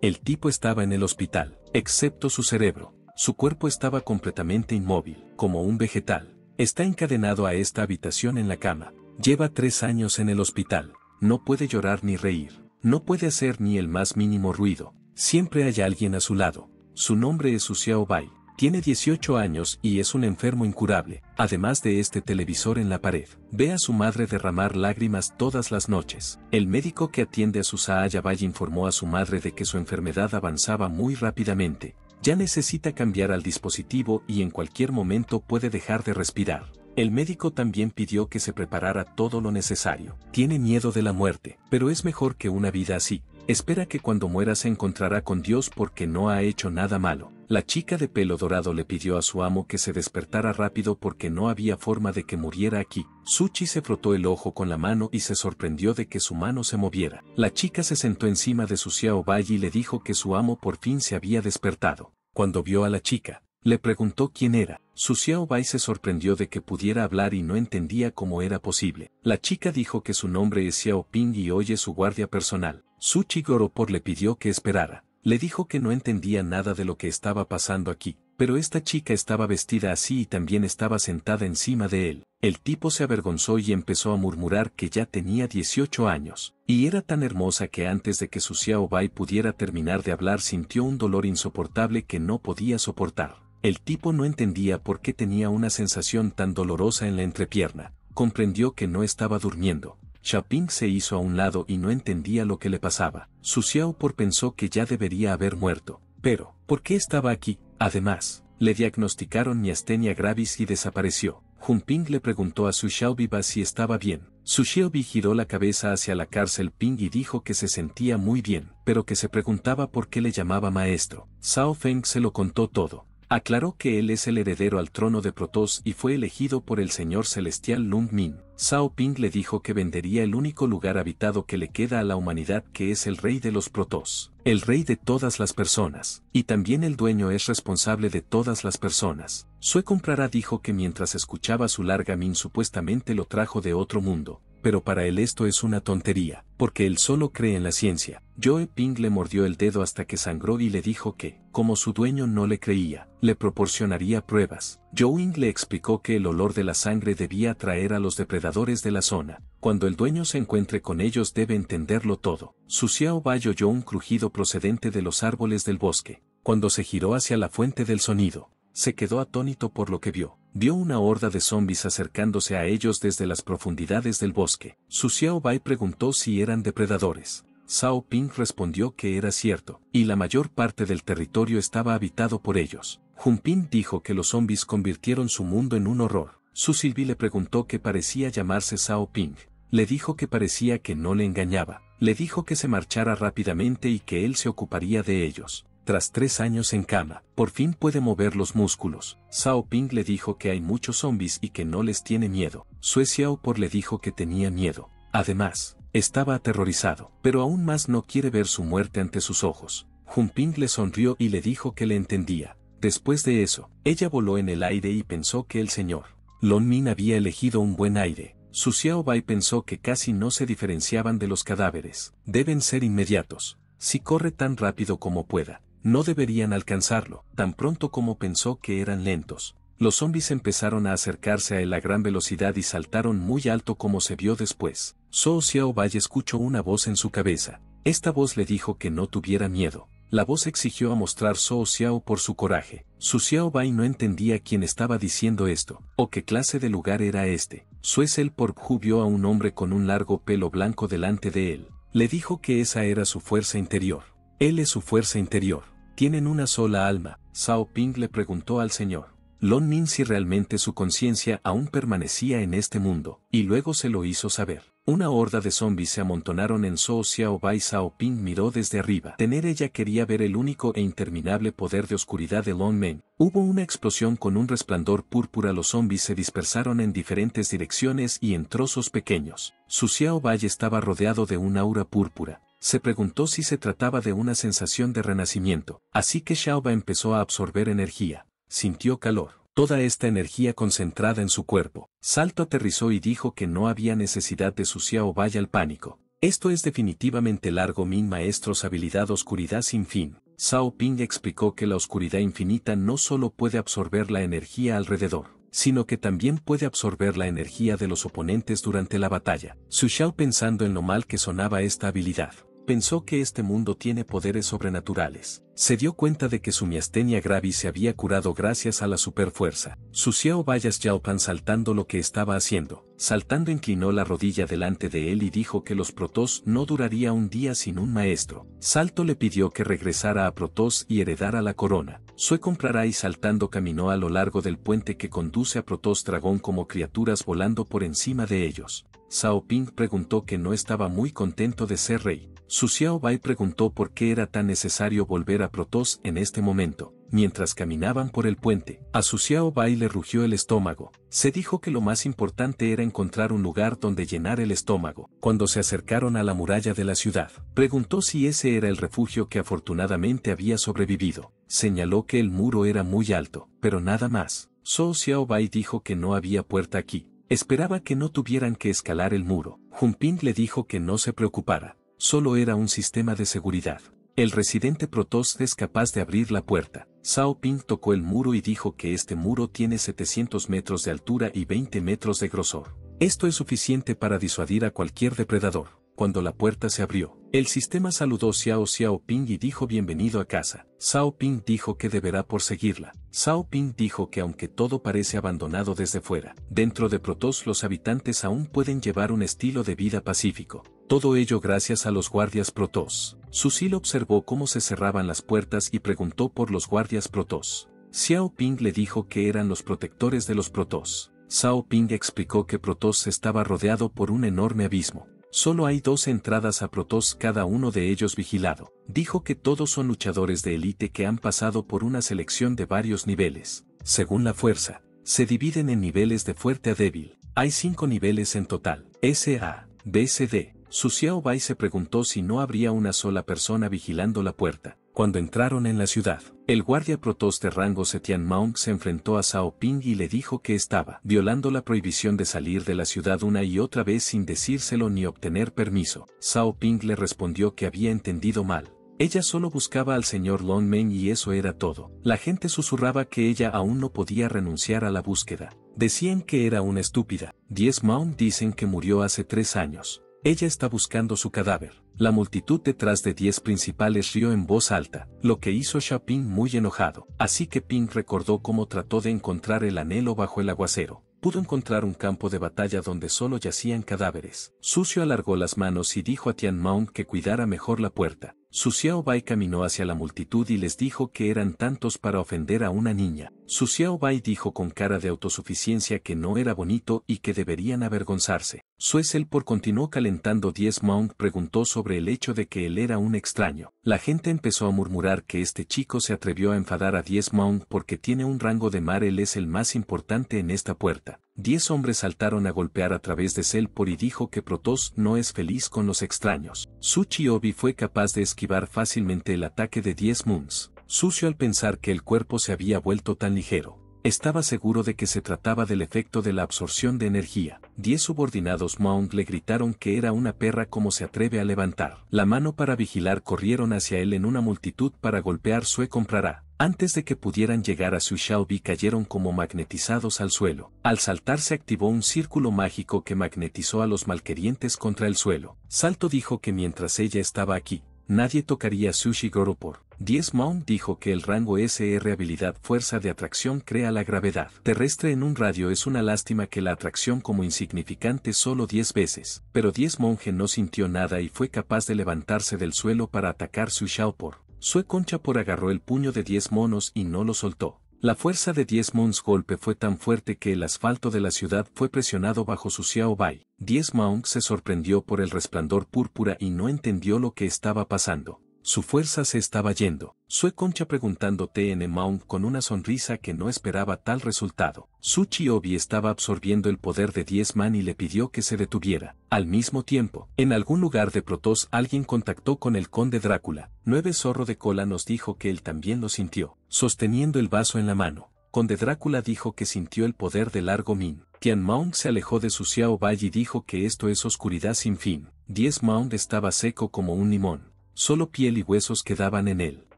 El tipo estaba en el hospital, excepto su cerebro. Su cuerpo estaba completamente inmóvil, como un vegetal. Está encadenado a esta habitación en la cama. Lleva tres años en el hospital. No puede llorar ni reír. No puede hacer ni el más mínimo ruido. Siempre hay alguien a su lado. Su nombre es Usiao Bai. Tiene 18 años y es un enfermo incurable, además de este televisor en la pared. Ve a su madre derramar lágrimas todas las noches. El médico que atiende a Susa Yabai informó a su madre de que su enfermedad avanzaba muy rápidamente. Ya necesita cambiar al dispositivo y en cualquier momento puede dejar de respirar. El médico también pidió que se preparara todo lo necesario. Tiene miedo de la muerte, pero es mejor que una vida así. Espera que cuando muera se encontrará con Dios porque no ha hecho nada malo. La chica de pelo dorado le pidió a su amo que se despertara rápido porque no había forma de que muriera aquí. Suchi se frotó el ojo con la mano y se sorprendió de que su mano se moviera. La chica se sentó encima de su Xiao Bai y le dijo que su amo por fin se había despertado. Cuando vio a la chica, le preguntó quién era. Su Xiao se sorprendió de que pudiera hablar y no entendía cómo era posible. La chica dijo que su nombre es Xiao Ping y hoy es su guardia personal. Suchi Goropor le pidió que esperara. Le dijo que no entendía nada de lo que estaba pasando aquí, pero esta chica estaba vestida así y también estaba sentada encima de él. El tipo se avergonzó y empezó a murmurar que ya tenía 18 años, y era tan hermosa que antes de que su Xiao pudiera terminar de hablar sintió un dolor insoportable que no podía soportar. El tipo no entendía por qué tenía una sensación tan dolorosa en la entrepierna, comprendió que no estaba durmiendo, Xiaoping se hizo a un lado y no entendía lo que le pasaba. Su por pensó que ya debería haber muerto. Pero, ¿por qué estaba aquí? Además, le diagnosticaron miastenia gravis y desapareció. Junping le preguntó a Su Xiaobiba si estaba bien. Su Xiaobi giró la cabeza hacia la cárcel Ping y dijo que se sentía muy bien, pero que se preguntaba por qué le llamaba maestro. sao Feng se lo contó todo. Aclaró que él es el heredero al trono de Protoss y fue elegido por el señor celestial Lung Min. Sao Ping le dijo que vendería el único lugar habitado que le queda a la humanidad que es el rey de los Protoss, el rey de todas las personas, y también el dueño es responsable de todas las personas. Sue comprará dijo que mientras escuchaba su larga Min supuestamente lo trajo de otro mundo, pero para él esto es una tontería, porque él solo cree en la ciencia. Joe Ping le mordió el dedo hasta que sangró y le dijo que, como su dueño no le creía, le proporcionaría pruebas. Joe le explicó que el olor de la sangre debía atraer a los depredadores de la zona. Cuando el dueño se encuentre con ellos debe entenderlo todo. Su Xiao oyó un crujido procedente de los árboles del bosque, cuando se giró hacia la fuente del sonido se quedó atónito por lo que vio. Vio una horda de zombis acercándose a ellos desde las profundidades del bosque. Su Xiao Bai preguntó si eran depredadores. Sao Ping respondió que era cierto, y la mayor parte del territorio estaba habitado por ellos. Ping dijo que los zombis convirtieron su mundo en un horror. Su Silvi le preguntó que parecía llamarse Sao Ping. Le dijo que parecía que no le engañaba. Le dijo que se marchara rápidamente y que él se ocuparía de ellos tras tres años en cama, por fin puede mover los músculos. Sao Ping le dijo que hay muchos zombies y que no les tiene miedo. Sue por le dijo que tenía miedo. Además, estaba aterrorizado, pero aún más no quiere ver su muerte ante sus ojos. Ping le sonrió y le dijo que le entendía. Después de eso, ella voló en el aire y pensó que el señor Lon Min había elegido un buen aire. Su Xiao Bai pensó que casi no se diferenciaban de los cadáveres. Deben ser inmediatos. Si corre tan rápido como pueda, no deberían alcanzarlo, tan pronto como pensó que eran lentos. Los zombies empezaron a acercarse a él a gran velocidad y saltaron muy alto como se vio después. Zhou Xiao escuchó una voz en su cabeza. Esta voz le dijo que no tuviera miedo. La voz exigió a mostrar Zhou Xiao por su coraje. Su Xiao no entendía quién estaba diciendo esto, o qué clase de lugar era este. Suesel por vio a un hombre con un largo pelo blanco delante de él. Le dijo que esa era su fuerza interior. Él es su fuerza interior. ¿Tienen una sola alma? Sao Ping le preguntó al Señor. Long Nin si realmente su conciencia aún permanecía en este mundo, y luego se lo hizo saber. Una horda de zombies se amontonaron en Zhou Xiao Bai Sao Ping miró desde arriba. Tener ella quería ver el único e interminable poder de oscuridad de Long Men. Hubo una explosión con un resplandor púrpura los zombies se dispersaron en diferentes direcciones y en trozos pequeños. Su Xiao Bai estaba rodeado de un aura púrpura, se preguntó si se trataba de una sensación de renacimiento, así que Xiaoba empezó a absorber energía, sintió calor, toda esta energía concentrada en su cuerpo. Salto aterrizó y dijo que no había necesidad de su Vaya al pánico. Esto es definitivamente largo min maestros habilidad oscuridad sin fin. Xiao Ping explicó que la oscuridad infinita no solo puede absorber la energía alrededor, sino que también puede absorber la energía de los oponentes durante la batalla. Su Xiao pensando en lo mal que sonaba esta habilidad, pensó que este mundo tiene poderes sobrenaturales. Se dio cuenta de que su miastenia gravis se había curado gracias a la superfuerza. Xiao Vallas Yaopan saltando lo que estaba haciendo. Saltando inclinó la rodilla delante de él y dijo que los Protoss no duraría un día sin un maestro. Salto le pidió que regresara a protós y heredara la corona. Sue comprará y saltando caminó a lo largo del puente que conduce a protós Dragón como criaturas volando por encima de ellos. Sao Ping preguntó que no estaba muy contento de ser rey. Su Bai preguntó por qué era tan necesario volver a Protoss en este momento. Mientras caminaban por el puente, a Su Bai le rugió el estómago. Se dijo que lo más importante era encontrar un lugar donde llenar el estómago. Cuando se acercaron a la muralla de la ciudad, preguntó si ese era el refugio que afortunadamente había sobrevivido. Señaló que el muro era muy alto, pero nada más. So Bai dijo que no había puerta aquí. Esperaba que no tuvieran que escalar el muro. Junping le dijo que no se preocupara solo era un sistema de seguridad. El residente Protoss es capaz de abrir la puerta. Sao Ping tocó el muro y dijo que este muro tiene 700 metros de altura y 20 metros de grosor. Esto es suficiente para disuadir a cualquier depredador. Cuando la puerta se abrió, el sistema saludó Xiao Xiao Ping y dijo bienvenido a casa. Sao Ping dijo que deberá por seguirla. Sao Ping dijo que aunque todo parece abandonado desde fuera, dentro de Protoss los habitantes aún pueden llevar un estilo de vida pacífico. Todo ello gracias a los guardias Protoss. Susil observó cómo se cerraban las puertas y preguntó por los guardias Protoss. Xiao Ping le dijo que eran los protectores de los Protoss. Xiao Ping explicó que Protoss estaba rodeado por un enorme abismo. Solo hay dos entradas a Protoss, cada uno de ellos vigilado. Dijo que todos son luchadores de élite que han pasado por una selección de varios niveles. Según la fuerza, se dividen en niveles de fuerte a débil. Hay cinco niveles en total. S.A., B.C.D., su Xiaobai e se preguntó si no habría una sola persona vigilando la puerta. Cuando entraron en la ciudad, el guardia protos de rango Setian Maung se enfrentó a Sao Ping y le dijo que estaba violando la prohibición de salir de la ciudad una y otra vez sin decírselo ni obtener permiso. Sao Ping le respondió que había entendido mal. Ella solo buscaba al señor Longmen y eso era todo. La gente susurraba que ella aún no podía renunciar a la búsqueda. Decían que era una estúpida. Diez Maung dicen que murió hace tres años. Ella está buscando su cadáver. La multitud detrás de diez principales rió en voz alta, lo que hizo Ping muy enojado. Así que Ping recordó cómo trató de encontrar el anhelo bajo el aguacero. Pudo encontrar un campo de batalla donde solo yacían cadáveres. Sucio alargó las manos y dijo a Tian Maung que cuidara mejor la puerta. Xiao Bai caminó hacia la multitud y les dijo que eran tantos para ofender a una niña. Xiao Bai dijo con cara de autosuficiencia que no era bonito y que deberían avergonzarse. su Suesel por continuó calentando 10 Mount preguntó sobre el hecho de que él era un extraño. La gente empezó a murmurar que este chico se atrevió a enfadar a 10 Mount porque tiene un rango de mar él es el más importante en esta puerta diez hombres saltaron a golpear a través de Selpor y dijo que Protoss no es feliz con los extraños. Su Obi fue capaz de esquivar fácilmente el ataque de diez Moons, sucio al pensar que el cuerpo se había vuelto tan ligero. Estaba seguro de que se trataba del efecto de la absorción de energía. Diez subordinados Mount le gritaron que era una perra como se atreve a levantar. La mano para vigilar corrieron hacia él en una multitud para golpear su e comprará. Antes de que pudieran llegar a su Xiaobi cayeron como magnetizados al suelo. Al saltar se activó un círculo mágico que magnetizó a los malquerientes contra el suelo. Salto dijo que mientras ella estaba aquí, nadie tocaría Sushi Goropor. 10 Maung dijo que el rango SR habilidad fuerza de atracción crea la gravedad terrestre en un radio es una lástima que la atracción como insignificante solo 10 veces, pero 10 monje no sintió nada y fue capaz de levantarse del suelo para atacar su Xiaopor. Sue concha por agarró el puño de 10 monos y no lo soltó. La fuerza de 10 Mons golpe fue tan fuerte que el asfalto de la ciudad fue presionado bajo su Xiaobai. Bai. 10 Maung se sorprendió por el resplandor púrpura y no entendió lo que estaba pasando. Su fuerza se estaba yendo. Sue Concha preguntándote en Mount con una sonrisa que no esperaba tal resultado. Su Obi estaba absorbiendo el poder de Diez Man y le pidió que se detuviera. Al mismo tiempo, en algún lugar de Protoss alguien contactó con el conde Drácula. Nueve Zorro de Cola nos dijo que él también lo sintió, sosteniendo el vaso en la mano. Conde Drácula dijo que sintió el poder de Largo Min. Tian Mount se alejó de su Xiao y dijo que esto es oscuridad sin fin. Diez Mount estaba seco como un limón. Solo piel y huesos quedaban en él.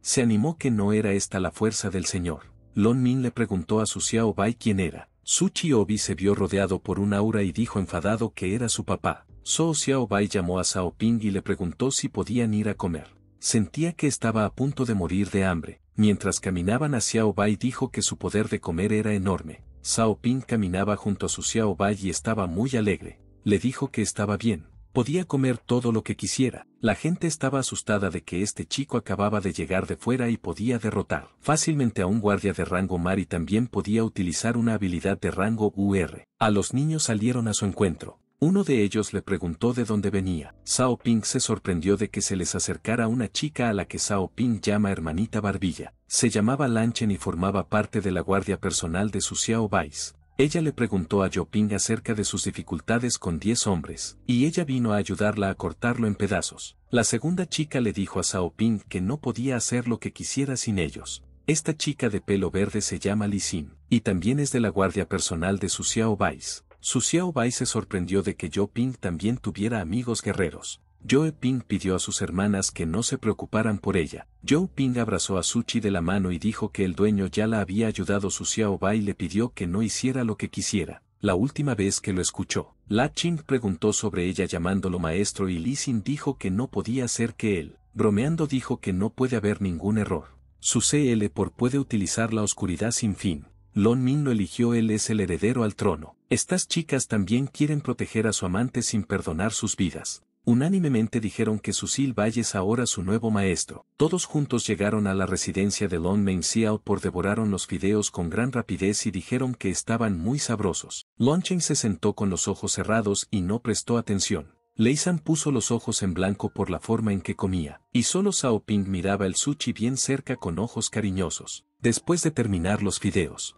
Se animó que no era esta la fuerza del Señor. Lon Min le preguntó a su Xiaobai quién era. Su Chiobi se vio rodeado por un aura y dijo enfadado que era su papá. So Xiao Bai llamó a Sao Ping y le preguntó si podían ir a comer. Sentía que estaba a punto de morir de hambre. Mientras caminaban a Xiao dijo que su poder de comer era enorme. Sao Ping caminaba junto a su Xiaobai y estaba muy alegre. Le dijo que estaba bien. Podía comer todo lo que quisiera. La gente estaba asustada de que este chico acababa de llegar de fuera y podía derrotar fácilmente a un guardia de rango mar y también podía utilizar una habilidad de rango UR. A los niños salieron a su encuentro. Uno de ellos le preguntó de dónde venía. Sao Ping se sorprendió de que se les acercara una chica a la que Sao Ping llama hermanita barbilla. Se llamaba Lanchen y formaba parte de la guardia personal de su Xiao Vice. Ella le preguntó a Yoping acerca de sus dificultades con diez hombres, y ella vino a ayudarla a cortarlo en pedazos. La segunda chica le dijo a Xiaoping que no podía hacer lo que quisiera sin ellos. Esta chica de pelo verde se llama Li Xin, y también es de la guardia personal de su Xiao Bai. Su Xiao Bai se sorprendió de que yoping también tuviera amigos guerreros. Joe Ping pidió a sus hermanas que no se preocuparan por ella. Joe Ping abrazó a Suchi de la mano y dijo que el dueño ya la había ayudado su Xiaobai y le pidió que no hiciera lo que quisiera. La última vez que lo escuchó, La Ching preguntó sobre ella llamándolo maestro y Li Xin dijo que no podía ser que él. Bromeando dijo que no puede haber ningún error. Su CL por puede utilizar la oscuridad sin fin. Lon Min lo eligió, él es el heredero al trono. Estas chicas también quieren proteger a su amante sin perdonar sus vidas. Unánimemente dijeron que Susil Valle es ahora su nuevo maestro. Todos juntos llegaron a la residencia de Lon Meng Xiao por devoraron los fideos con gran rapidez y dijeron que estaban muy sabrosos. Long Cheng se sentó con los ojos cerrados y no prestó atención. Lei San puso los ojos en blanco por la forma en que comía, y solo Xiaoping miraba el sushi bien cerca con ojos cariñosos. Después de terminar los fideos,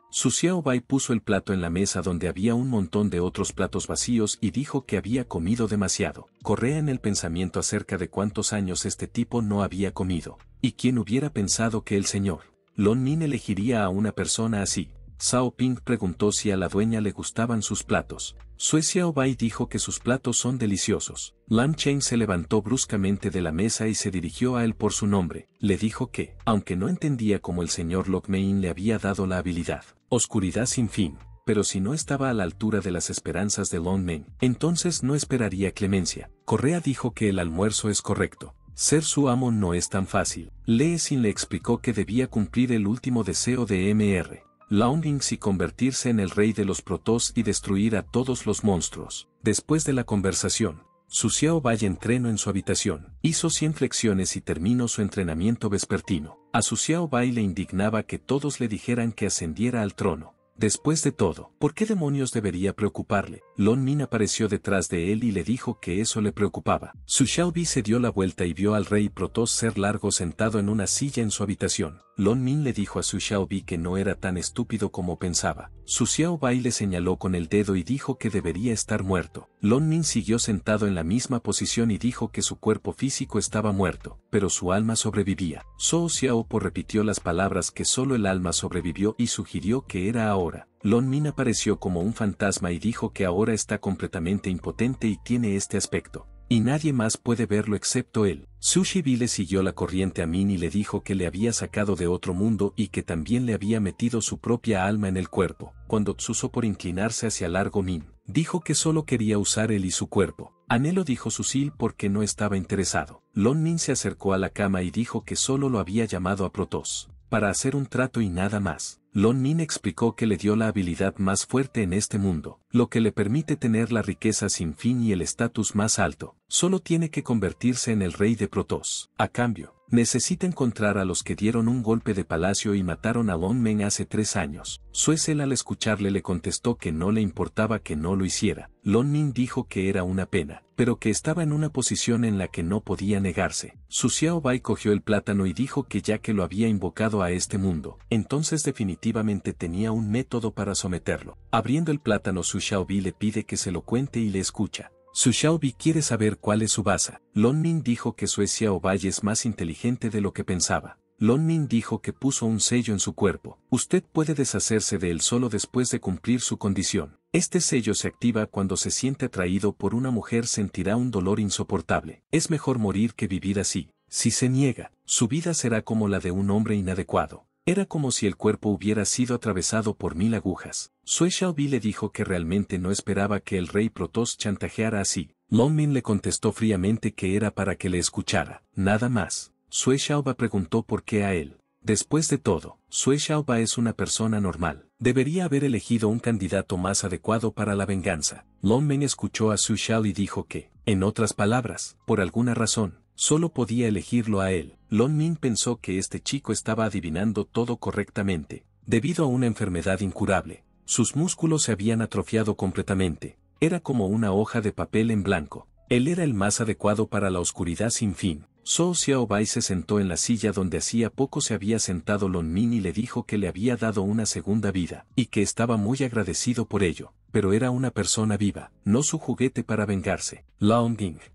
Bai puso el plato en la mesa donde había un montón de otros platos vacíos y dijo que había comido demasiado. Correa en el pensamiento acerca de cuántos años este tipo no había comido. ¿Y quién hubiera pensado que el señor Lon Min elegiría a una persona así? Sao Ping preguntó si a la dueña le gustaban sus platos. Sue Xiaobai dijo que sus platos son deliciosos. Lan Cheng se levantó bruscamente de la mesa y se dirigió a él por su nombre. Le dijo que, aunque no entendía cómo el señor Lockmain le había dado la habilidad, oscuridad sin fin, pero si no estaba a la altura de las esperanzas de Long Meng, entonces no esperaría clemencia. Correa dijo que el almuerzo es correcto. Ser su amo no es tan fácil. Lee Sin le explicó que debía cumplir el último deseo de MR. Longings y convertirse en el rey de los Protoss y destruir a todos los monstruos. Después de la conversación, Suciao e Bai entrenó en su habitación, hizo 100 flexiones y terminó su entrenamiento vespertino. A Suciao e Bai le indignaba que todos le dijeran que ascendiera al trono. Después de todo, ¿por qué demonios debería preocuparle? Lon Min apareció detrás de él y le dijo que eso le preocupaba. Su Xiaobi se dio la vuelta y vio al rey Protoss ser largo sentado en una silla en su habitación. Lon Min le dijo a Su Xiaobi que no era tan estúpido como pensaba. Su Bai le señaló con el dedo y dijo que debería estar muerto. Lon Min siguió sentado en la misma posición y dijo que su cuerpo físico estaba muerto, pero su alma sobrevivía. Zhou Xiaopo repitió las palabras que solo el alma sobrevivió y sugirió que era ahora Lon Min apareció como un fantasma y dijo que ahora está completamente impotente y tiene este aspecto. Y nadie más puede verlo excepto él. Sushi B le siguió la corriente a Min y le dijo que le había sacado de otro mundo y que también le había metido su propia alma en el cuerpo. Cuando Tsuso por inclinarse hacia largo Min, dijo que solo quería usar él y su cuerpo. Anhelo dijo Susil porque no estaba interesado. Lon Min se acercó a la cama y dijo que solo lo había llamado a Protos para hacer un trato y nada más. Lon Min explicó que le dio la habilidad más fuerte en este mundo, lo que le permite tener la riqueza sin fin y el estatus más alto. Solo tiene que convertirse en el rey de Protoss. A cambio, Necesita encontrar a los que dieron un golpe de palacio y mataron a Long hace tres años. Suezel al escucharle le contestó que no le importaba que no lo hiciera. Lon Min dijo que era una pena, pero que estaba en una posición en la que no podía negarse. Su Xiao Bai cogió el plátano y dijo que ya que lo había invocado a este mundo, entonces definitivamente tenía un método para someterlo. Abriendo el plátano su Xiao le pide que se lo cuente y le escucha. Su Xiaobi quiere saber cuál es su base. Min dijo que Suecia Ovalle es más inteligente de lo que pensaba. Min dijo que puso un sello en su cuerpo. Usted puede deshacerse de él solo después de cumplir su condición. Este sello se activa cuando se siente atraído por una mujer sentirá un dolor insoportable. Es mejor morir que vivir así. Si se niega, su vida será como la de un hombre inadecuado. Era como si el cuerpo hubiera sido atravesado por mil agujas. Suishao Xiaobi le dijo que realmente no esperaba que el rey Protoss chantajeara así. Long le contestó fríamente que era para que le escuchara, nada más. Suishao Xiaoba preguntó por qué a él. Después de todo, Sue Xiaoba es una persona normal. Debería haber elegido un candidato más adecuado para la venganza. Long escuchó a Sui Xiao y dijo que, en otras palabras, por alguna razón, Solo podía elegirlo a él. Lon Min pensó que este chico estaba adivinando todo correctamente. Debido a una enfermedad incurable, sus músculos se habían atrofiado completamente. Era como una hoja de papel en blanco. Él era el más adecuado para la oscuridad sin fin. Zhou Xiaobai se sentó en la silla donde hacía poco se había sentado Lon Min y le dijo que le había dado una segunda vida, y que estaba muy agradecido por ello pero era una persona viva, no su juguete para vengarse. Lao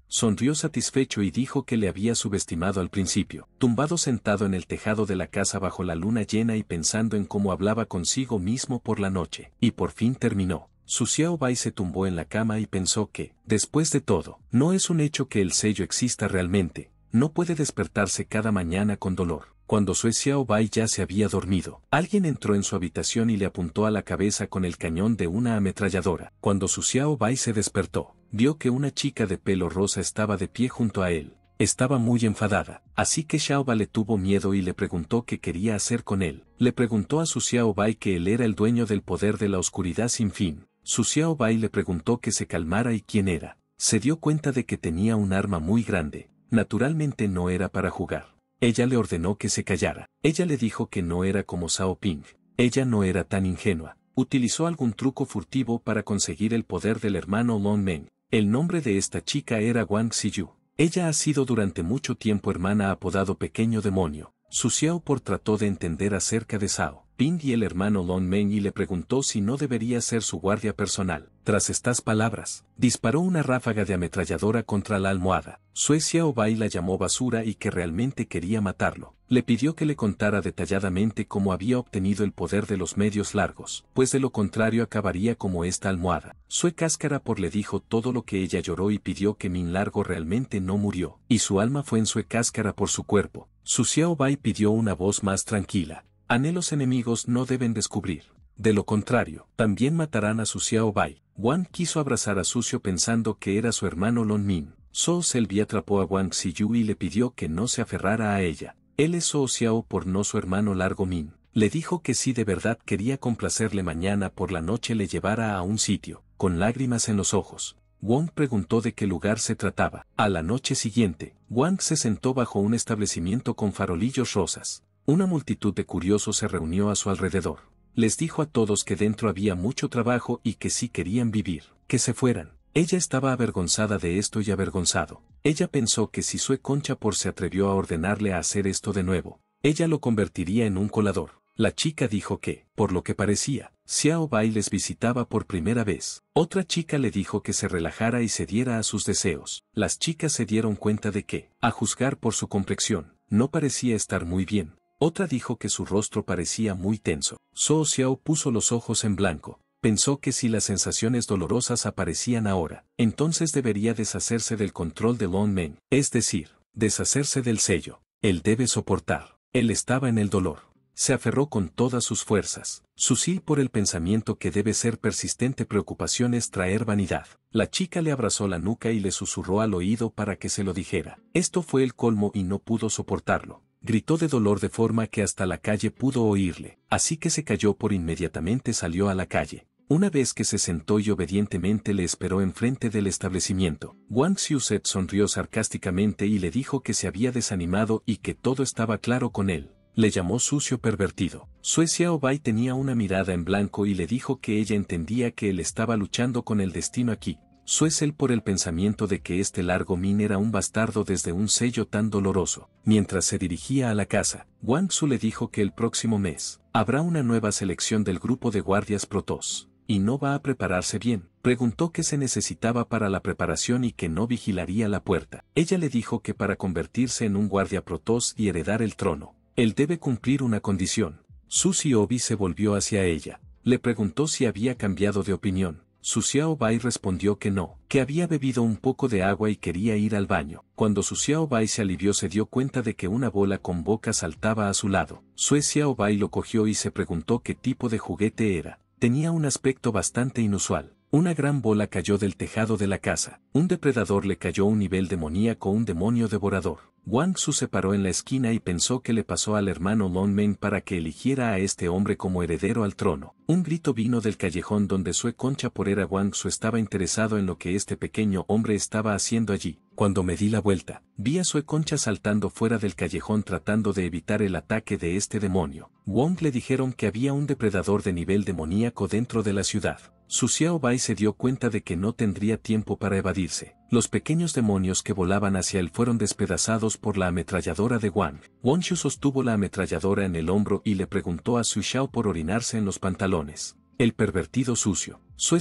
sonrió satisfecho y dijo que le había subestimado al principio, tumbado sentado en el tejado de la casa bajo la luna llena y pensando en cómo hablaba consigo mismo por la noche. Y por fin terminó. Su Xiao Bai se tumbó en la cama y pensó que, después de todo, no es un hecho que el sello exista realmente, no puede despertarse cada mañana con dolor cuando Sue Xiaobai ya se había dormido. Alguien entró en su habitación y le apuntó a la cabeza con el cañón de una ametralladora. Cuando Su Xiaobai se despertó, vio que una chica de pelo rosa estaba de pie junto a él. Estaba muy enfadada, así que Xiaoba le tuvo miedo y le preguntó qué quería hacer con él. Le preguntó a Su Xiaobai que él era el dueño del poder de la oscuridad sin fin. Su Xiaobai le preguntó que se calmara y quién era. Se dio cuenta de que tenía un arma muy grande. Naturalmente no era para jugar. Ella le ordenó que se callara. Ella le dijo que no era como Sao Ping. Ella no era tan ingenua. Utilizó algún truco furtivo para conseguir el poder del hermano Long Meng. El nombre de esta chica era Wang Xiyu. Ella ha sido durante mucho tiempo hermana apodado Pequeño Demonio. Su Por trató de entender acerca de Sao Ping y el hermano Long Meng y le preguntó si no debería ser su guardia personal. Tras estas palabras, disparó una ráfaga de ametralladora contra la almohada. Suecia Xiaobai la llamó basura y que realmente quería matarlo. Le pidió que le contara detalladamente cómo había obtenido el poder de los medios largos, pues de lo contrario acabaría como esta almohada. Sue Cáscara por le dijo todo lo que ella lloró y pidió que Min Largo realmente no murió, y su alma fue en Sue Cáscara por su cuerpo. Sucia Xiaobai pidió una voz más tranquila. Anhelos enemigos no deben descubrir. De lo contrario, también matarán a su Xiao Bai. Wang quiso abrazar a Sucio pensando que era su hermano Lon Min. Zhou Selvi atrapó a Wang Xiyu y le pidió que no se aferrara a ella. Él es Zhou Xiao por no su hermano Largo Min. Le dijo que si de verdad quería complacerle mañana por la noche le llevara a un sitio, con lágrimas en los ojos. Wang preguntó de qué lugar se trataba. A la noche siguiente, Wang se sentó bajo un establecimiento con farolillos rosas. Una multitud de curiosos se reunió a su alrededor les dijo a todos que dentro había mucho trabajo y que si querían vivir, que se fueran. Ella estaba avergonzada de esto y avergonzado. Ella pensó que si Sue por se atrevió a ordenarle a hacer esto de nuevo, ella lo convertiría en un colador. La chica dijo que, por lo que parecía, Xiao Bai les visitaba por primera vez. Otra chica le dijo que se relajara y diera a sus deseos. Las chicas se dieron cuenta de que, a juzgar por su complexión, no parecía estar muy bien. Otra dijo que su rostro parecía muy tenso. Zhou Xiao puso los ojos en blanco. Pensó que si las sensaciones dolorosas aparecían ahora, entonces debería deshacerse del control de Long Meng. es decir, deshacerse del sello. Él debe soportar. Él estaba en el dolor. Se aferró con todas sus fuerzas. Susil por el pensamiento que debe ser persistente preocupación es traer vanidad. La chica le abrazó la nuca y le susurró al oído para que se lo dijera. Esto fue el colmo y no pudo soportarlo. Gritó de dolor de forma que hasta la calle pudo oírle, así que se cayó por inmediatamente salió a la calle. Una vez que se sentó y obedientemente le esperó enfrente del establecimiento, Wang set sonrió sarcásticamente y le dijo que se había desanimado y que todo estaba claro con él. Le llamó sucio pervertido. Suecia Xiaobai tenía una mirada en blanco y le dijo que ella entendía que él estaba luchando con el destino aquí, es él por el pensamiento de que este largo Min era un bastardo desde un sello tan doloroso. Mientras se dirigía a la casa, Wang Su le dijo que el próximo mes habrá una nueva selección del grupo de guardias protos. ¿Y no va a prepararse bien? Preguntó qué se necesitaba para la preparación y que no vigilaría la puerta. Ella le dijo que para convertirse en un guardia protos y heredar el trono, él debe cumplir una condición. Susi Obi se volvió hacia ella. Le preguntó si había cambiado de opinión. Su Xiao Bai respondió que no, que había bebido un poco de agua y quería ir al baño. Cuando su Xiao Bai se alivió se dio cuenta de que una bola con boca saltaba a su lado. Su Xiao Bai lo cogió y se preguntó qué tipo de juguete era. Tenía un aspecto bastante inusual. Una gran bola cayó del tejado de la casa. Un depredador le cayó un nivel demoníaco, un demonio devorador. Wang Su se paró en la esquina y pensó que le pasó al hermano Long Meng para que eligiera a este hombre como heredero al trono. Un grito vino del callejón donde Sue concha por era Wang Su estaba interesado en lo que este pequeño hombre estaba haciendo allí. Cuando me di la vuelta, vi a Sue concha saltando fuera del callejón tratando de evitar el ataque de este demonio. Wong le dijeron que había un depredador de nivel demoníaco dentro de la ciudad. Su Xiao Bai se dio cuenta de que no tendría tiempo para evadirse los pequeños demonios que volaban hacia él fueron despedazados por la ametralladora de Wang. Xu sostuvo la ametralladora en el hombro y le preguntó a Su Xiao por orinarse en los pantalones. El pervertido sucio.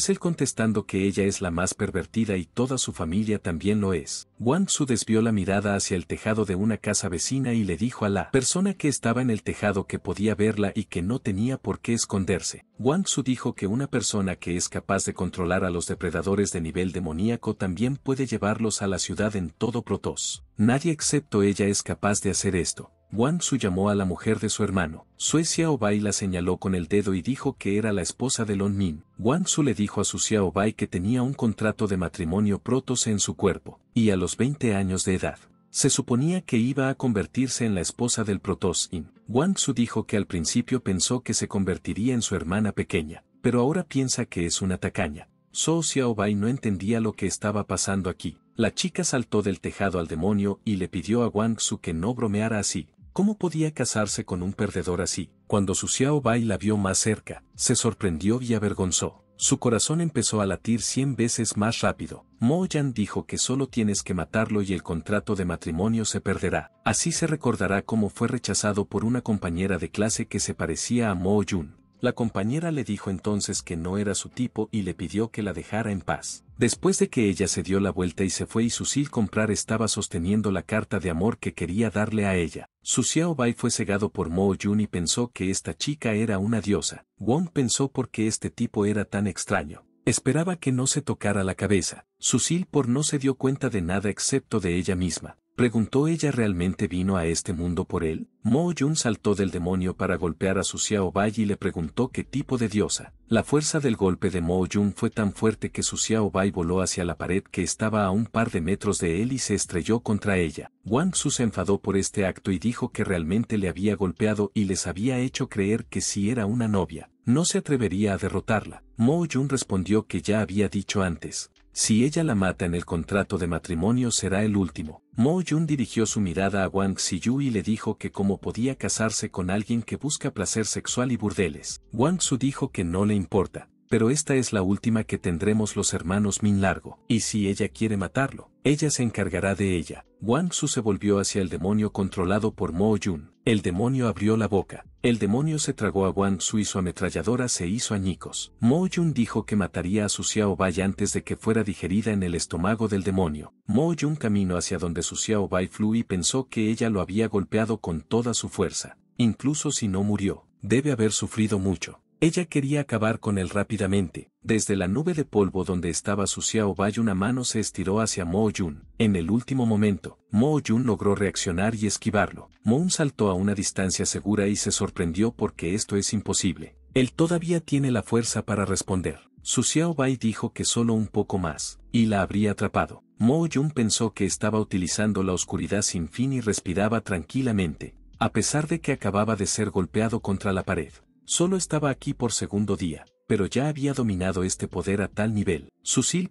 el contestando que ella es la más pervertida y toda su familia también lo es. Wang Su desvió la mirada hacia el tejado de una casa vecina y le dijo a la persona que estaba en el tejado que podía verla y que no tenía por qué esconderse. Wang Su dijo que una persona que es capaz de controlar a los depredadores de nivel demoníaco también puede llevarlos a la ciudad en todo protos. Nadie excepto ella es capaz de hacer esto. Su llamó a la mujer de su hermano. Sue Xiaobai la señaló con el dedo y dijo que era la esposa de Lon Min. Su le dijo a su Xiaobai que tenía un contrato de matrimonio protos en su cuerpo, y a los 20 años de edad. Se suponía que iba a convertirse en la esposa del Protosin. Su dijo que al principio pensó que se convertiría en su hermana pequeña, pero ahora piensa que es una tacaña. So Xiaobai no entendía lo que estaba pasando aquí. La chica saltó del tejado al demonio y le pidió a Wang Su que no bromeara así. ¿Cómo podía casarse con un perdedor así? Cuando su Xiao Bai la vio más cerca, se sorprendió y avergonzó. Su corazón empezó a latir cien veces más rápido. Mo Yan dijo que solo tienes que matarlo y el contrato de matrimonio se perderá. Así se recordará cómo fue rechazado por una compañera de clase que se parecía a Mo Yun. La compañera le dijo entonces que no era su tipo y le pidió que la dejara en paz. Después de que ella se dio la vuelta y se fue y Susil comprar estaba sosteniendo la carta de amor que quería darle a ella, Su Xiao Bai fue cegado por Mo Yun y pensó que esta chica era una diosa. Wong pensó por qué este tipo era tan extraño. Esperaba que no se tocara la cabeza. Susil por no se dio cuenta de nada excepto de ella misma. Preguntó ella realmente vino a este mundo por él. Mo Yun saltó del demonio para golpear a su Xiao y le preguntó qué tipo de diosa. La fuerza del golpe de Mo Yun fue tan fuerte que su Xiao voló hacia la pared que estaba a un par de metros de él y se estrelló contra ella. Wang Su se enfadó por este acto y dijo que realmente le había golpeado y les había hecho creer que si era una novia, no se atrevería a derrotarla. Mo Yun respondió que ya había dicho antes, si ella la mata en el contrato de matrimonio será el último. Mo Yun dirigió su mirada a Wang Xiyu y le dijo que cómo podía casarse con alguien que busca placer sexual y burdeles. Wang Su dijo que no le importa, pero esta es la última que tendremos los hermanos Min Largo. Y si ella quiere matarlo, ella se encargará de ella. Wang Su se volvió hacia el demonio controlado por Mo Yun. El demonio abrió la boca, el demonio se tragó a Su y su ametralladora se hizo añicos. Mo Yun dijo que mataría a su Xiao Bai antes de que fuera digerida en el estómago del demonio. Mo Yun caminó hacia donde su Xiao Bai y pensó que ella lo había golpeado con toda su fuerza. Incluso si no murió, debe haber sufrido mucho. Ella quería acabar con él rápidamente. Desde la nube de polvo donde estaba su Xiao Bai una mano se estiró hacia Mo Yun. En el último momento, Mo Yun logró reaccionar y esquivarlo. Moon saltó a una distancia segura y se sorprendió porque esto es imposible. Él todavía tiene la fuerza para responder. Su Xiao Bai dijo que solo un poco más, y la habría atrapado. Mo Yun pensó que estaba utilizando la oscuridad sin fin y respiraba tranquilamente, a pesar de que acababa de ser golpeado contra la pared. Solo estaba aquí por segundo día, pero ya había dominado este poder a tal nivel.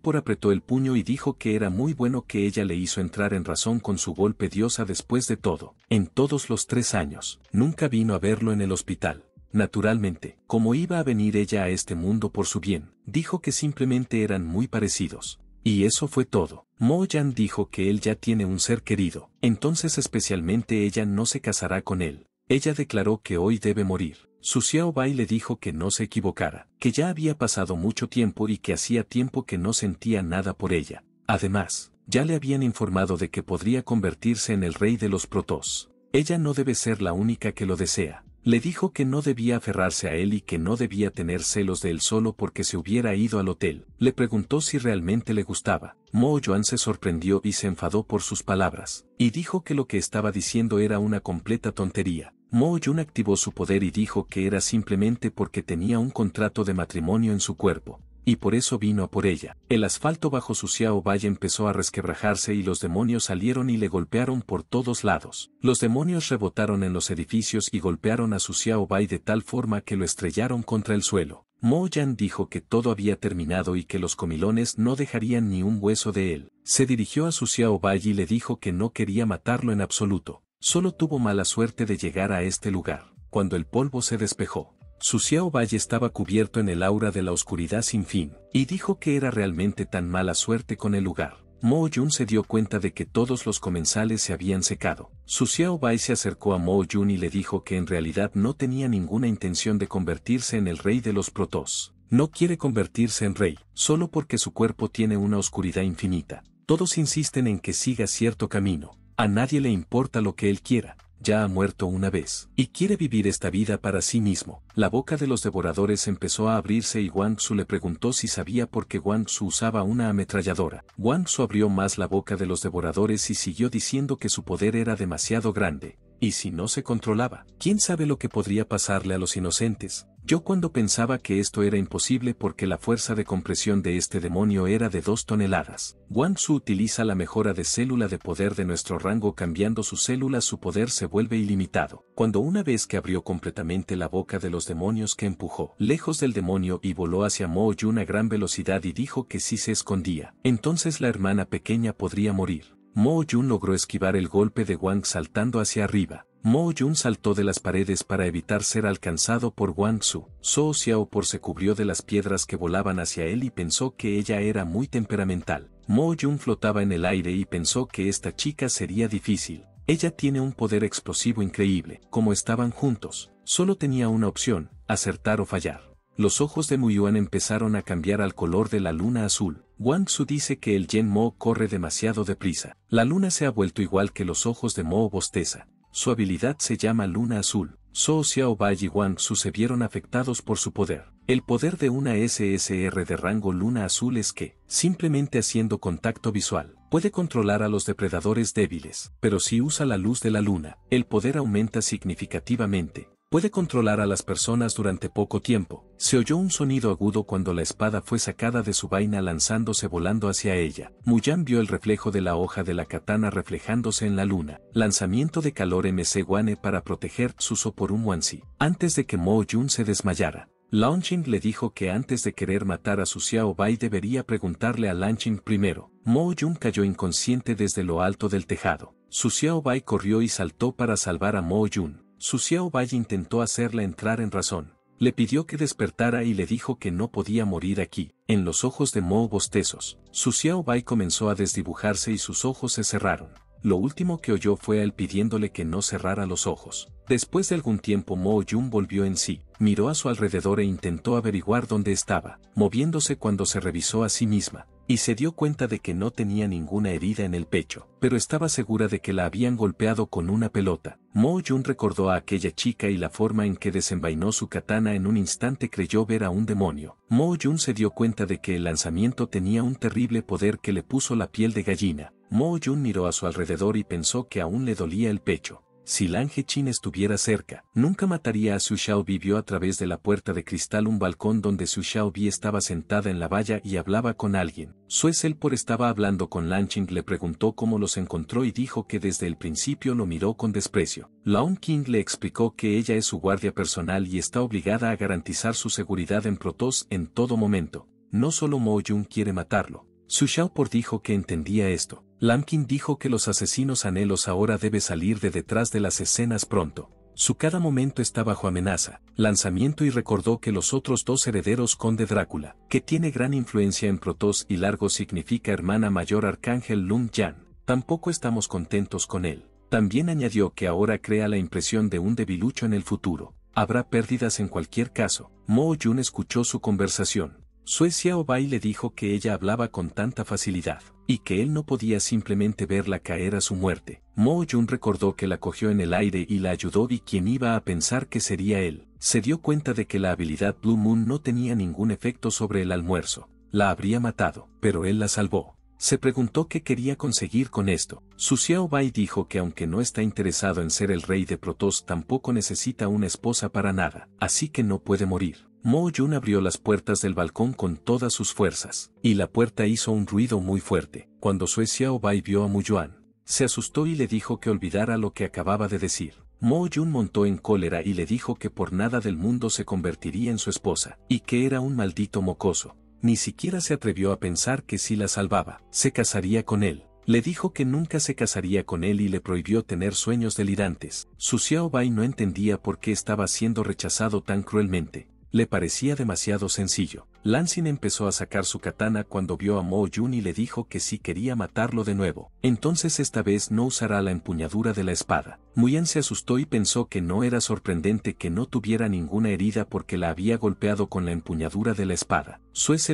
por apretó el puño y dijo que era muy bueno que ella le hizo entrar en razón con su golpe diosa después de todo. En todos los tres años, nunca vino a verlo en el hospital. Naturalmente, como iba a venir ella a este mundo por su bien, dijo que simplemente eran muy parecidos. Y eso fue todo. Mo Yan dijo que él ya tiene un ser querido, entonces especialmente ella no se casará con él. Ella declaró que hoy debe morir. Su Xiao e Bai le dijo que no se equivocara, que ya había pasado mucho tiempo y que hacía tiempo que no sentía nada por ella. Además, ya le habían informado de que podría convertirse en el rey de los protos. Ella no debe ser la única que lo desea. Le dijo que no debía aferrarse a él y que no debía tener celos de él solo porque se hubiera ido al hotel. Le preguntó si realmente le gustaba. Mo Yuan se sorprendió y se enfadó por sus palabras, y dijo que lo que estaba diciendo era una completa tontería. Mo Yun activó su poder y dijo que era simplemente porque tenía un contrato de matrimonio en su cuerpo, y por eso vino a por ella. El asfalto bajo su Xiao empezó a resquebrajarse y los demonios salieron y le golpearon por todos lados. Los demonios rebotaron en los edificios y golpearon a su Xiao de tal forma que lo estrellaron contra el suelo. Mo Yan dijo que todo había terminado y que los comilones no dejarían ni un hueso de él. Se dirigió a su Xiao y le dijo que no quería matarlo en absoluto, Solo tuvo mala suerte de llegar a este lugar, cuando el polvo se despejó. Su Xiao Bai estaba cubierto en el aura de la oscuridad sin fin, y dijo que era realmente tan mala suerte con el lugar. Mo Yun se dio cuenta de que todos los comensales se habían secado. Su Xiao Bai se acercó a Mo Yun y le dijo que en realidad no tenía ninguna intención de convertirse en el rey de los protos. No quiere convertirse en rey, solo porque su cuerpo tiene una oscuridad infinita. Todos insisten en que siga cierto camino, a nadie le importa lo que él quiera, ya ha muerto una vez, y quiere vivir esta vida para sí mismo. La boca de los devoradores empezó a abrirse y Wang Su le preguntó si sabía por qué Wang Su usaba una ametralladora. Wang Su abrió más la boca de los devoradores y siguió diciendo que su poder era demasiado grande, y si no se controlaba, ¿quién sabe lo que podría pasarle a los inocentes? Yo cuando pensaba que esto era imposible porque la fuerza de compresión de este demonio era de 2 toneladas. Su utiliza la mejora de célula de poder de nuestro rango cambiando su célula su poder se vuelve ilimitado. Cuando una vez que abrió completamente la boca de los demonios que empujó, lejos del demonio y voló hacia Mo Yun a gran velocidad y dijo que si se escondía, entonces la hermana pequeña podría morir. Mo Jun logró esquivar el golpe de Wang saltando hacia arriba. Mo Jun saltó de las paredes para evitar ser alcanzado por Wang Su. Zhou Por se cubrió de las piedras que volaban hacia él y pensó que ella era muy temperamental. Mo Jun flotaba en el aire y pensó que esta chica sería difícil. Ella tiene un poder explosivo increíble. Como estaban juntos, solo tenía una opción, acertar o fallar. Los ojos de Yuan empezaron a cambiar al color de la luna azul. Wang Su dice que el Yen Mo corre demasiado deprisa. La luna se ha vuelto igual que los ojos de Mo bosteza. Su habilidad se llama luna azul. Zhou Xiaobai y Wang Su se vieron afectados por su poder. El poder de una SSR de rango luna azul es que, simplemente haciendo contacto visual, puede controlar a los depredadores débiles, pero si usa la luz de la luna, el poder aumenta significativamente puede controlar a las personas durante poco tiempo. Se oyó un sonido agudo cuando la espada fue sacada de su vaina lanzándose volando hacia ella. Muyan vio el reflejo de la hoja de la katana reflejándose en la luna. Lanzamiento de calor MC Guane para proteger Suso por un Wansi. Antes de que Mo Jun se desmayara. Launching le dijo que antes de querer matar a su Xiao Bai debería preguntarle a Launching primero. Mo Jun cayó inconsciente desde lo alto del tejado. Su Xiao Bai corrió y saltó para salvar a Mo Jun. Su Xiao Bai intentó hacerla entrar en razón. Le pidió que despertara y le dijo que no podía morir aquí. En los ojos de Mo bostezos, su Xiao Bai comenzó a desdibujarse y sus ojos se cerraron. Lo último que oyó fue el él pidiéndole que no cerrara los ojos. Después de algún tiempo Mo Yun volvió en sí, miró a su alrededor e intentó averiguar dónde estaba, moviéndose cuando se revisó a sí misma y se dio cuenta de que no tenía ninguna herida en el pecho, pero estaba segura de que la habían golpeado con una pelota. Mo Jun recordó a aquella chica y la forma en que desenvainó su katana en un instante creyó ver a un demonio. Mo Jun se dio cuenta de que el lanzamiento tenía un terrible poder que le puso la piel de gallina. Mo Jun miró a su alrededor y pensó que aún le dolía el pecho. Si Lange Chin estuviera cerca, nunca mataría a Su Xiaobi. Vio a través de la puerta de cristal un balcón donde Su Bi estaba sentada en la valla y hablaba con alguien. Sue por estaba hablando con Qing le preguntó cómo los encontró y dijo que desde el principio lo miró con desprecio. Laon King le explicó que ella es su guardia personal y está obligada a garantizar su seguridad en Protoss en todo momento. No solo Mo Jung quiere matarlo. Su por dijo que entendía esto Lamkin dijo que los asesinos anhelos ahora debe salir de detrás de las escenas pronto. Su cada momento está bajo amenaza, lanzamiento y recordó que los otros dos herederos conde Drácula, que tiene gran influencia en Protoss y largo significa hermana mayor arcángel Lung Yan, tampoco estamos contentos con él. También añadió que ahora crea la impresión de un debilucho en el futuro. Habrá pérdidas en cualquier caso. Mo Yun escuchó su conversación, Suecia Xiaobai le dijo que ella hablaba con tanta facilidad y que él no podía simplemente verla caer a su muerte. Mo Jun recordó que la cogió en el aire y la ayudó y quien iba a pensar que sería él, se dio cuenta de que la habilidad Blue Moon no tenía ningún efecto sobre el almuerzo. La habría matado, pero él la salvó. Se preguntó qué quería conseguir con esto. Su Xiaobai dijo que aunque no está interesado en ser el rey de Protoss tampoco necesita una esposa para nada, así que no puede morir. Mo Yun abrió las puertas del balcón con todas sus fuerzas, y la puerta hizo un ruido muy fuerte. Cuando Sue Xiao Bai vio a Mu Yuan, se asustó y le dijo que olvidara lo que acababa de decir. Mo Yun montó en cólera y le dijo que por nada del mundo se convertiría en su esposa, y que era un maldito mocoso. Ni siquiera se atrevió a pensar que si la salvaba, se casaría con él. Le dijo que nunca se casaría con él y le prohibió tener sueños delirantes. Su Xiao Bai no entendía por qué estaba siendo rechazado tan cruelmente, le parecía demasiado sencillo. Lansing empezó a sacar su katana cuando vio a Mo Yun y le dijo que si quería matarlo de nuevo, entonces esta vez no usará la empuñadura de la espada. Muyen se asustó y pensó que no era sorprendente que no tuviera ninguna herida porque la había golpeado con la empuñadura de la espada.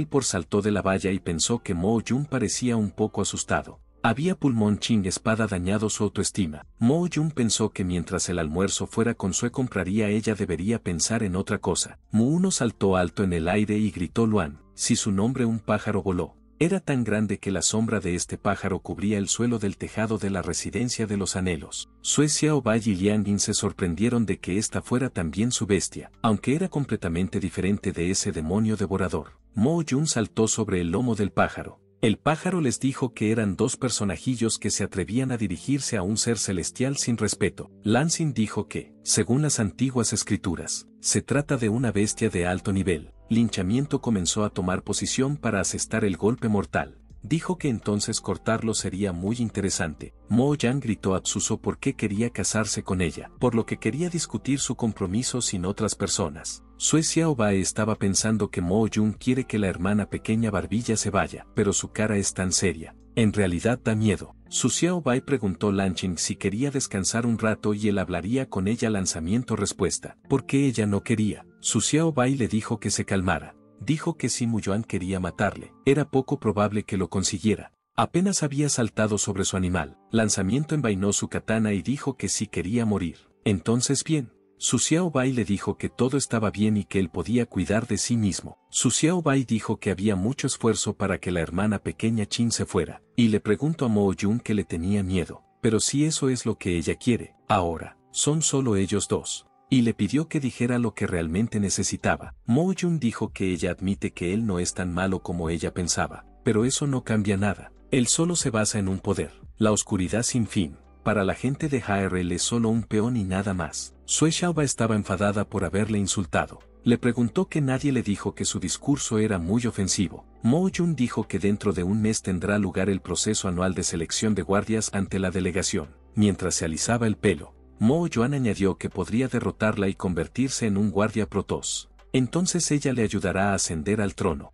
por saltó de la valla y pensó que Mo Yun parecía un poco asustado. Había pulmón Ching espada dañado su autoestima. Mo Jun pensó que mientras el almuerzo fuera con Sue compraría ella debería pensar en otra cosa. Mu Uno saltó alto en el aire y gritó Luan, si su nombre un pájaro voló. Era tan grande que la sombra de este pájaro cubría el suelo del tejado de la residencia de los anhelos. Suecia, Xiaobai y Liangin se sorprendieron de que esta fuera también su bestia, aunque era completamente diferente de ese demonio devorador. Mo Jun saltó sobre el lomo del pájaro, el pájaro les dijo que eran dos personajillos que se atrevían a dirigirse a un ser celestial sin respeto. Lansing dijo que, según las antiguas escrituras, se trata de una bestia de alto nivel. Linchamiento comenzó a tomar posición para asestar el golpe mortal. Dijo que entonces cortarlo sería muy interesante. Mo Yan gritó a Tsuso porque quería casarse con ella, por lo que quería discutir su compromiso sin otras personas. Suecia Xiaobai estaba pensando que Mo Jung quiere que la hermana pequeña Barbilla se vaya, pero su cara es tan seria. En realidad da miedo. Su Xiao Bai preguntó Lanching si quería descansar un rato y él hablaría con ella lanzamiento respuesta, porque ella no quería. Su Xiao Bai le dijo que se calmara. Dijo que si Muyuan quería matarle, era poco probable que lo consiguiera. Apenas había saltado sobre su animal, lanzamiento envainó su katana y dijo que sí quería morir. Entonces bien, su Xiao Bai le dijo que todo estaba bien y que él podía cuidar de sí mismo. Su Xiao Bai dijo que había mucho esfuerzo para que la hermana pequeña Chin se fuera, y le preguntó a Mo Yun que le tenía miedo, pero si eso es lo que ella quiere, ahora, son solo ellos dos. Y le pidió que dijera lo que realmente necesitaba. Mo Yun dijo que ella admite que él no es tan malo como ella pensaba, pero eso no cambia nada. Él solo se basa en un poder, la oscuridad sin fin para la gente de HRL es solo un peón y nada más. Xiaoba estaba enfadada por haberle insultado. Le preguntó que nadie le dijo que su discurso era muy ofensivo. Mo Jun dijo que dentro de un mes tendrá lugar el proceso anual de selección de guardias ante la delegación. Mientras se alisaba el pelo, Mo Yuan añadió que podría derrotarla y convertirse en un guardia protos. Entonces ella le ayudará a ascender al trono.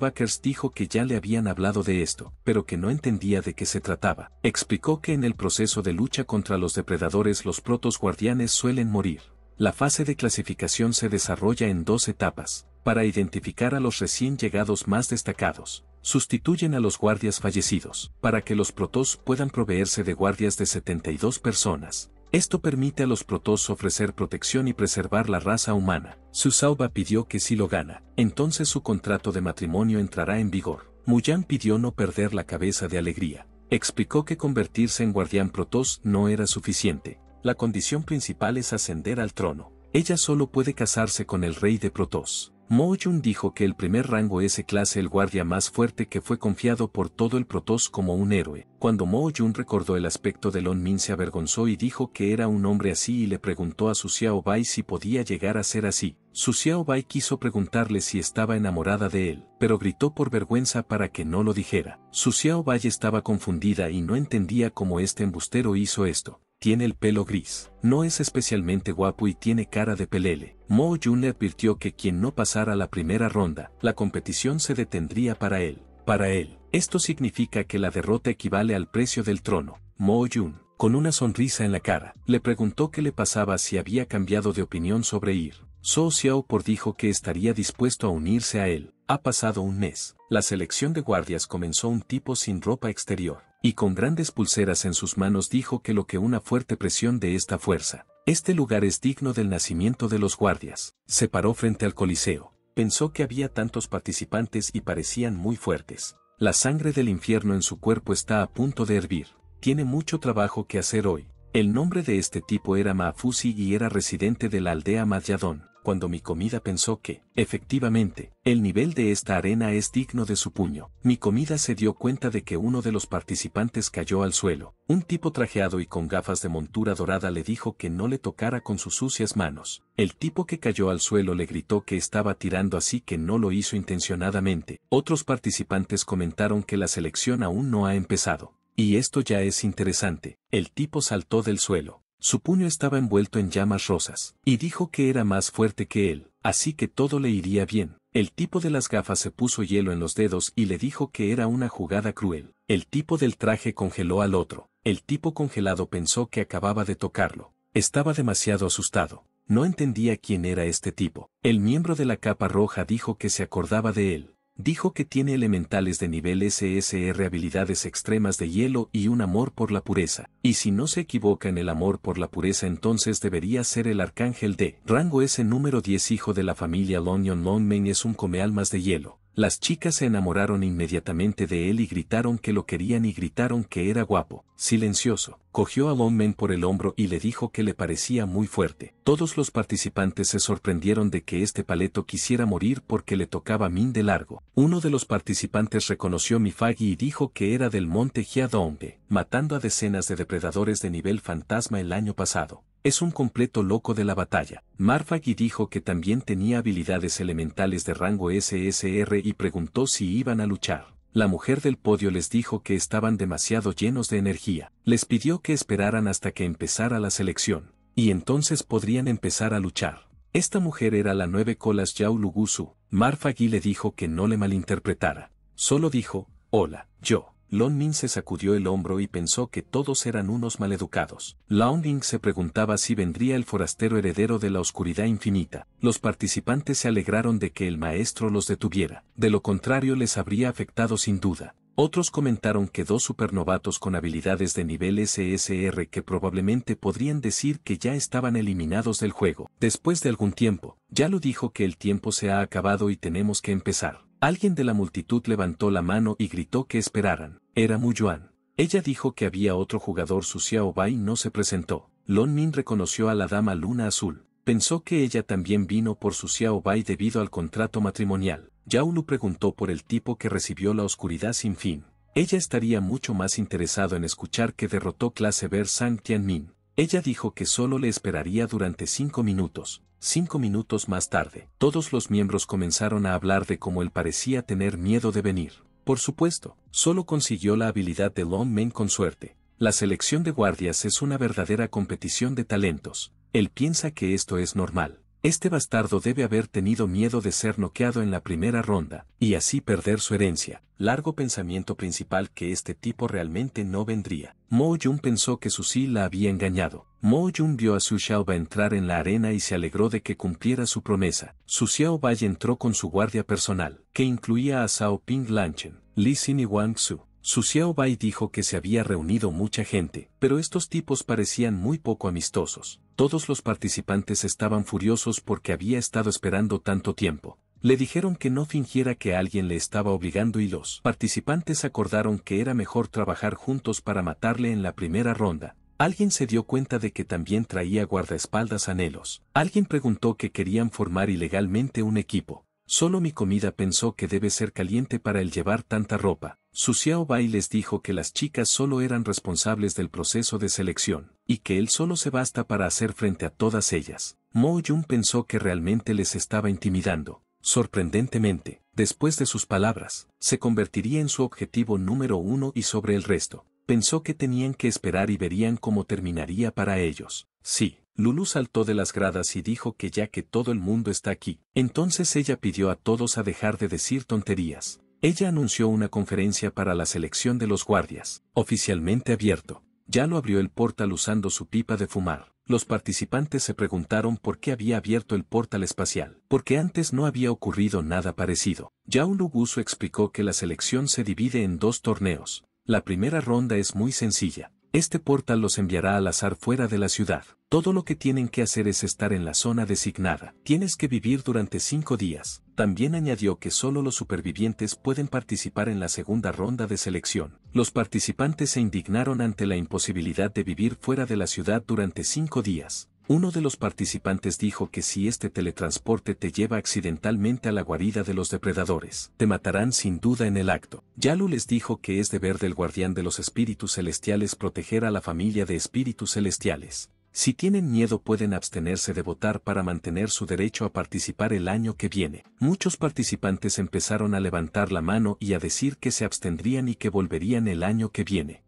Backers dijo que ya le habían hablado de esto, pero que no entendía de qué se trataba. Explicó que en el proceso de lucha contra los depredadores los protos guardianes suelen morir. La fase de clasificación se desarrolla en dos etapas. Para identificar a los recién llegados más destacados, sustituyen a los guardias fallecidos, para que los protos puedan proveerse de guardias de 72 personas, esto permite a los Protoss ofrecer protección y preservar la raza humana. Susauba pidió que si lo gana, entonces su contrato de matrimonio entrará en vigor. Muyan pidió no perder la cabeza de alegría. Explicó que convertirse en guardián Protoss no era suficiente. La condición principal es ascender al trono. Ella solo puede casarse con el rey de Protoss. Mo Jun dijo que el primer rango S-clase el guardia más fuerte que fue confiado por todo el Protoss como un héroe. Cuando Mo Jun recordó el aspecto de Lon Min se avergonzó y dijo que era un hombre así y le preguntó a su Xiao Bai si podía llegar a ser así. Su Xiao Bai quiso preguntarle si estaba enamorada de él, pero gritó por vergüenza para que no lo dijera. Su Xiao Bai estaba confundida y no entendía cómo este embustero hizo esto. Tiene el pelo gris. No es especialmente guapo y tiene cara de pelele. Mo Jun le advirtió que quien no pasara la primera ronda, la competición se detendría para él. Para él, esto significa que la derrota equivale al precio del trono. Mo Jun, con una sonrisa en la cara, le preguntó qué le pasaba si había cambiado de opinión sobre ir. So Xiao por dijo que estaría dispuesto a unirse a él. Ha pasado un mes. La selección de guardias comenzó un tipo sin ropa exterior y con grandes pulseras en sus manos dijo que lo que una fuerte presión de esta fuerza. Este lugar es digno del nacimiento de los guardias. Se paró frente al Coliseo. Pensó que había tantos participantes y parecían muy fuertes. La sangre del infierno en su cuerpo está a punto de hervir. Tiene mucho trabajo que hacer hoy. El nombre de este tipo era Mafusi y era residente de la aldea Madyadón cuando mi comida pensó que, efectivamente, el nivel de esta arena es digno de su puño. Mi comida se dio cuenta de que uno de los participantes cayó al suelo. Un tipo trajeado y con gafas de montura dorada le dijo que no le tocara con sus sucias manos. El tipo que cayó al suelo le gritó que estaba tirando así que no lo hizo intencionadamente. Otros participantes comentaron que la selección aún no ha empezado. Y esto ya es interesante. El tipo saltó del suelo. Su puño estaba envuelto en llamas rosas, y dijo que era más fuerte que él, así que todo le iría bien. El tipo de las gafas se puso hielo en los dedos y le dijo que era una jugada cruel. El tipo del traje congeló al otro. El tipo congelado pensó que acababa de tocarlo. Estaba demasiado asustado. No entendía quién era este tipo. El miembro de la capa roja dijo que se acordaba de él, Dijo que tiene elementales de nivel SSR, habilidades extremas de hielo y un amor por la pureza. Y si no se equivoca en el amor por la pureza, entonces debería ser el arcángel de rango S número 10, hijo de la familia Lonion Longman es un comealmas de hielo. Las chicas se enamoraron inmediatamente de él y gritaron que lo querían y gritaron que era guapo, silencioso. Cogió a Longmen por el hombro y le dijo que le parecía muy fuerte. Todos los participantes se sorprendieron de que este paleto quisiera morir porque le tocaba Min de largo. Uno de los participantes reconoció Mifagi y dijo que era del monte Giadombe, matando a decenas de depredadores de nivel fantasma el año pasado. Es un completo loco de la batalla. Marfagi dijo que también tenía habilidades elementales de rango SSR y preguntó si iban a luchar. La mujer del podio les dijo que estaban demasiado llenos de energía. Les pidió que esperaran hasta que empezara la selección. Y entonces podrían empezar a luchar. Esta mujer era la nueve colas Yao Lugusu. Marfagi le dijo que no le malinterpretara. Solo dijo, hola, yo. Lon se sacudió el hombro y pensó que todos eran unos maleducados. Lonning se preguntaba si vendría el forastero heredero de la oscuridad infinita. Los participantes se alegraron de que el maestro los detuviera, de lo contrario les habría afectado sin duda. Otros comentaron que dos supernovatos con habilidades de nivel SSR que probablemente podrían decir que ya estaban eliminados del juego. Después de algún tiempo, ya lo dijo que el tiempo se ha acabado y tenemos que empezar. Alguien de la multitud levantó la mano y gritó que esperaran. Era Mu Yuan. Ella dijo que había otro jugador su Xiao Bai no se presentó. Lon Min reconoció a la dama Luna Azul. Pensó que ella también vino por su Xiao Bai debido al contrato matrimonial. Yao Lu preguntó por el tipo que recibió la oscuridad sin fin. Ella estaría mucho más interesado en escuchar que derrotó clase ver Sang Min. Ella dijo que solo le esperaría durante cinco minutos. Cinco minutos más tarde, todos los miembros comenzaron a hablar de cómo él parecía tener miedo de venir. Por supuesto, solo consiguió la habilidad de Long Men con suerte. La selección de guardias es una verdadera competición de talentos. Él piensa que esto es normal. Este bastardo debe haber tenido miedo de ser noqueado en la primera ronda, y así perder su herencia. Largo pensamiento principal que este tipo realmente no vendría. Mo Jun pensó que Su Susi la había engañado. Mo Jun vio a Su Xiaoba entrar en la arena y se alegró de que cumpliera su promesa. Su Xiaoba entró con su guardia personal, que incluía a Sao Ping Lanchen, Li Xin y Wang Su. Su Bai dijo que se había reunido mucha gente, pero estos tipos parecían muy poco amistosos. Todos los participantes estaban furiosos porque había estado esperando tanto tiempo. Le dijeron que no fingiera que alguien le estaba obligando y los participantes acordaron que era mejor trabajar juntos para matarle en la primera ronda. Alguien se dio cuenta de que también traía guardaespaldas anhelos. Alguien preguntó que querían formar ilegalmente un equipo. Solo mi comida pensó que debe ser caliente para el llevar tanta ropa. Su Xiao e Bai les dijo que las chicas solo eran responsables del proceso de selección, y que él solo se basta para hacer frente a todas ellas. Mo Yun pensó que realmente les estaba intimidando. Sorprendentemente, después de sus palabras, se convertiría en su objetivo número uno y sobre el resto. Pensó que tenían que esperar y verían cómo terminaría para ellos. Sí, Lulu saltó de las gradas y dijo que ya que todo el mundo está aquí, entonces ella pidió a todos a dejar de decir tonterías. Ella anunció una conferencia para la selección de los guardias, oficialmente abierto. Ya lo abrió el portal usando su pipa de fumar. Los participantes se preguntaron por qué había abierto el portal espacial, porque antes no había ocurrido nada parecido. un luguso explicó que la selección se divide en dos torneos. La primera ronda es muy sencilla. Este portal los enviará al azar fuera de la ciudad. Todo lo que tienen que hacer es estar en la zona designada. Tienes que vivir durante cinco días. También añadió que solo los supervivientes pueden participar en la segunda ronda de selección. Los participantes se indignaron ante la imposibilidad de vivir fuera de la ciudad durante cinco días. Uno de los participantes dijo que si este teletransporte te lleva accidentalmente a la guarida de los depredadores, te matarán sin duda en el acto. Yalu les dijo que es deber del guardián de los espíritus celestiales proteger a la familia de espíritus celestiales. Si tienen miedo pueden abstenerse de votar para mantener su derecho a participar el año que viene. Muchos participantes empezaron a levantar la mano y a decir que se abstendrían y que volverían el año que viene.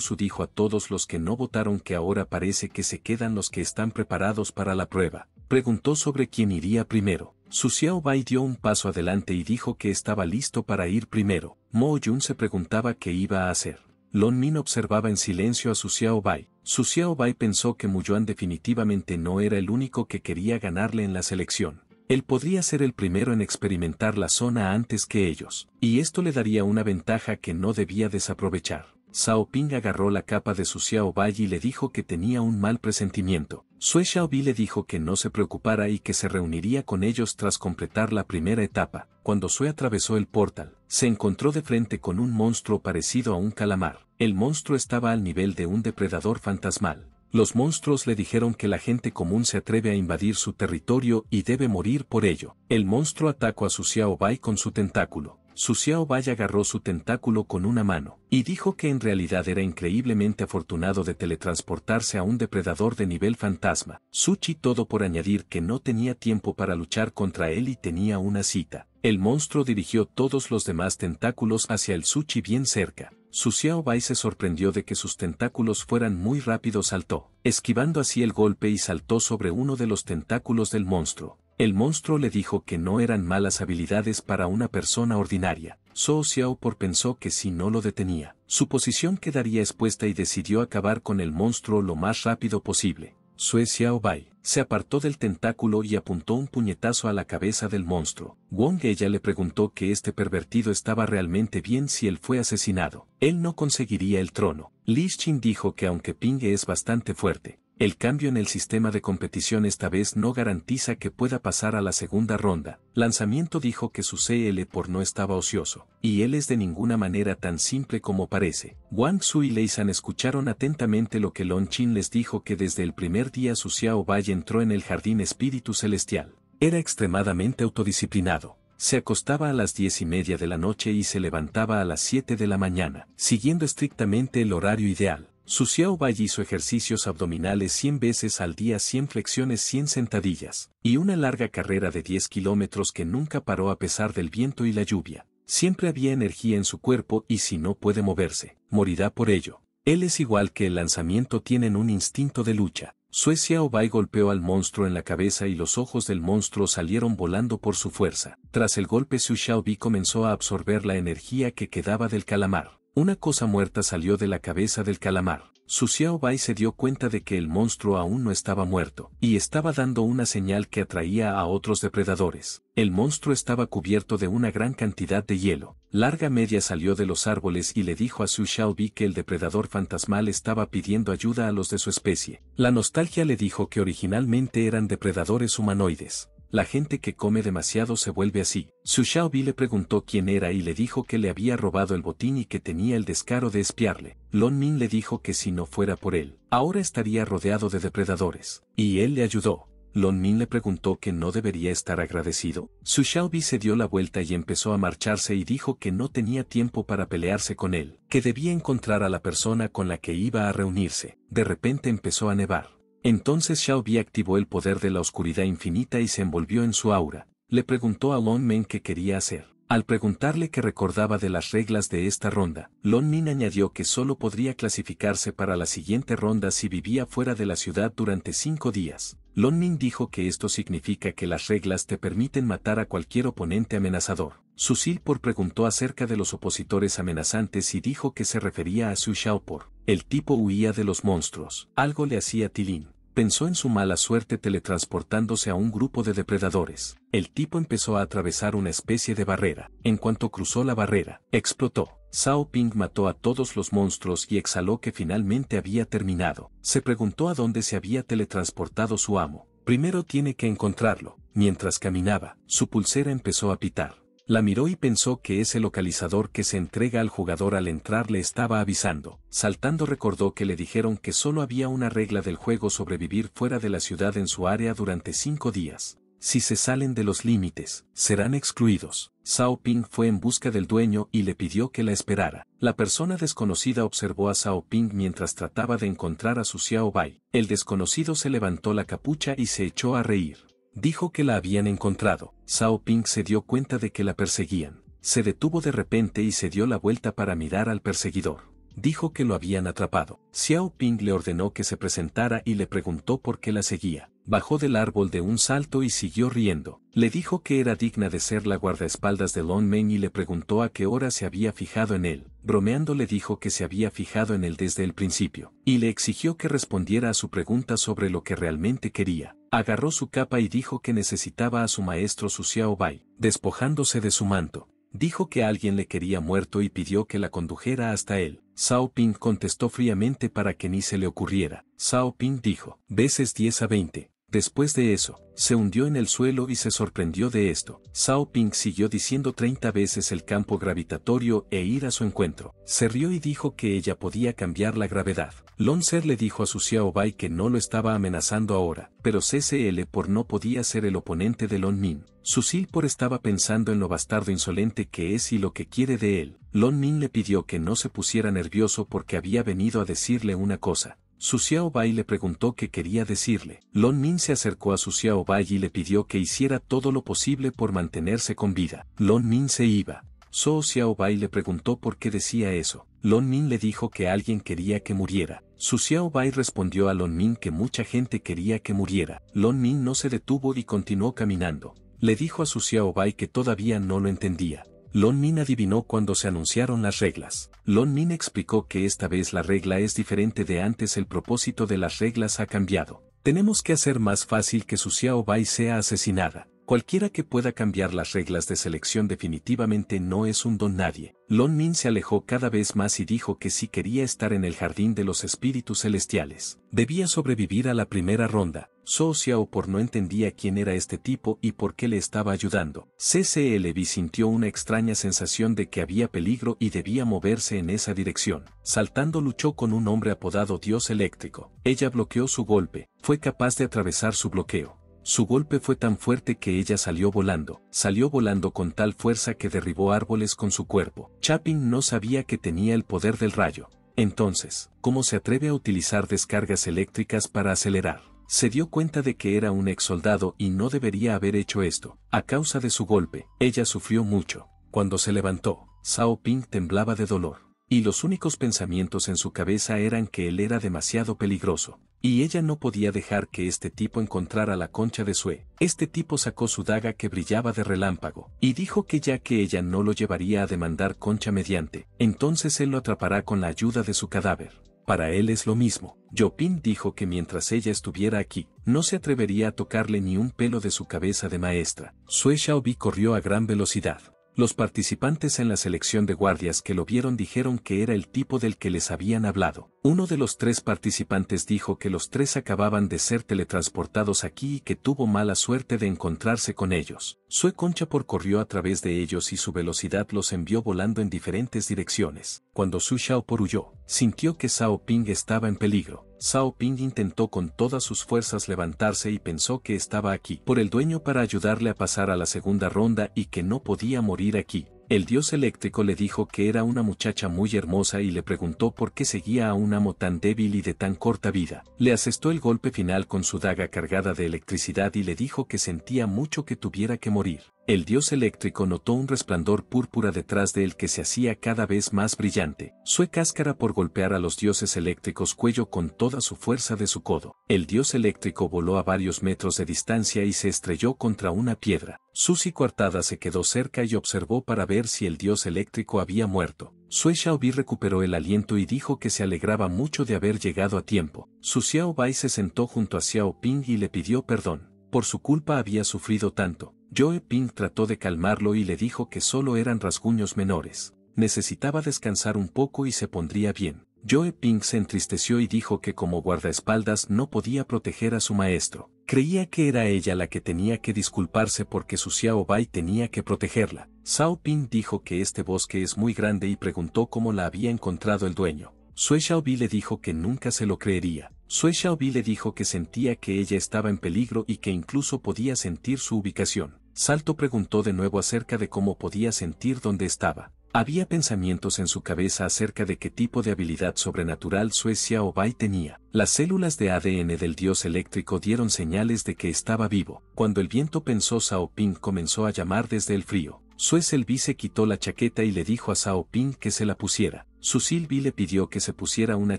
Su dijo a todos los que no votaron que ahora parece que se quedan los que están preparados para la prueba. Preguntó sobre quién iría primero. Su Xiao Bai dio un paso adelante y dijo que estaba listo para ir primero. Mo Yun se preguntaba qué iba a hacer. Lon Min observaba en silencio a Su Xiao Su Xiao Bai pensó que Muyuan definitivamente no era el único que quería ganarle en la selección. Él podría ser el primero en experimentar la zona antes que ellos, y esto le daría una ventaja que no debía desaprovechar. Sao Ping agarró la capa de su Xiaobai y le dijo que tenía un mal presentimiento. Sue Xiaobi le dijo que no se preocupara y que se reuniría con ellos tras completar la primera etapa. Cuando Sue atravesó el portal, se encontró de frente con un monstruo parecido a un calamar. El monstruo estaba al nivel de un depredador fantasmal. Los monstruos le dijeron que la gente común se atreve a invadir su territorio y debe morir por ello. El monstruo atacó a su Xiaobai con su tentáculo. Xiao e Bai agarró su tentáculo con una mano, y dijo que en realidad era increíblemente afortunado de teletransportarse a un depredador de nivel fantasma. Suchi todo por añadir que no tenía tiempo para luchar contra él y tenía una cita. El monstruo dirigió todos los demás tentáculos hacia el Suchi bien cerca. Xiao e Bai se sorprendió de que sus tentáculos fueran muy rápidos saltó, esquivando así el golpe y saltó sobre uno de los tentáculos del monstruo. El monstruo le dijo que no eran malas habilidades para una persona ordinaria. Zhou Xiaopor pensó que si no lo detenía, su posición quedaría expuesta y decidió acabar con el monstruo lo más rápido posible. Sue Xiaobai se apartó del tentáculo y apuntó un puñetazo a la cabeza del monstruo. Wong ella le preguntó que este pervertido estaba realmente bien si él fue asesinado. Él no conseguiría el trono. Li dijo que aunque Ping es bastante fuerte, el cambio en el sistema de competición esta vez no garantiza que pueda pasar a la segunda ronda. Lanzamiento dijo que su CL por no estaba ocioso, y él es de ninguna manera tan simple como parece. Wang Su y Leisan escucharon atentamente lo que Long Chin les dijo que desde el primer día su Xiao Bai entró en el jardín espíritu celestial. Era extremadamente autodisciplinado. Se acostaba a las diez y media de la noche y se levantaba a las siete de la mañana, siguiendo estrictamente el horario ideal. Su Xiao hizo ejercicios abdominales 100 veces al día, 100 flexiones, 100 sentadillas, y una larga carrera de 10 kilómetros que nunca paró a pesar del viento y la lluvia. Siempre había energía en su cuerpo y si no puede moverse, morirá por ello. Él es igual que el lanzamiento tienen un instinto de lucha. Su Xiao golpeó al monstruo en la cabeza y los ojos del monstruo salieron volando por su fuerza. Tras el golpe Su Xiao comenzó a absorber la energía que quedaba del calamar. Una cosa muerta salió de la cabeza del calamar. Su Xiao Bai se dio cuenta de que el monstruo aún no estaba muerto, y estaba dando una señal que atraía a otros depredadores. El monstruo estaba cubierto de una gran cantidad de hielo. Larga media salió de los árboles y le dijo a Su Xiaobi que el depredador fantasmal estaba pidiendo ayuda a los de su especie. La nostalgia le dijo que originalmente eran depredadores humanoides la gente que come demasiado se vuelve así. Su Xiaobi le preguntó quién era y le dijo que le había robado el botín y que tenía el descaro de espiarle. Lon Min le dijo que si no fuera por él, ahora estaría rodeado de depredadores. Y él le ayudó. Lon Min le preguntó que no debería estar agradecido. Su Xiaobi se dio la vuelta y empezó a marcharse y dijo que no tenía tiempo para pelearse con él, que debía encontrar a la persona con la que iba a reunirse. De repente empezó a nevar. Entonces Xiaobi activó el poder de la oscuridad infinita y se envolvió en su aura. Le preguntó a Lon Min qué quería hacer. Al preguntarle qué recordaba de las reglas de esta ronda, Lon Min añadió que solo podría clasificarse para la siguiente ronda si vivía fuera de la ciudad durante cinco días. Lonning dijo que esto significa que las reglas te permiten matar a cualquier oponente amenazador. Silpor preguntó acerca de los opositores amenazantes y dijo que se refería a Su Xiaopor. El tipo huía de los monstruos. Algo le hacía Tilin. Pensó en su mala suerte teletransportándose a un grupo de depredadores. El tipo empezó a atravesar una especie de barrera. En cuanto cruzó la barrera, explotó. Sao Ping mató a todos los monstruos y exhaló que finalmente había terminado. Se preguntó a dónde se había teletransportado su amo. Primero tiene que encontrarlo. Mientras caminaba, su pulsera empezó a pitar. La miró y pensó que ese localizador que se entrega al jugador al entrar le estaba avisando. Saltando recordó que le dijeron que solo había una regla del juego sobrevivir fuera de la ciudad en su área durante cinco días. Si se salen de los límites, serán excluidos. Sao Ping fue en busca del dueño y le pidió que la esperara. La persona desconocida observó a Sao Ping mientras trataba de encontrar a su Xiao Bai. El desconocido se levantó la capucha y se echó a reír. Dijo que la habían encontrado. Sao Ping se dio cuenta de que la perseguían. Se detuvo de repente y se dio la vuelta para mirar al perseguidor dijo que lo habían atrapado. Xiao Ping le ordenó que se presentara y le preguntó por qué la seguía. Bajó del árbol de un salto y siguió riendo. Le dijo que era digna de ser la guardaespaldas de Long Meng y le preguntó a qué hora se había fijado en él. Bromeando le dijo que se había fijado en él desde el principio, y le exigió que respondiera a su pregunta sobre lo que realmente quería. Agarró su capa y dijo que necesitaba a su maestro su Xiao Bai, despojándose de su manto. Dijo que alguien le quería muerto y pidió que la condujera hasta él. Sao Ping contestó fríamente para que ni se le ocurriera. Sao Ping dijo, veces 10 a 20. Después de eso, se hundió en el suelo y se sorprendió de esto. Sao Ping siguió diciendo 30 veces el campo gravitatorio e ir a su encuentro. Se rió y dijo que ella podía cambiar la gravedad. Lonser le dijo a su Xiaobai e que no lo estaba amenazando ahora, pero CCL por no podía ser el oponente de Lon Min. Su e por estaba pensando en lo bastardo insolente que es y lo que quiere de él. Lon Min le pidió que no se pusiera nervioso porque había venido a decirle una cosa. Su Xiaobai e le preguntó qué quería decirle. Lon Min se acercó a su Xiaobai y le pidió que hiciera todo lo posible por mantenerse con vida. Lon Min se iba. Zhou Xiaobai le preguntó por qué decía eso. Lon Min le dijo que alguien quería que muriera. Su Xiao Bai respondió a Lon Min que mucha gente quería que muriera. Lon Min no se detuvo y continuó caminando. Le dijo a su Xiao Bai que todavía no lo entendía. Lon Min adivinó cuando se anunciaron las reglas. Lon Min explicó que esta vez la regla es diferente de antes, el propósito de las reglas ha cambiado. Tenemos que hacer más fácil que su Xiao Bai sea asesinada. Cualquiera que pueda cambiar las reglas de selección definitivamente no es un don nadie. Lon Min se alejó cada vez más y dijo que si quería estar en el jardín de los espíritus celestiales, debía sobrevivir a la primera ronda. Socia o por no entendía quién era este tipo y por qué le estaba ayudando. C.C.L.B. sintió una extraña sensación de que había peligro y debía moverse en esa dirección. Saltando luchó con un hombre apodado Dios Eléctrico. Ella bloqueó su golpe, fue capaz de atravesar su bloqueo su golpe fue tan fuerte que ella salió volando, salió volando con tal fuerza que derribó árboles con su cuerpo. Chaping no sabía que tenía el poder del rayo. Entonces, ¿cómo se atreve a utilizar descargas eléctricas para acelerar? Se dio cuenta de que era un ex soldado y no debería haber hecho esto. A causa de su golpe, ella sufrió mucho. Cuando se levantó, Sao Ping temblaba de dolor. Y los únicos pensamientos en su cabeza eran que él era demasiado peligroso. Y ella no podía dejar que este tipo encontrara la concha de Sue. Este tipo sacó su daga que brillaba de relámpago, y dijo que ya que ella no lo llevaría a demandar concha mediante, entonces él lo atrapará con la ayuda de su cadáver. Para él es lo mismo. Jopin dijo que mientras ella estuviera aquí, no se atrevería a tocarle ni un pelo de su cabeza de maestra. Sue Xiaobi corrió a gran velocidad. Los participantes en la selección de guardias que lo vieron dijeron que era el tipo del que les habían hablado. Uno de los tres participantes dijo que los tres acababan de ser teletransportados aquí y que tuvo mala suerte de encontrarse con ellos. Sue por corrió a través de ellos y su velocidad los envió volando en diferentes direcciones. Cuando Su Xiaopor huyó, sintió que Xiaoping Ping estaba en peligro Sao Ping intentó con todas sus fuerzas levantarse y pensó que estaba aquí por el dueño para ayudarle a pasar a la segunda ronda y que no podía morir aquí. El dios eléctrico le dijo que era una muchacha muy hermosa y le preguntó por qué seguía a un amo tan débil y de tan corta vida. Le asestó el golpe final con su daga cargada de electricidad y le dijo que sentía mucho que tuviera que morir el dios eléctrico notó un resplandor púrpura detrás de él que se hacía cada vez más brillante. Sue cáscara por golpear a los dioses eléctricos cuello con toda su fuerza de su codo. El dios eléctrico voló a varios metros de distancia y se estrelló contra una piedra. Susi coartada se quedó cerca y observó para ver si el dios eléctrico había muerto. Sue Xiaobi recuperó el aliento y dijo que se alegraba mucho de haber llegado a tiempo. Su Xiao Bai se sentó junto a Xiao Ping y le pidió perdón. Por su culpa había sufrido tanto. Joe Ping trató de calmarlo y le dijo que solo eran rasguños menores. Necesitaba descansar un poco y se pondría bien. Joe Ping se entristeció y dijo que como guardaespaldas no podía proteger a su maestro. Creía que era ella la que tenía que disculparse porque su Xiao tenía que protegerla. Sao Ping dijo que este bosque es muy grande y preguntó cómo la había encontrado el dueño. Sue Xiaobi le dijo que nunca se lo creería. Sue Xiaobi le dijo que sentía que ella estaba en peligro y que incluso podía sentir su ubicación. Salto preguntó de nuevo acerca de cómo podía sentir dónde estaba. Había pensamientos en su cabeza acerca de qué tipo de habilidad sobrenatural Sue Xiaobai tenía. Las células de ADN del dios eléctrico dieron señales de que estaba vivo. Cuando el viento pensó Xiaoping comenzó a llamar desde el frío. Selvi se quitó la chaqueta y le dijo a Sao Ping que se la pusiera. Su Silvi le pidió que se pusiera una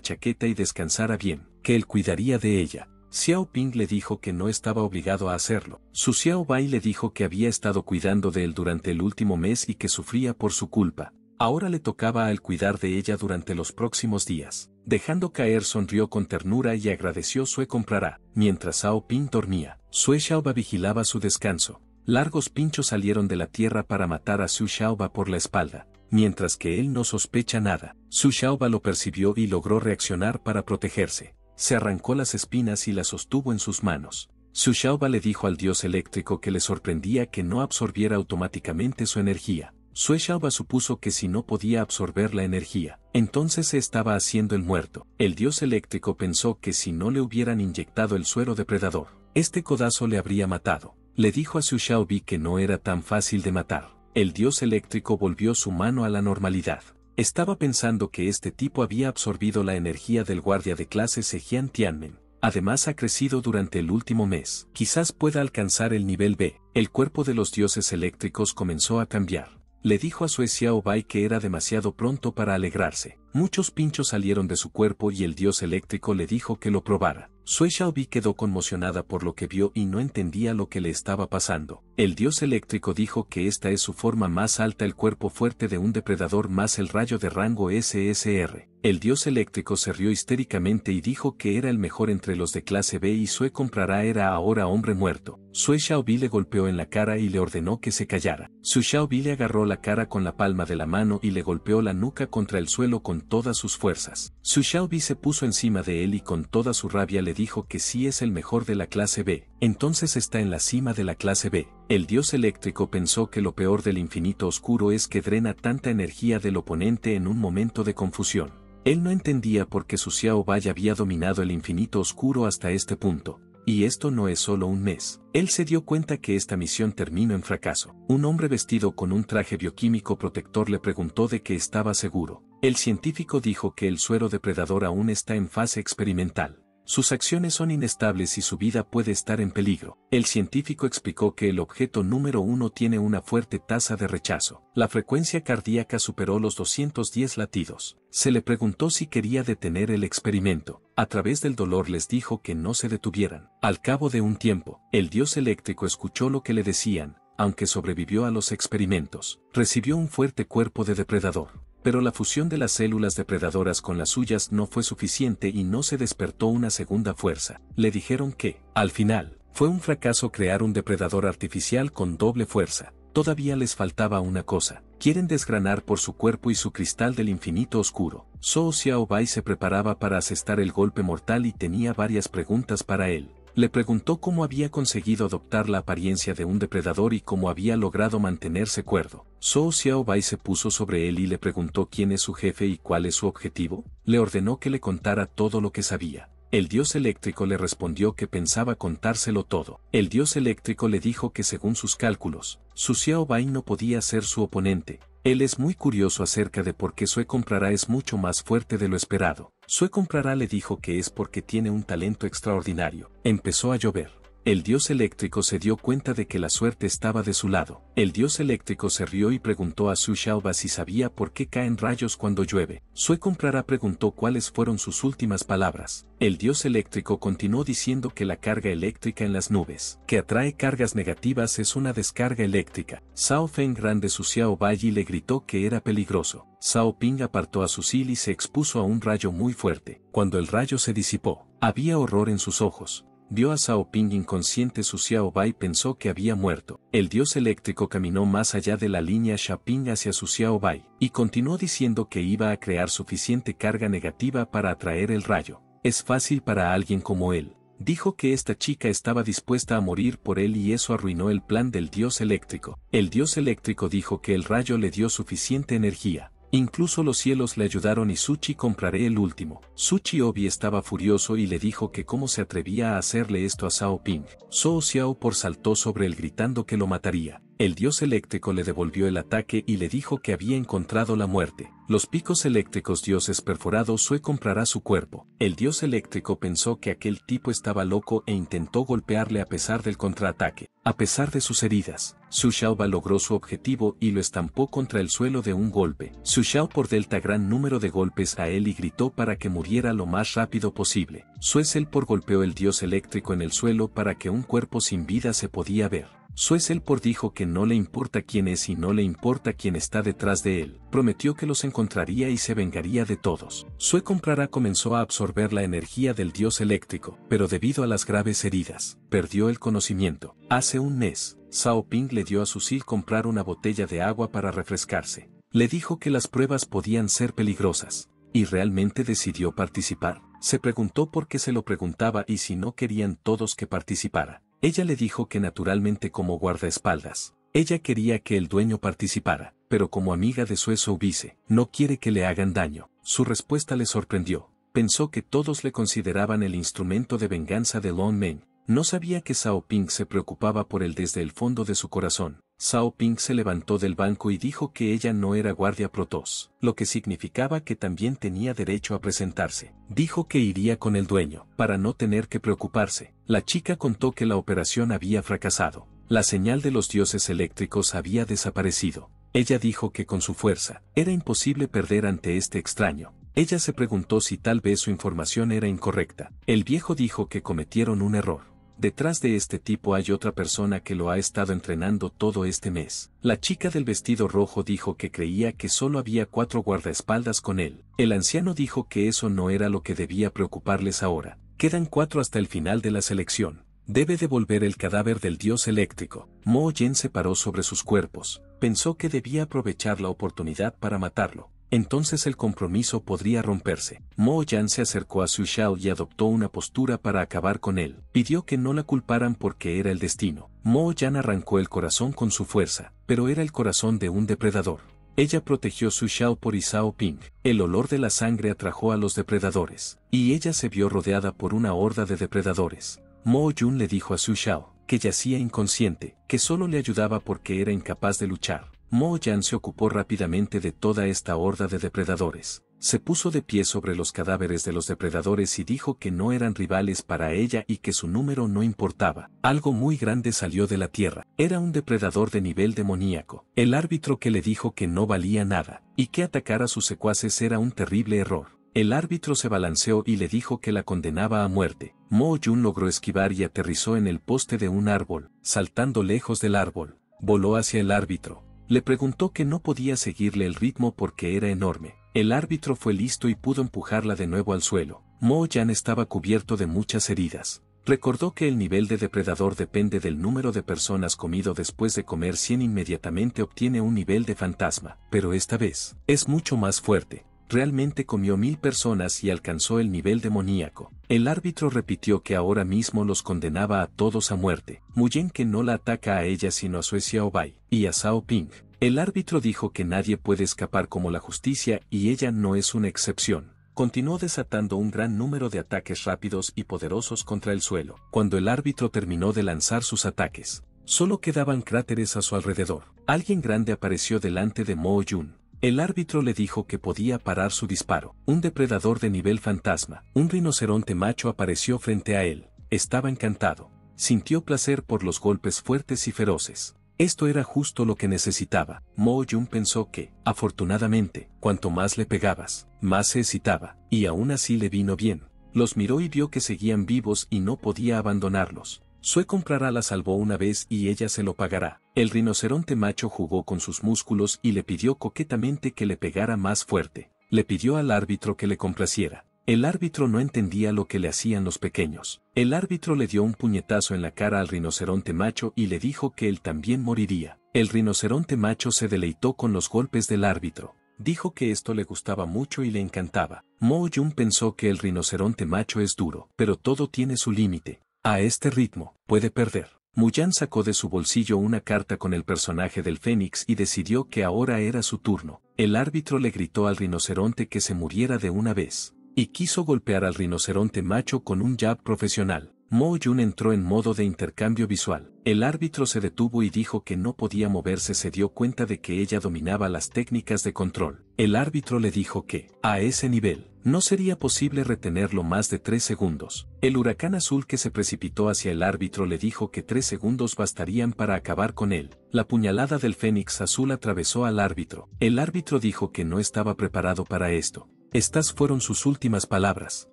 chaqueta y descansara bien, que él cuidaría de ella. Xiao Ping le dijo que no estaba obligado a hacerlo. Su Xiao Bai le dijo que había estado cuidando de él durante el último mes y que sufría por su culpa. Ahora le tocaba al cuidar de ella durante los próximos días. Dejando caer sonrió con ternura y agradeció Sue comprará, mientras Xiao Ping dormía. Sue Xiaoba vigilaba su descanso largos pinchos salieron de la tierra para matar a Su Xiaoba por la espalda, mientras que él no sospecha nada. Su Xiaoba lo percibió y logró reaccionar para protegerse. Se arrancó las espinas y las sostuvo en sus manos. Su Xiaoba le dijo al dios eléctrico que le sorprendía que no absorbiera automáticamente su energía. Su Xiaoba supuso que si no podía absorber la energía, entonces se estaba haciendo el muerto. El dios eléctrico pensó que si no le hubieran inyectado el suero depredador, este codazo le habría matado le dijo a Su Xiaobi que no era tan fácil de matar. El dios eléctrico volvió su mano a la normalidad. Estaba pensando que este tipo había absorbido la energía del guardia de clase Sejian Tianmen. Además ha crecido durante el último mes. Quizás pueda alcanzar el nivel B. El cuerpo de los dioses eléctricos comenzó a cambiar. Le dijo a su Xiaobai que era demasiado pronto para alegrarse muchos pinchos salieron de su cuerpo y el dios eléctrico le dijo que lo probara. Sui Xiaobi quedó conmocionada por lo que vio y no entendía lo que le estaba pasando. El dios eléctrico dijo que esta es su forma más alta el cuerpo fuerte de un depredador más el rayo de rango SSR. El dios eléctrico se rió histéricamente y dijo que era el mejor entre los de clase B y Sue comprará era ahora hombre muerto. Sue Xiaobi le golpeó en la cara y le ordenó que se callara. Su Xiaobi le agarró la cara con la palma de la mano y le golpeó la nuca contra el suelo con todas sus fuerzas. Su Xiaobi se puso encima de él y con toda su rabia le dijo que sí es el mejor de la clase B, entonces está en la cima de la clase B. El dios eléctrico pensó que lo peor del infinito oscuro es que drena tanta energía del oponente en un momento de confusión. Él no entendía por qué su Bai había dominado el infinito oscuro hasta este punto. Y esto no es solo un mes. Él se dio cuenta que esta misión terminó en fracaso. Un hombre vestido con un traje bioquímico protector le preguntó de qué estaba seguro. El científico dijo que el suero depredador aún está en fase experimental. Sus acciones son inestables y su vida puede estar en peligro. El científico explicó que el objeto número uno tiene una fuerte tasa de rechazo. La frecuencia cardíaca superó los 210 latidos. Se le preguntó si quería detener el experimento. A través del dolor les dijo que no se detuvieran. Al cabo de un tiempo, el dios eléctrico escuchó lo que le decían, aunque sobrevivió a los experimentos. Recibió un fuerte cuerpo de depredador. Pero la fusión de las células depredadoras con las suyas no fue suficiente y no se despertó una segunda fuerza. Le dijeron que, al final, fue un fracaso crear un depredador artificial con doble fuerza. Todavía les faltaba una cosa. Quieren desgranar por su cuerpo y su cristal del infinito oscuro. Zhou Xiaobai se preparaba para asestar el golpe mortal y tenía varias preguntas para él le preguntó cómo había conseguido adoptar la apariencia de un depredador y cómo había logrado mantenerse cuerdo. Zhou Xiaobai se puso sobre él y le preguntó quién es su jefe y cuál es su objetivo, le ordenó que le contara todo lo que sabía. El dios eléctrico le respondió que pensaba contárselo todo. El dios eléctrico le dijo que según sus cálculos, su Xiaobai no podía ser su oponente. Él es muy curioso acerca de por qué Sue comprará es mucho más fuerte de lo esperado. Sue comprará le dijo que es porque tiene un talento extraordinario. Empezó a llover. El dios eléctrico se dio cuenta de que la suerte estaba de su lado. El dios eléctrico se rió y preguntó a Su Xiaoba si sabía por qué caen rayos cuando llueve. Sue Comprará preguntó cuáles fueron sus últimas palabras. El dios eléctrico continuó diciendo que la carga eléctrica en las nubes, que atrae cargas negativas, es una descarga eléctrica. Sao Feng grande su Xiao y le gritó que era peligroso. Sao Ping apartó a su sil y se expuso a un rayo muy fuerte. Cuando el rayo se disipó, había horror en sus ojos vio a Zhao Ping inconsciente su Xiaobai y pensó que había muerto. El dios eléctrico caminó más allá de la línea Xiaoping hacia su Xiaobai y continuó diciendo que iba a crear suficiente carga negativa para atraer el rayo. Es fácil para alguien como él. Dijo que esta chica estaba dispuesta a morir por él y eso arruinó el plan del dios eléctrico. El dios eléctrico dijo que el rayo le dio suficiente energía, Incluso los cielos le ayudaron y Suchi compraré el último. Suchi Obi estaba furioso y le dijo que cómo se atrevía a hacerle esto a Sao Ping. Soo Xiao por saltó sobre él gritando que lo mataría. El dios eléctrico le devolvió el ataque y le dijo que había encontrado la muerte. Los picos eléctricos dioses perforados Sue comprará su cuerpo. El dios eléctrico pensó que aquel tipo estaba loco e intentó golpearle a pesar del contraataque. A pesar de sus heridas, Su Xiaoba logró su objetivo y lo estampó contra el suelo de un golpe. Su Xiao por delta gran número de golpes a él y gritó para que muriera lo más rápido posible. Su es por golpeó el dios eléctrico en el suelo para que un cuerpo sin vida se podía ver. Sue es dijo que no le importa quién es y no le importa quién está detrás de él. Prometió que los encontraría y se vengaría de todos. Sue comprará comenzó a absorber la energía del dios eléctrico, pero debido a las graves heridas, perdió el conocimiento. Hace un mes, Sao Ping le dio a Susil comprar una botella de agua para refrescarse. Le dijo que las pruebas podían ser peligrosas, y realmente decidió participar. Se preguntó por qué se lo preguntaba y si no querían todos que participara. Ella le dijo que naturalmente como guardaespaldas, ella quería que el dueño participara, pero como amiga de su vice, no quiere que le hagan daño. Su respuesta le sorprendió. Pensó que todos le consideraban el instrumento de venganza de Long Men. No sabía que Sao Ping se preocupaba por él desde el fondo de su corazón. Sao Ping se levantó del banco y dijo que ella no era guardia protos, lo que significaba que también tenía derecho a presentarse. Dijo que iría con el dueño, para no tener que preocuparse. La chica contó que la operación había fracasado. La señal de los dioses eléctricos había desaparecido. Ella dijo que con su fuerza, era imposible perder ante este extraño. Ella se preguntó si tal vez su información era incorrecta. El viejo dijo que cometieron un error. Detrás de este tipo hay otra persona que lo ha estado entrenando todo este mes. La chica del vestido rojo dijo que creía que solo había cuatro guardaespaldas con él. El anciano dijo que eso no era lo que debía preocuparles ahora. Quedan cuatro hasta el final de la selección. Debe devolver el cadáver del dios eléctrico. Mo Yan se paró sobre sus cuerpos. Pensó que debía aprovechar la oportunidad para matarlo. Entonces el compromiso podría romperse. Mo Yan se acercó a Su Shao y adoptó una postura para acabar con él. Pidió que no la culparan porque era el destino. Mo Yan arrancó el corazón con su fuerza, pero era el corazón de un depredador. Ella protegió su Xiao por Isao Ping. El olor de la sangre atrajo a los depredadores, y ella se vio rodeada por una horda de depredadores. Mo Yun le dijo a su Xiao, que yacía inconsciente, que solo le ayudaba porque era incapaz de luchar. Mo Yan se ocupó rápidamente de toda esta horda de depredadores se puso de pie sobre los cadáveres de los depredadores y dijo que no eran rivales para ella y que su número no importaba. Algo muy grande salió de la tierra. Era un depredador de nivel demoníaco. El árbitro que le dijo que no valía nada y que atacar a sus secuaces era un terrible error. El árbitro se balanceó y le dijo que la condenaba a muerte. Mo Yun logró esquivar y aterrizó en el poste de un árbol, saltando lejos del árbol. Voló hacia el árbitro. Le preguntó que no podía seguirle el ritmo porque era enorme el árbitro fue listo y pudo empujarla de nuevo al suelo. Mo Yan estaba cubierto de muchas heridas. Recordó que el nivel de depredador depende del número de personas comido después de comer 100 inmediatamente obtiene un nivel de fantasma, pero esta vez es mucho más fuerte. Realmente comió mil personas y alcanzó el nivel demoníaco. El árbitro repitió que ahora mismo los condenaba a todos a muerte. Muyen que no la ataca a ella sino a Suecia Obai y a Sao Ping. El árbitro dijo que nadie puede escapar como la justicia y ella no es una excepción. Continuó desatando un gran número de ataques rápidos y poderosos contra el suelo. Cuando el árbitro terminó de lanzar sus ataques, solo quedaban cráteres a su alrededor. Alguien grande apareció delante de Mo Yun. El árbitro le dijo que podía parar su disparo. Un depredador de nivel fantasma, un rinoceronte macho apareció frente a él. Estaba encantado. Sintió placer por los golpes fuertes y feroces. Esto era justo lo que necesitaba. Mo Jun pensó que, afortunadamente, cuanto más le pegabas, más se excitaba, y aún así le vino bien. Los miró y vio que seguían vivos y no podía abandonarlos. Sue comprará la salvó una vez y ella se lo pagará. El rinoceronte macho jugó con sus músculos y le pidió coquetamente que le pegara más fuerte. Le pidió al árbitro que le complaciera. El árbitro no entendía lo que le hacían los pequeños. El árbitro le dio un puñetazo en la cara al rinoceronte macho y le dijo que él también moriría. El rinoceronte macho se deleitó con los golpes del árbitro. Dijo que esto le gustaba mucho y le encantaba. Mo Yun pensó que el rinoceronte macho es duro, pero todo tiene su límite. A este ritmo, puede perder. Muyan sacó de su bolsillo una carta con el personaje del Fénix y decidió que ahora era su turno. El árbitro le gritó al rinoceronte que se muriera de una vez y quiso golpear al rinoceronte macho con un jab profesional. Mo Yun entró en modo de intercambio visual. El árbitro se detuvo y dijo que no podía moverse. Se dio cuenta de que ella dominaba las técnicas de control. El árbitro le dijo que, a ese nivel, no sería posible retenerlo más de tres segundos. El huracán azul que se precipitó hacia el árbitro le dijo que tres segundos bastarían para acabar con él. La puñalada del fénix azul atravesó al árbitro. El árbitro dijo que no estaba preparado para esto. Estas fueron sus últimas palabras,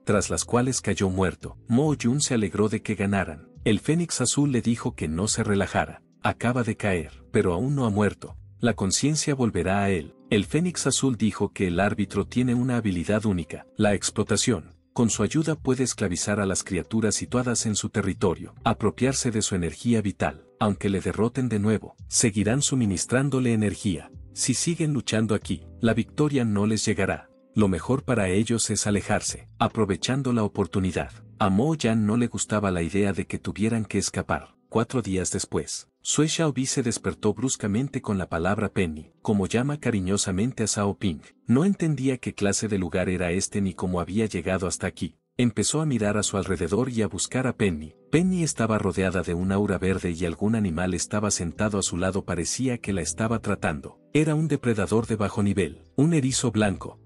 tras las cuales cayó muerto. Mo Jun se alegró de que ganaran. El Fénix Azul le dijo que no se relajara. Acaba de caer, pero aún no ha muerto. La conciencia volverá a él. El Fénix Azul dijo que el árbitro tiene una habilidad única, la explotación. Con su ayuda puede esclavizar a las criaturas situadas en su territorio, apropiarse de su energía vital. Aunque le derroten de nuevo, seguirán suministrándole energía. Si siguen luchando aquí, la victoria no les llegará lo mejor para ellos es alejarse, aprovechando la oportunidad. A Mo Yan no le gustaba la idea de que tuvieran que escapar. Cuatro días después, Xiao Xiaobi se despertó bruscamente con la palabra Penny, como llama cariñosamente a Sao Ping. No entendía qué clase de lugar era este ni cómo había llegado hasta aquí. Empezó a mirar a su alrededor y a buscar a Penny. Penny estaba rodeada de un aura verde y algún animal estaba sentado a su lado parecía que la estaba tratando. Era un depredador de bajo nivel, un erizo blanco,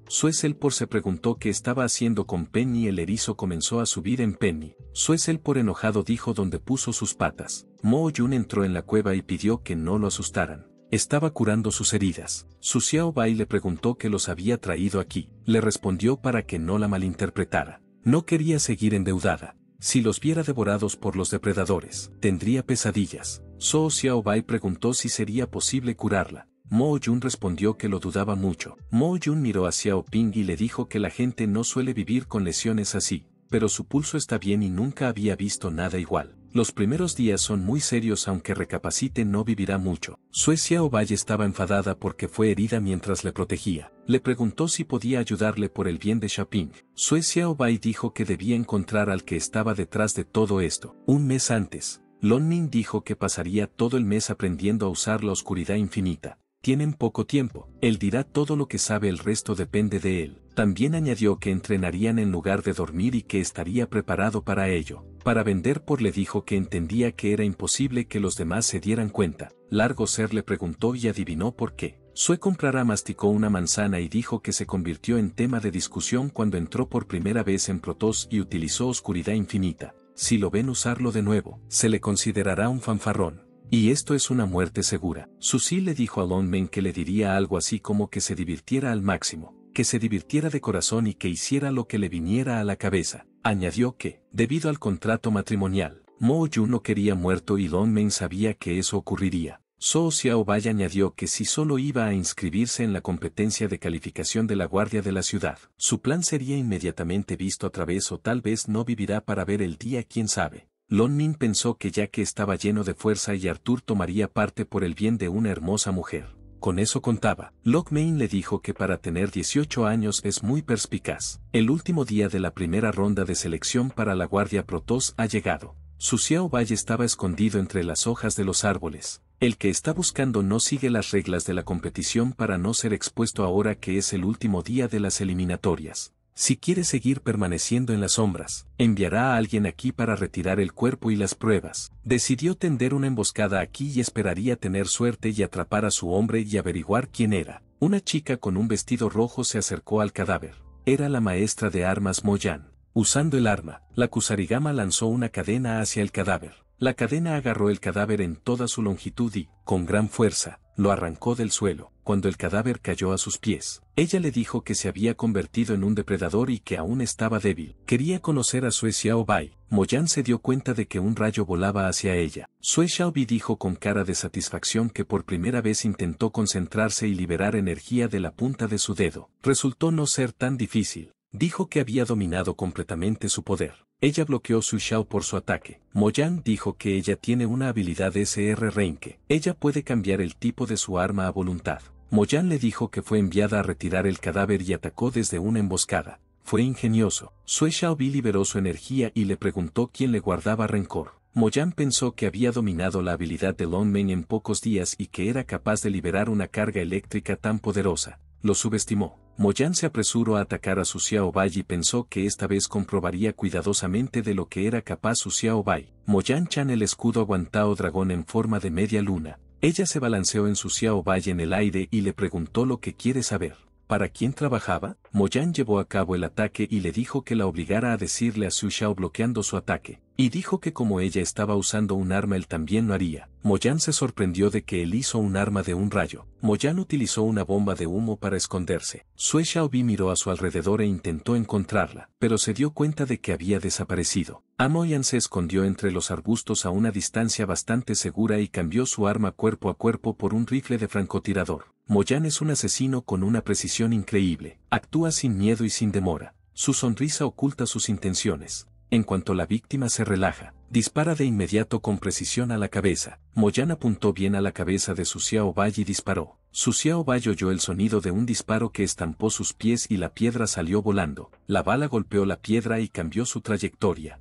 por se preguntó qué estaba haciendo con Penny el erizo comenzó a subir en Penny. por enojado dijo dónde puso sus patas. Mo Yun entró en la cueva y pidió que no lo asustaran. Estaba curando sus heridas. Su Xiaobai le preguntó qué los había traído aquí. Le respondió para que no la malinterpretara. No quería seguir endeudada. Si los viera devorados por los depredadores, tendría pesadillas. Su Xiaobai preguntó si sería posible curarla. Mo Yun respondió que lo dudaba mucho. Mo Yun miró hacia Oping y le dijo que la gente no suele vivir con lesiones así, pero su pulso está bien y nunca había visto nada igual. Los primeros días son muy serios aunque recapacite no vivirá mucho. Suecia Xiaobai estaba enfadada porque fue herida mientras le protegía. Le preguntó si podía ayudarle por el bien de Xiaoping. Suecia Xiaobai dijo que debía encontrar al que estaba detrás de todo esto. Un mes antes, Lonmin dijo que pasaría todo el mes aprendiendo a usar la oscuridad infinita. Tienen poco tiempo, él dirá todo lo que sabe el resto depende de él. También añadió que entrenarían en lugar de dormir y que estaría preparado para ello. Para vender por le dijo que entendía que era imposible que los demás se dieran cuenta. Largo Ser le preguntó y adivinó por qué. Sue comprará masticó una manzana y dijo que se convirtió en tema de discusión cuando entró por primera vez en Protoss y utilizó oscuridad infinita. Si lo ven usarlo de nuevo, se le considerará un fanfarrón. Y esto es una muerte segura. Susi le dijo a Lon Men que le diría algo así como que se divirtiera al máximo, que se divirtiera de corazón y que hiciera lo que le viniera a la cabeza. Añadió que, debido al contrato matrimonial, Mo Yu no quería muerto y Lon Men sabía que eso ocurriría. So Xiao Bai añadió que si solo iba a inscribirse en la competencia de calificación de la Guardia de la Ciudad, su plan sería inmediatamente visto a través o tal vez no vivirá para ver el día quién sabe. Lon Min pensó que ya que estaba lleno de fuerza y Arthur tomaría parte por el bien de una hermosa mujer. Con eso contaba. Lockmain le dijo que para tener 18 años es muy perspicaz. El último día de la primera ronda de selección para la Guardia Protoss ha llegado. Su Xiao Valle estaba escondido entre las hojas de los árboles. El que está buscando no sigue las reglas de la competición para no ser expuesto ahora que es el último día de las eliminatorias si quiere seguir permaneciendo en las sombras, enviará a alguien aquí para retirar el cuerpo y las pruebas. Decidió tender una emboscada aquí y esperaría tener suerte y atrapar a su hombre y averiguar quién era. Una chica con un vestido rojo se acercó al cadáver. Era la maestra de armas Moyan. Usando el arma, la Kusarigama lanzó una cadena hacia el cadáver. La cadena agarró el cadáver en toda su longitud y, con gran fuerza, lo arrancó del suelo cuando el cadáver cayó a sus pies. Ella le dijo que se había convertido en un depredador y que aún estaba débil. Quería conocer a Sue Xiaobai. Moyan se dio cuenta de que un rayo volaba hacia ella. Sue Xiaobi dijo con cara de satisfacción que por primera vez intentó concentrarse y liberar energía de la punta de su dedo. Resultó no ser tan difícil. Dijo que había dominado completamente su poder. Ella bloqueó su Xiao por su ataque. Moyan dijo que ella tiene una habilidad SR Renke. Ella puede cambiar el tipo de su arma a voluntad. Moyan le dijo que fue enviada a retirar el cadáver y atacó desde una emboscada. Fue ingenioso. Shao Xiaobi liberó su energía y le preguntó quién le guardaba rencor. Moyan pensó que había dominado la habilidad de Longmen en pocos días y que era capaz de liberar una carga eléctrica tan poderosa. Lo subestimó. Moyan se apresuró a atacar a su Bai y pensó que esta vez comprobaría cuidadosamente de lo que era capaz su Xiaobai. Moyan chan el escudo aguantao dragón en forma de media luna. Ella se balanceó en su Bai en el aire y le preguntó lo que quiere saber. ¿Para quién trabajaba? Moyan llevó a cabo el ataque y le dijo que la obligara a decirle a Su Xiao bloqueando su ataque. Y dijo que como ella estaba usando un arma él también lo haría. Moyan se sorprendió de que él hizo un arma de un rayo. Moyan utilizó una bomba de humo para esconderse. Sue Xiaobi miró a su alrededor e intentó encontrarla, pero se dio cuenta de que había desaparecido. Amoyan se escondió entre los arbustos a una distancia bastante segura y cambió su arma cuerpo a cuerpo por un rifle de francotirador. Moyan es un asesino con una precisión increíble. Actúa sin miedo y sin demora. Su sonrisa oculta sus intenciones. En cuanto la víctima se relaja, dispara de inmediato con precisión a la cabeza. Moyan apuntó bien a la cabeza de Suciao y disparó. Suciao oyó el sonido de un disparo que estampó sus pies y la piedra salió volando. La bala golpeó la piedra y cambió su trayectoria.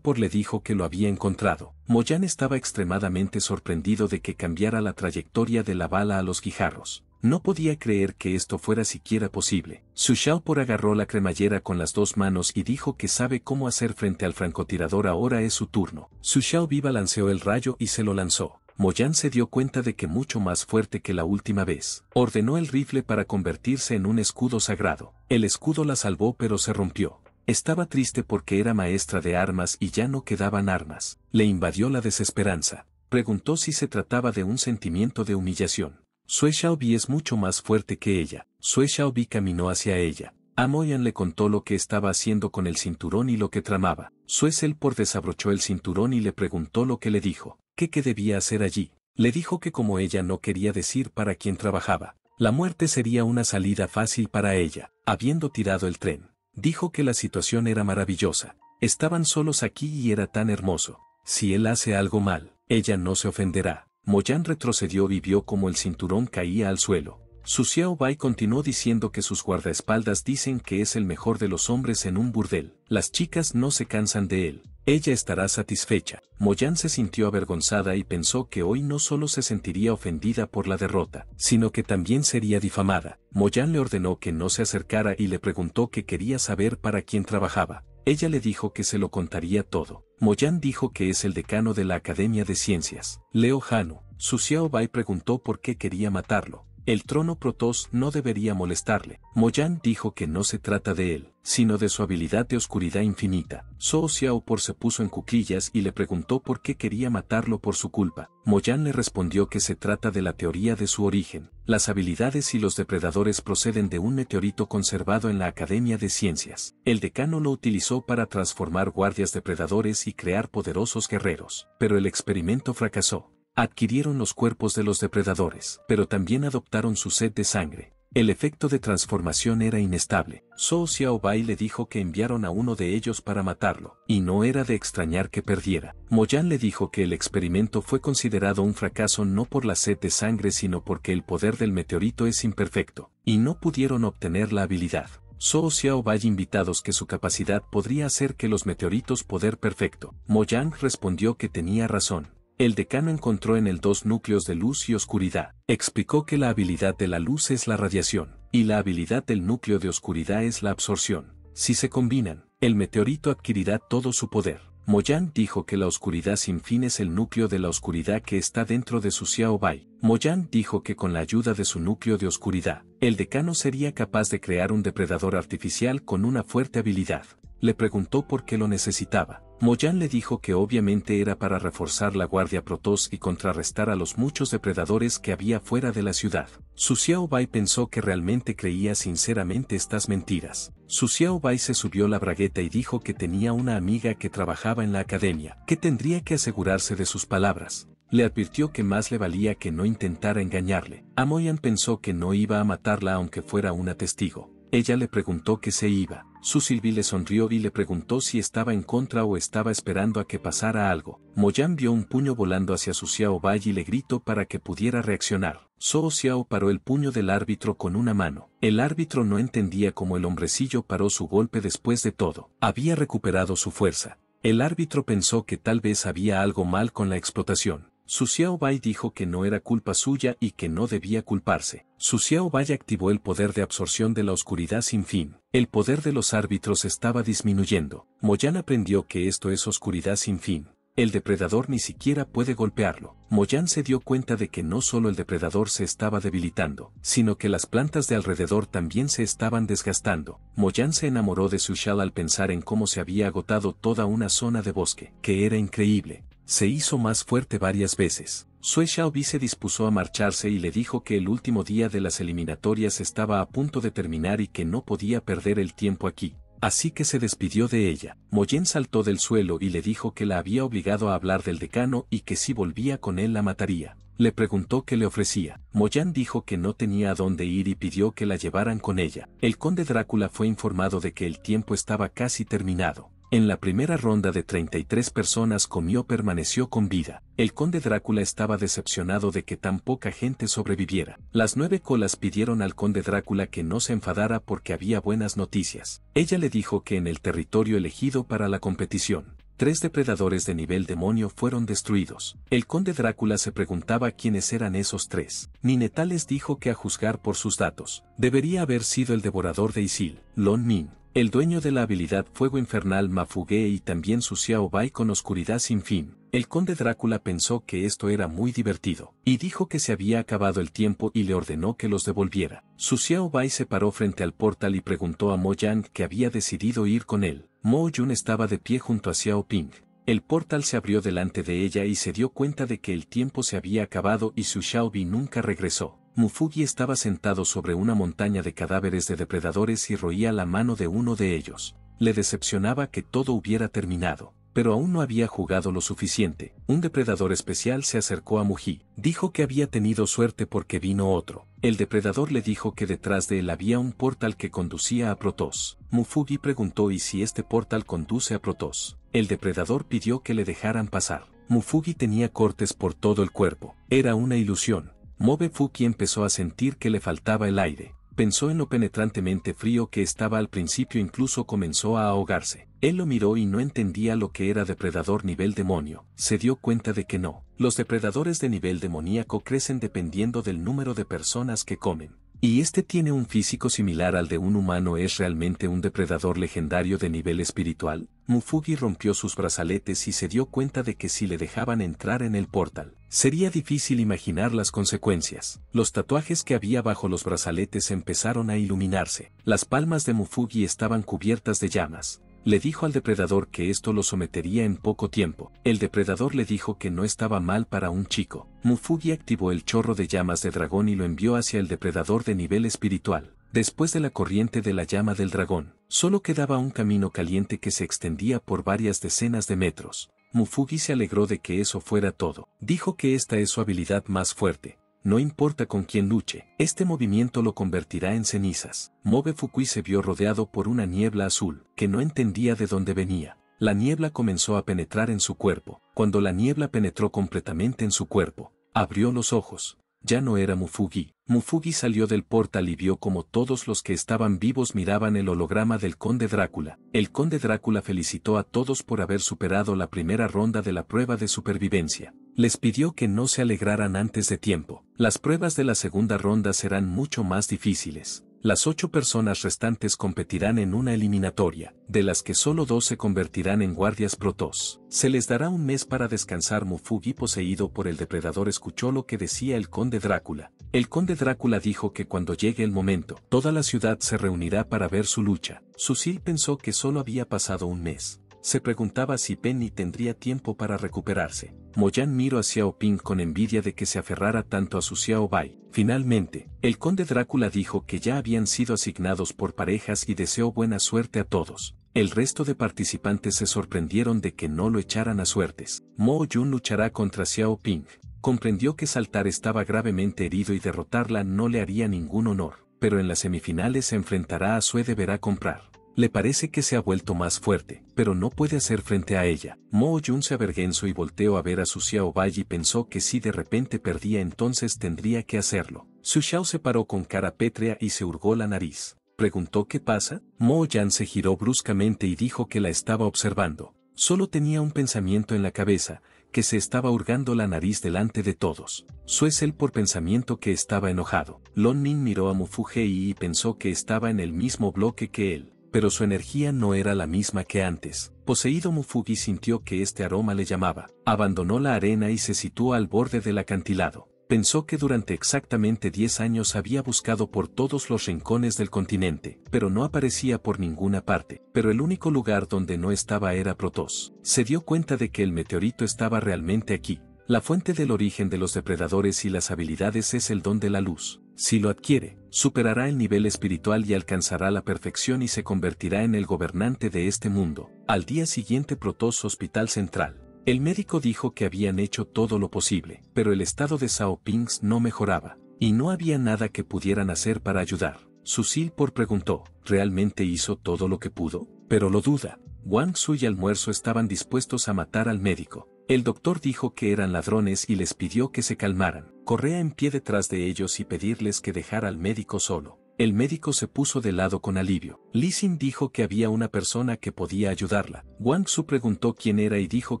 por le dijo que lo había encontrado. Moyan estaba extremadamente sorprendido de que cambiara la trayectoria de la bala a los guijarros. No podía creer que esto fuera siquiera posible. Su por agarró la cremallera con las dos manos y dijo que sabe cómo hacer frente al francotirador ahora es su turno. Su viva balanceó el rayo y se lo lanzó. Moyan se dio cuenta de que mucho más fuerte que la última vez. Ordenó el rifle para convertirse en un escudo sagrado. El escudo la salvó pero se rompió. Estaba triste porque era maestra de armas y ya no quedaban armas. Le invadió la desesperanza. Preguntó si se trataba de un sentimiento de humillación. Sue Xiaobi es mucho más fuerte que ella. Sue Xiaobi caminó hacia ella. Amoyan le contó lo que estaba haciendo con el cinturón y lo que tramaba. Sue por desabrochó el cinturón y le preguntó lo que le dijo. ¿Qué qué debía hacer allí? Le dijo que como ella no quería decir para quién trabajaba, la muerte sería una salida fácil para ella, habiendo tirado el tren. Dijo que la situación era maravillosa. Estaban solos aquí y era tan hermoso. Si él hace algo mal, ella no se ofenderá. Moyan retrocedió y vio como el cinturón caía al suelo. Su Xiao continuó diciendo que sus guardaespaldas dicen que es el mejor de los hombres en un burdel. Las chicas no se cansan de él. Ella estará satisfecha. Moyan se sintió avergonzada y pensó que hoy no solo se sentiría ofendida por la derrota, sino que también sería difamada. Moyan le ordenó que no se acercara y le preguntó que quería saber para quién trabajaba. Ella le dijo que se lo contaría todo. Moyan dijo que es el decano de la Academia de Ciencias. Leo Hanu, su Xiao Bai preguntó por qué quería matarlo. El trono Protoss no debería molestarle. Moyan dijo que no se trata de él, sino de su habilidad de oscuridad infinita. Zhou Xiaopor se puso en cuclillas y le preguntó por qué quería matarlo por su culpa. Moyan le respondió que se trata de la teoría de su origen. Las habilidades y los depredadores proceden de un meteorito conservado en la Academia de Ciencias. El decano lo utilizó para transformar guardias depredadores y crear poderosos guerreros, pero el experimento fracasó adquirieron los cuerpos de los depredadores, pero también adoptaron su sed de sangre. El efecto de transformación era inestable. Zhou Xiaobai le dijo que enviaron a uno de ellos para matarlo, y no era de extrañar que perdiera. Yang le dijo que el experimento fue considerado un fracaso no por la sed de sangre sino porque el poder del meteorito es imperfecto, y no pudieron obtener la habilidad. Zhou Xiaobai invitados que su capacidad podría hacer que los meteoritos poder perfecto. moyang respondió que tenía razón. El decano encontró en él dos núcleos de luz y oscuridad. Explicó que la habilidad de la luz es la radiación, y la habilidad del núcleo de oscuridad es la absorción. Si se combinan, el meteorito adquirirá todo su poder. Moyan dijo que la oscuridad sin fin es el núcleo de la oscuridad que está dentro de su Xiao Bai. Moyan dijo que con la ayuda de su núcleo de oscuridad, el decano sería capaz de crear un depredador artificial con una fuerte habilidad le preguntó por qué lo necesitaba. Moyan le dijo que obviamente era para reforzar la guardia Protoss y contrarrestar a los muchos depredadores que había fuera de la ciudad. Su Xiao Bai pensó que realmente creía sinceramente estas mentiras. Su Xiao Bai se subió la bragueta y dijo que tenía una amiga que trabajaba en la academia, que tendría que asegurarse de sus palabras. Le advirtió que más le valía que no intentara engañarle. Amoyan pensó que no iba a matarla aunque fuera una testigo. Ella le preguntó que se iba, Susilvi le sonrió y le preguntó si estaba en contra o estaba esperando a que pasara algo. Moyan vio un puño volando hacia su Xiao Bai y le gritó para que pudiera reaccionar. Soo Xiao paró el puño del árbitro con una mano. El árbitro no entendía cómo el hombrecillo paró su golpe después de todo. Había recuperado su fuerza. El árbitro pensó que tal vez había algo mal con la explotación. Su Bai dijo que no era culpa suya y que no debía culparse. Su Bai activó el poder de absorción de la oscuridad sin fin. El poder de los árbitros estaba disminuyendo. Moyan aprendió que esto es oscuridad sin fin. El depredador ni siquiera puede golpearlo. Moyan se dio cuenta de que no solo el depredador se estaba debilitando, sino que las plantas de alrededor también se estaban desgastando. Moyan se enamoró de Su Xiao al pensar en cómo se había agotado toda una zona de bosque, que era increíble se hizo más fuerte varias veces. Sue Xiaobi se dispuso a marcharse y le dijo que el último día de las eliminatorias estaba a punto de terminar y que no podía perder el tiempo aquí. Así que se despidió de ella. Moyen saltó del suelo y le dijo que la había obligado a hablar del decano y que si volvía con él la mataría. Le preguntó qué le ofrecía. Moyan dijo que no tenía a dónde ir y pidió que la llevaran con ella. El conde Drácula fue informado de que el tiempo estaba casi terminado. En la primera ronda de 33 personas comió permaneció con vida. El conde Drácula estaba decepcionado de que tan poca gente sobreviviera. Las nueve colas pidieron al conde Drácula que no se enfadara porque había buenas noticias. Ella le dijo que en el territorio elegido para la competición, tres depredadores de nivel demonio fueron destruidos. El conde Drácula se preguntaba quiénes eran esos tres. Minetales dijo que a juzgar por sus datos, debería haber sido el devorador de Isil, Lon Min. El dueño de la habilidad Fuego Infernal Mafugue y también su Xiao e Bai con oscuridad sin fin. El conde Drácula pensó que esto era muy divertido, y dijo que se había acabado el tiempo y le ordenó que los devolviera. Su Xiao e Bai se paró frente al portal y preguntó a Mo Yang que había decidido ir con él. Mo Yun estaba de pie junto a Xiao e Ping. El portal se abrió delante de ella y se dio cuenta de que el tiempo se había acabado y su Xiao Bai nunca regresó. Mufugi estaba sentado sobre una montaña de cadáveres de depredadores y roía la mano de uno de ellos. Le decepcionaba que todo hubiera terminado, pero aún no había jugado lo suficiente. Un depredador especial se acercó a Muji, dijo que había tenido suerte porque vino otro. El depredador le dijo que detrás de él había un portal que conducía a Protoss. Mufugi preguntó y si este portal conduce a Protoss. El depredador pidió que le dejaran pasar. Mufugi tenía cortes por todo el cuerpo. Era una ilusión Move Fuki empezó a sentir que le faltaba el aire. Pensó en lo penetrantemente frío que estaba al principio incluso comenzó a ahogarse. Él lo miró y no entendía lo que era depredador nivel demonio. Se dio cuenta de que no. Los depredadores de nivel demoníaco crecen dependiendo del número de personas que comen. Y este tiene un físico similar al de un humano es realmente un depredador legendario de nivel espiritual, Mufugi rompió sus brazaletes y se dio cuenta de que si le dejaban entrar en el portal, sería difícil imaginar las consecuencias. Los tatuajes que había bajo los brazaletes empezaron a iluminarse. Las palmas de Mufugi estaban cubiertas de llamas, le dijo al depredador que esto lo sometería en poco tiempo. El depredador le dijo que no estaba mal para un chico. Mufugi activó el chorro de llamas de dragón y lo envió hacia el depredador de nivel espiritual. Después de la corriente de la llama del dragón, solo quedaba un camino caliente que se extendía por varias decenas de metros. Mufugi se alegró de que eso fuera todo. Dijo que esta es su habilidad más fuerte, no importa con quién luche, este movimiento lo convertirá en cenizas. Move Fukui se vio rodeado por una niebla azul, que no entendía de dónde venía. La niebla comenzó a penetrar en su cuerpo. Cuando la niebla penetró completamente en su cuerpo, abrió los ojos. Ya no era Mufugi. Mufugi salió del portal y vio como todos los que estaban vivos miraban el holograma del conde Drácula. El conde Drácula felicitó a todos por haber superado la primera ronda de la prueba de supervivencia les pidió que no se alegraran antes de tiempo. Las pruebas de la segunda ronda serán mucho más difíciles. Las ocho personas restantes competirán en una eliminatoria, de las que solo dos se convertirán en guardias protos. Se les dará un mes para descansar. Mufugi poseído por el depredador escuchó lo que decía el conde Drácula. El conde Drácula dijo que cuando llegue el momento, toda la ciudad se reunirá para ver su lucha. Susil pensó que solo había pasado un mes, se preguntaba si Penny tendría tiempo para recuperarse. Mo Yan miró a Xiao Ping con envidia de que se aferrara tanto a su Xiao Bai. Finalmente, el conde Drácula dijo que ya habían sido asignados por parejas y deseó buena suerte a todos. El resto de participantes se sorprendieron de que no lo echaran a suertes. Mo Yun luchará contra Xiao Ping. Comprendió que Saltar estaba gravemente herido y derrotarla no le haría ningún honor, pero en las semifinales se enfrentará a Sue deberá comprar. Le parece que se ha vuelto más fuerte, pero no puede hacer frente a ella. Mo Jun se avergüenzó y volteó a ver a su Xiao Bai y pensó que si de repente perdía entonces tendría que hacerlo. Su Xiao se paró con cara pétrea y se hurgó la nariz. Preguntó qué pasa. Mo Yan se giró bruscamente y dijo que la estaba observando. Solo tenía un pensamiento en la cabeza, que se estaba hurgando la nariz delante de todos. Su es él por pensamiento que estaba enojado. Lon Nin miró a Hei y pensó que estaba en el mismo bloque que él pero su energía no era la misma que antes. Poseído Mufugi sintió que este aroma le llamaba, abandonó la arena y se situó al borde del acantilado. Pensó que durante exactamente 10 años había buscado por todos los rincones del continente, pero no aparecía por ninguna parte, pero el único lugar donde no estaba era Protoss. Se dio cuenta de que el meteorito estaba realmente aquí. La fuente del origen de los depredadores y las habilidades es el don de la luz. Si lo adquiere, superará el nivel espiritual y alcanzará la perfección y se convertirá en el gobernante de este mundo. Al día siguiente Protoss Hospital Central. El médico dijo que habían hecho todo lo posible, pero el estado de Sao Pings no mejoraba, y no había nada que pudieran hacer para ayudar. Susil por preguntó, ¿realmente hizo todo lo que pudo? Pero lo duda. Wang Su y Almuerzo estaban dispuestos a matar al médico. El doctor dijo que eran ladrones y les pidió que se calmaran. Correa en pie detrás de ellos y pedirles que dejara al médico solo. El médico se puso de lado con alivio. Xin dijo que había una persona que podía ayudarla. Wang Su preguntó quién era y dijo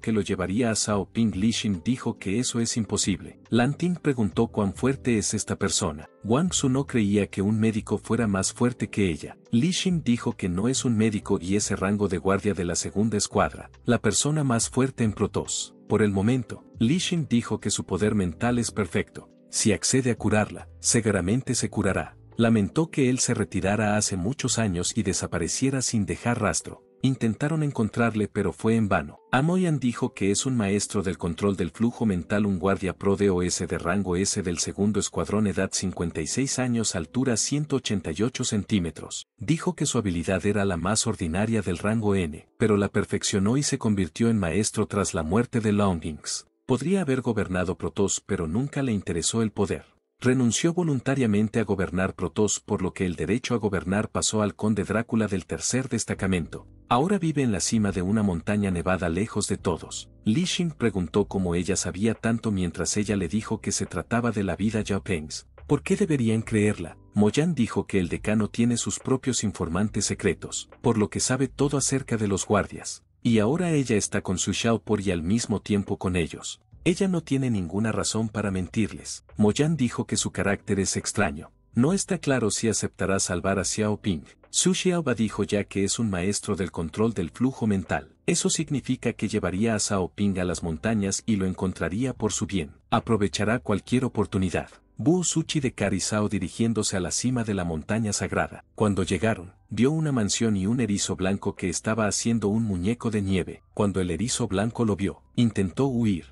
que lo llevaría a Sao Ping. Xin dijo que eso es imposible. Lan Ting preguntó cuán fuerte es esta persona. Wang Su no creía que un médico fuera más fuerte que ella. Xin dijo que no es un médico y ese rango de guardia de la segunda escuadra, la persona más fuerte en Protoss. Por el momento, Xin dijo que su poder mental es perfecto. Si accede a curarla, seguramente se curará. Lamentó que él se retirara hace muchos años y desapareciera sin dejar rastro. Intentaron encontrarle pero fue en vano. Amoyan dijo que es un maestro del control del flujo mental, un guardia pro OS de rango S del segundo escuadrón, edad 56 años, altura 188 centímetros. Dijo que su habilidad era la más ordinaria del rango N, pero la perfeccionó y se convirtió en maestro tras la muerte de Longings. Podría haber gobernado Protoss pero nunca le interesó el poder renunció voluntariamente a gobernar Protoss por lo que el derecho a gobernar pasó al conde Drácula del tercer destacamento. Ahora vive en la cima de una montaña nevada lejos de todos. Xing preguntó cómo ella sabía tanto mientras ella le dijo que se trataba de la vida Pengs. ¿Por qué deberían creerla? Moyan dijo que el decano tiene sus propios informantes secretos, por lo que sabe todo acerca de los guardias. Y ahora ella está con su Por y al mismo tiempo con ellos. Ella no tiene ninguna razón para mentirles. Moyan dijo que su carácter es extraño. No está claro si aceptará salvar a Xiaoping. Su Xiaoba dijo ya que es un maestro del control del flujo mental. Eso significa que llevaría a Xiaoping a las montañas y lo encontraría por su bien. Aprovechará cualquier oportunidad. Buo Suchi de Carizao dirigiéndose a la cima de la montaña sagrada. Cuando llegaron, vio una mansión y un erizo blanco que estaba haciendo un muñeco de nieve. Cuando el erizo blanco lo vio, intentó huir,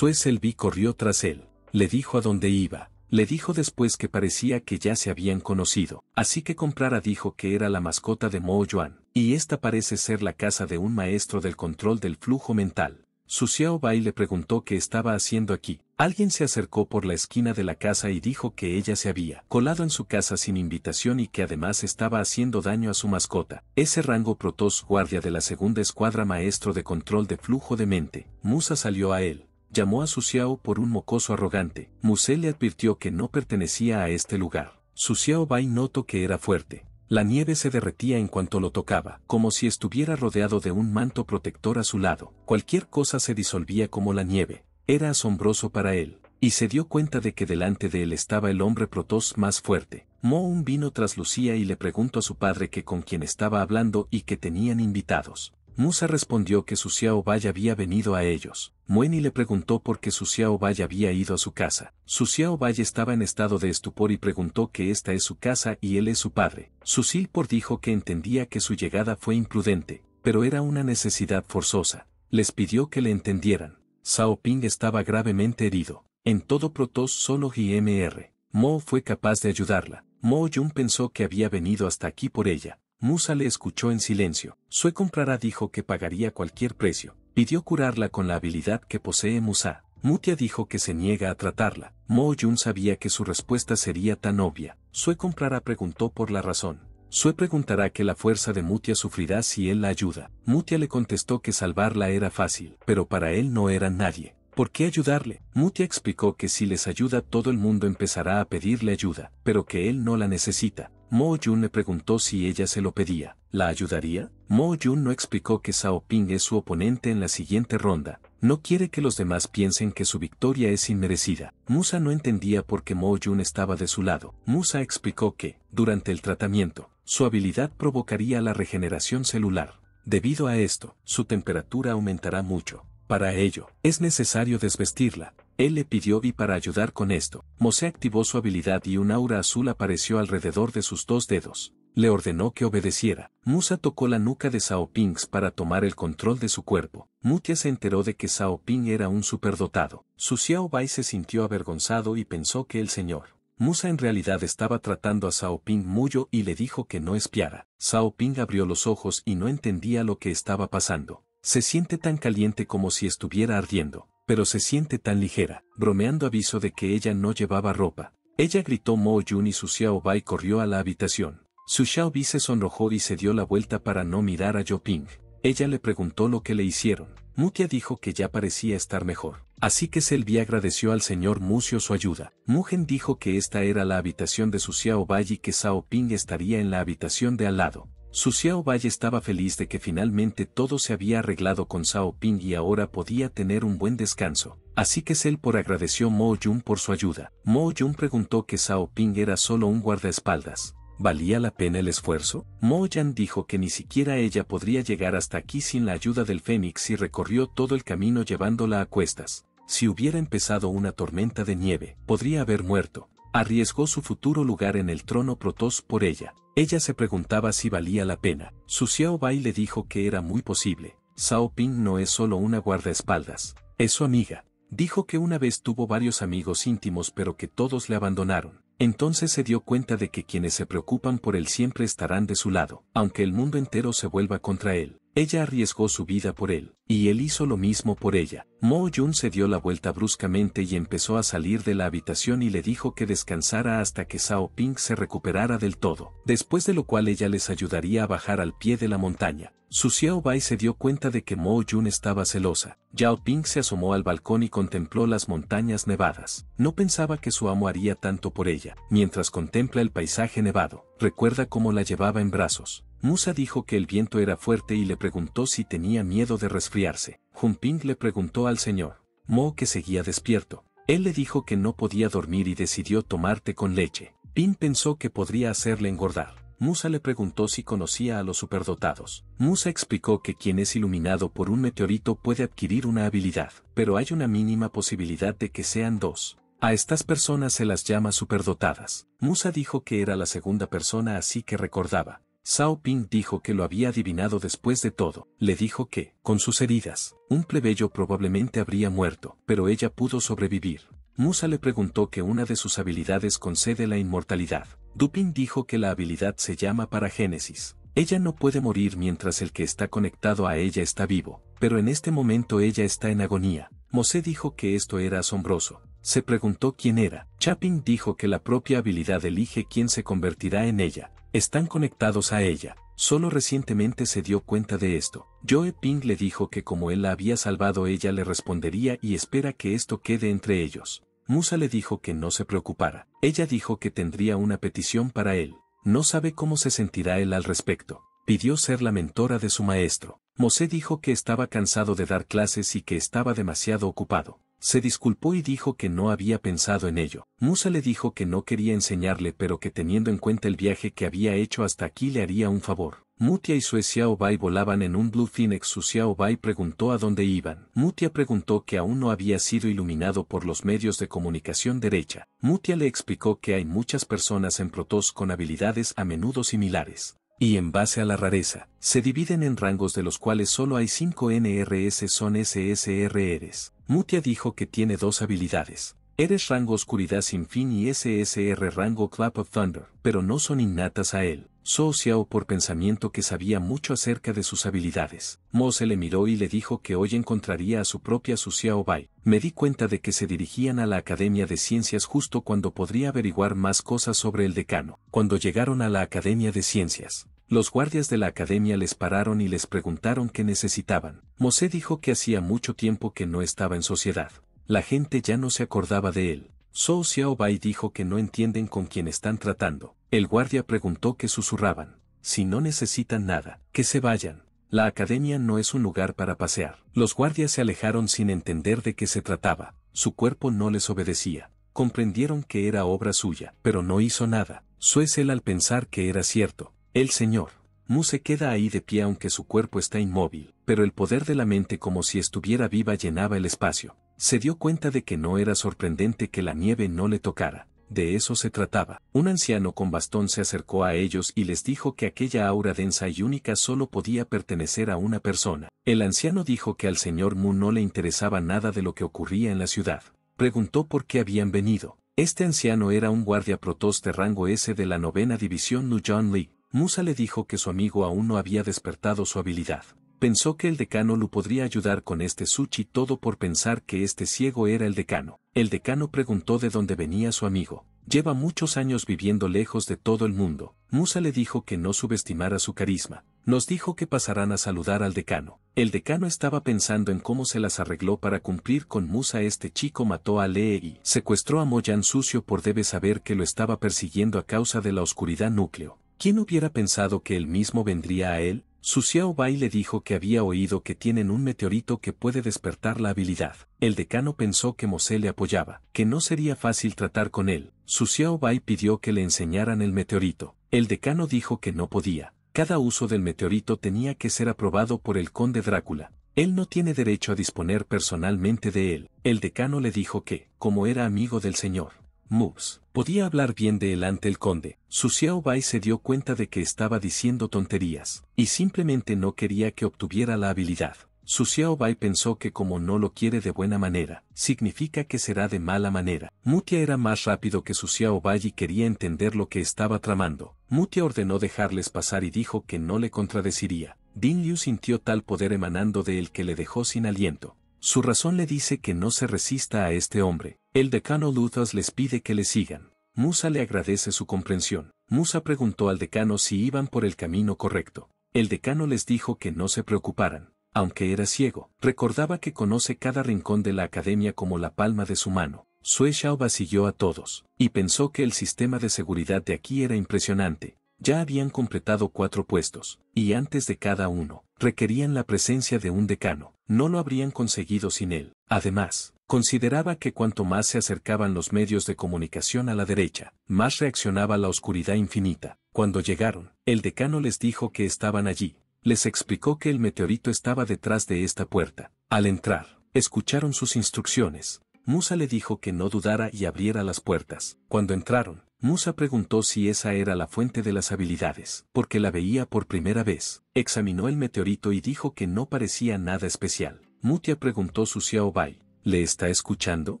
vi corrió tras él, le dijo a dónde iba, le dijo después que parecía que ya se habían conocido, así que Comprara dijo que era la mascota de Mo Yuan, y esta parece ser la casa de un maestro del control del flujo mental. Su Xiao Bai le preguntó qué estaba haciendo aquí. Alguien se acercó por la esquina de la casa y dijo que ella se había colado en su casa sin invitación y que además estaba haciendo daño a su mascota. Ese rango Protoss, guardia de la segunda escuadra maestro de control de flujo de mente, Musa salió a él, llamó a Suciao por un mocoso arrogante. Musé le advirtió que no pertenecía a este lugar. Suciao Bai notó que era fuerte. La nieve se derretía en cuanto lo tocaba, como si estuviera rodeado de un manto protector a su lado. Cualquier cosa se disolvía como la nieve. Era asombroso para él, y se dio cuenta de que delante de él estaba el hombre protos más fuerte. Mo un vino tras Lucía y le preguntó a su padre que con quién estaba hablando y que tenían invitados. Musa respondió que su Xiao había venido a ellos. Mueni le preguntó por qué su Xiao había ido a su casa. Su Xiao estaba en estado de estupor y preguntó que esta es su casa y él es su padre. Su Silpor dijo que entendía que su llegada fue imprudente, pero era una necesidad forzosa. Les pidió que le entendieran. Sao Ping estaba gravemente herido. En todo Protos solo GMR. Mo fue capaz de ayudarla. Mo Jun pensó que había venido hasta aquí por ella, Musa le escuchó en silencio. Sue comprará dijo que pagaría cualquier precio. Pidió curarla con la habilidad que posee Musa. Mutia dijo que se niega a tratarla. Mo Yun sabía que su respuesta sería tan obvia. Sue comprará preguntó por la razón. Sue preguntará que la fuerza de Mutia sufrirá si él la ayuda. Mutia le contestó que salvarla era fácil, pero para él no era nadie. ¿Por qué ayudarle? Mutia explicó que si les ayuda todo el mundo empezará a pedirle ayuda, pero que él no la necesita. Mo Yun le preguntó si ella se lo pedía. ¿La ayudaría? Mo Yun no explicó que Sao Ping es su oponente en la siguiente ronda. No quiere que los demás piensen que su victoria es inmerecida. Musa no entendía por qué Mo Yun estaba de su lado. Musa explicó que, durante el tratamiento, su habilidad provocaría la regeneración celular. Debido a esto, su temperatura aumentará mucho. Para ello, es necesario desvestirla, él le pidió Vi para ayudar con esto. Mose activó su habilidad y un aura azul apareció alrededor de sus dos dedos. Le ordenó que obedeciera. Musa tocó la nuca de Sao Pings para tomar el control de su cuerpo. Mutia se enteró de que Sao Ping era un superdotado. Su Xiao Bai se sintió avergonzado y pensó que el señor Musa en realidad estaba tratando a Sao Ping mucho y le dijo que no espiara. Sao Ping abrió los ojos y no entendía lo que estaba pasando. Se siente tan caliente como si estuviera ardiendo pero se siente tan ligera, bromeando aviso de que ella no llevaba ropa. Ella gritó Mo Yun y su Xiao Bai corrió a la habitación. Su Xiaobi se sonrojó y se dio la vuelta para no mirar a Yoping. Ella le preguntó lo que le hicieron. Mutia dijo que ya parecía estar mejor. Así que Selvi agradeció al señor Mucio su ayuda. Mugen dijo que esta era la habitación de su Xiao Bai y que Xiao Ping estaría en la habitación de al lado. Su Xiao Bai estaba feliz de que finalmente todo se había arreglado con Zhao Ping y ahora podía tener un buen descanso. Así que por agradeció Mo Jun por su ayuda. Mo Jun preguntó que Zhao Ping era solo un guardaespaldas. ¿Valía la pena el esfuerzo? Mo Yan dijo que ni siquiera ella podría llegar hasta aquí sin la ayuda del Fénix y recorrió todo el camino llevándola a cuestas. Si hubiera empezado una tormenta de nieve, podría haber muerto. Arriesgó su futuro lugar en el trono Protoss por ella. Ella se preguntaba si valía la pena. Su Xiao Bai le dijo que era muy posible. Sao Ping no es solo una guardaespaldas, es su amiga. Dijo que una vez tuvo varios amigos íntimos pero que todos le abandonaron. Entonces se dio cuenta de que quienes se preocupan por él siempre estarán de su lado, aunque el mundo entero se vuelva contra él. Ella arriesgó su vida por él, y él hizo lo mismo por ella. Mo Jun se dio la vuelta bruscamente y empezó a salir de la habitación y le dijo que descansara hasta que Zhao Ping se recuperara del todo, después de lo cual ella les ayudaría a bajar al pie de la montaña. Su Xiao Bai se dio cuenta de que Mo Jun estaba celosa. Yao Ping se asomó al balcón y contempló las montañas nevadas. No pensaba que su amo haría tanto por ella, mientras contempla el paisaje nevado. Recuerda cómo la llevaba en brazos. Musa dijo que el viento era fuerte y le preguntó si tenía miedo de resfriarse. Junping le preguntó al señor Mo que seguía despierto. Él le dijo que no podía dormir y decidió tomarte con leche. Ping pensó que podría hacerle engordar. Musa le preguntó si conocía a los superdotados. Musa explicó que quien es iluminado por un meteorito puede adquirir una habilidad, pero hay una mínima posibilidad de que sean dos. A estas personas se las llama superdotadas. Musa dijo que era la segunda persona así que recordaba. Sao Ping dijo que lo había adivinado después de todo. Le dijo que, con sus heridas, un plebeyo probablemente habría muerto, pero ella pudo sobrevivir. Musa le preguntó que una de sus habilidades concede la inmortalidad. Ping dijo que la habilidad se llama paragénesis. Ella no puede morir mientras el que está conectado a ella está vivo, pero en este momento ella está en agonía. Mosé dijo que esto era asombroso. Se preguntó quién era. Ping dijo que la propia habilidad elige quién se convertirá en ella. Están conectados a ella. Solo recientemente se dio cuenta de esto. Joe Ping le dijo que como él la había salvado ella le respondería y espera que esto quede entre ellos. Musa le dijo que no se preocupara. Ella dijo que tendría una petición para él. No sabe cómo se sentirá él al respecto. Pidió ser la mentora de su maestro. Mosé dijo que estaba cansado de dar clases y que estaba demasiado ocupado. Se disculpó y dijo que no había pensado en ello. Musa le dijo que no quería enseñarle pero que teniendo en cuenta el viaje que había hecho hasta aquí le haría un favor. Mutia y Suecia Xiaobai volaban en un Blue Phoenix. Su Xiaobai preguntó a dónde iban. Mutia preguntó que aún no había sido iluminado por los medios de comunicación derecha. Mutia le explicó que hay muchas personas en Protoss con habilidades a menudo similares y en base a la rareza, se dividen en rangos de los cuales solo hay 5 NRS son SSRRs. Mutia dijo que tiene dos habilidades. Eres rango oscuridad sin fin y SSR rango Clap of Thunder, pero no son innatas a él. So Xiao por pensamiento que sabía mucho acerca de sus habilidades. Mo se le miró y le dijo que hoy encontraría a su propia Su Xiao Bai. Me di cuenta de que se dirigían a la Academia de Ciencias justo cuando podría averiguar más cosas sobre el decano. Cuando llegaron a la Academia de Ciencias, los guardias de la academia les pararon y les preguntaron qué necesitaban. Mosé dijo que hacía mucho tiempo que no estaba en sociedad. La gente ya no se acordaba de él. Zhou Xiaobai dijo que no entienden con quién están tratando. El guardia preguntó que susurraban. Si no necesitan nada, que se vayan. La academia no es un lugar para pasear. Los guardias se alejaron sin entender de qué se trataba. Su cuerpo no les obedecía. Comprendieron que era obra suya, pero no hizo nada. es él al pensar que era cierto. El Señor. Mu se queda ahí de pie aunque su cuerpo está inmóvil, pero el poder de la mente como si estuviera viva llenaba el espacio. Se dio cuenta de que no era sorprendente que la nieve no le tocara. De eso se trataba. Un anciano con bastón se acercó a ellos y les dijo que aquella aura densa y única solo podía pertenecer a una persona. El anciano dijo que al señor Mu no le interesaba nada de lo que ocurría en la ciudad. Preguntó por qué habían venido. Este anciano era un guardia protos de rango S de la novena división John League. Musa le dijo que su amigo aún no había despertado su habilidad. Pensó que el decano lo podría ayudar con este sushi todo por pensar que este ciego era el decano. El decano preguntó de dónde venía su amigo. Lleva muchos años viviendo lejos de todo el mundo. Musa le dijo que no subestimara su carisma. Nos dijo que pasarán a saludar al decano. El decano estaba pensando en cómo se las arregló para cumplir con Musa. Este chico mató a Lee y secuestró a Moyan Sucio por debe saber que lo estaba persiguiendo a causa de la oscuridad núcleo. ¿Quién hubiera pensado que él mismo vendría a él? Su Xiao e le dijo que había oído que tienen un meteorito que puede despertar la habilidad. El decano pensó que Mosé le apoyaba, que no sería fácil tratar con él. Su Xiao e pidió que le enseñaran el meteorito. El decano dijo que no podía. Cada uso del meteorito tenía que ser aprobado por el conde Drácula. Él no tiene derecho a disponer personalmente de él. El decano le dijo que, como era amigo del señor, Moves. Podía hablar bien de él ante el conde. Su Xiaobai se dio cuenta de que estaba diciendo tonterías, y simplemente no quería que obtuviera la habilidad. Su Xiaobai pensó que como no lo quiere de buena manera, significa que será de mala manera. Mutia era más rápido que su Xiaobai y quería entender lo que estaba tramando. Mutia ordenó dejarles pasar y dijo que no le contradeciría. Din Liu sintió tal poder emanando de él que le dejó sin aliento. Su razón le dice que no se resista a este hombre. El decano Luthas les pide que le sigan. Musa le agradece su comprensión. Musa preguntó al decano si iban por el camino correcto. El decano les dijo que no se preocuparan. Aunque era ciego, recordaba que conoce cada rincón de la academia como la palma de su mano. Sue Shao vacilló a todos, y pensó que el sistema de seguridad de aquí era impresionante. Ya habían completado cuatro puestos, y antes de cada uno, requerían la presencia de un decano no lo habrían conseguido sin él. Además, consideraba que cuanto más se acercaban los medios de comunicación a la derecha, más reaccionaba la oscuridad infinita. Cuando llegaron, el decano les dijo que estaban allí. Les explicó que el meteorito estaba detrás de esta puerta. Al entrar, escucharon sus instrucciones. Musa le dijo que no dudara y abriera las puertas. Cuando entraron, Musa preguntó si esa era la fuente de las habilidades, porque la veía por primera vez. Examinó el meteorito y dijo que no parecía nada especial. Mutia preguntó su Xiaobai, ¿le está escuchando?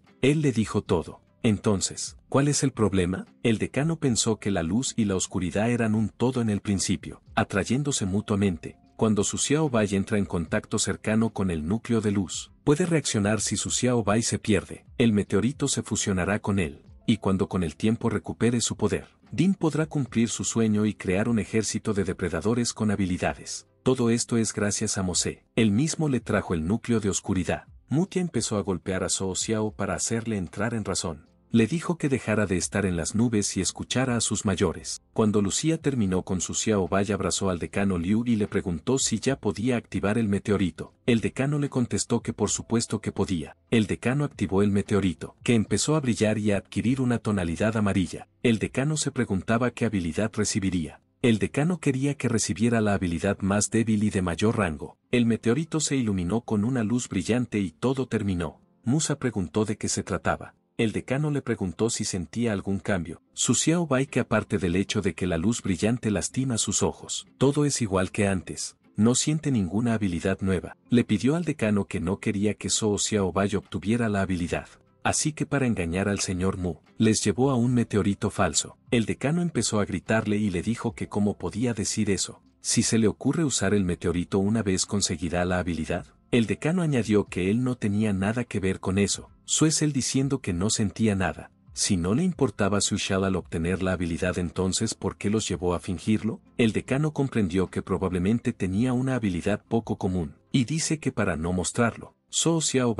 Él le dijo todo. Entonces, ¿cuál es el problema? El decano pensó que la luz y la oscuridad eran un todo en el principio, atrayéndose mutuamente. Cuando su Xiaobai entra en contacto cercano con el núcleo de luz, puede reaccionar si su Xiaobai se pierde. El meteorito se fusionará con él, y cuando con el tiempo recupere su poder, Din podrá cumplir su sueño y crear un ejército de depredadores con habilidades. Todo esto es gracias a Mosé. Él mismo le trajo el núcleo de oscuridad. Mutia empezó a golpear a Soo Xiao para hacerle entrar en razón le dijo que dejara de estar en las nubes y escuchara a sus mayores. Cuando Lucía terminó con su Xiao Bai abrazó al decano Liu y le preguntó si ya podía activar el meteorito. El decano le contestó que por supuesto que podía. El decano activó el meteorito, que empezó a brillar y a adquirir una tonalidad amarilla. El decano se preguntaba qué habilidad recibiría. El decano quería que recibiera la habilidad más débil y de mayor rango. El meteorito se iluminó con una luz brillante y todo terminó. Musa preguntó de qué se trataba. El decano le preguntó si sentía algún cambio. Su Xiao Bai que aparte del hecho de que la luz brillante lastima sus ojos, todo es igual que antes, no siente ninguna habilidad nueva. Le pidió al decano que no quería que Su Xiao Bai obtuviera la habilidad. Así que para engañar al señor Mu, les llevó a un meteorito falso. El decano empezó a gritarle y le dijo que cómo podía decir eso. Si se le ocurre usar el meteorito una vez conseguirá la habilidad. El decano añadió que él no tenía nada que ver con eso, su es diciendo que no sentía nada. Si no le importaba a Sushal al obtener la habilidad entonces ¿por qué los llevó a fingirlo? El decano comprendió que probablemente tenía una habilidad poco común, y dice que para no mostrarlo, So o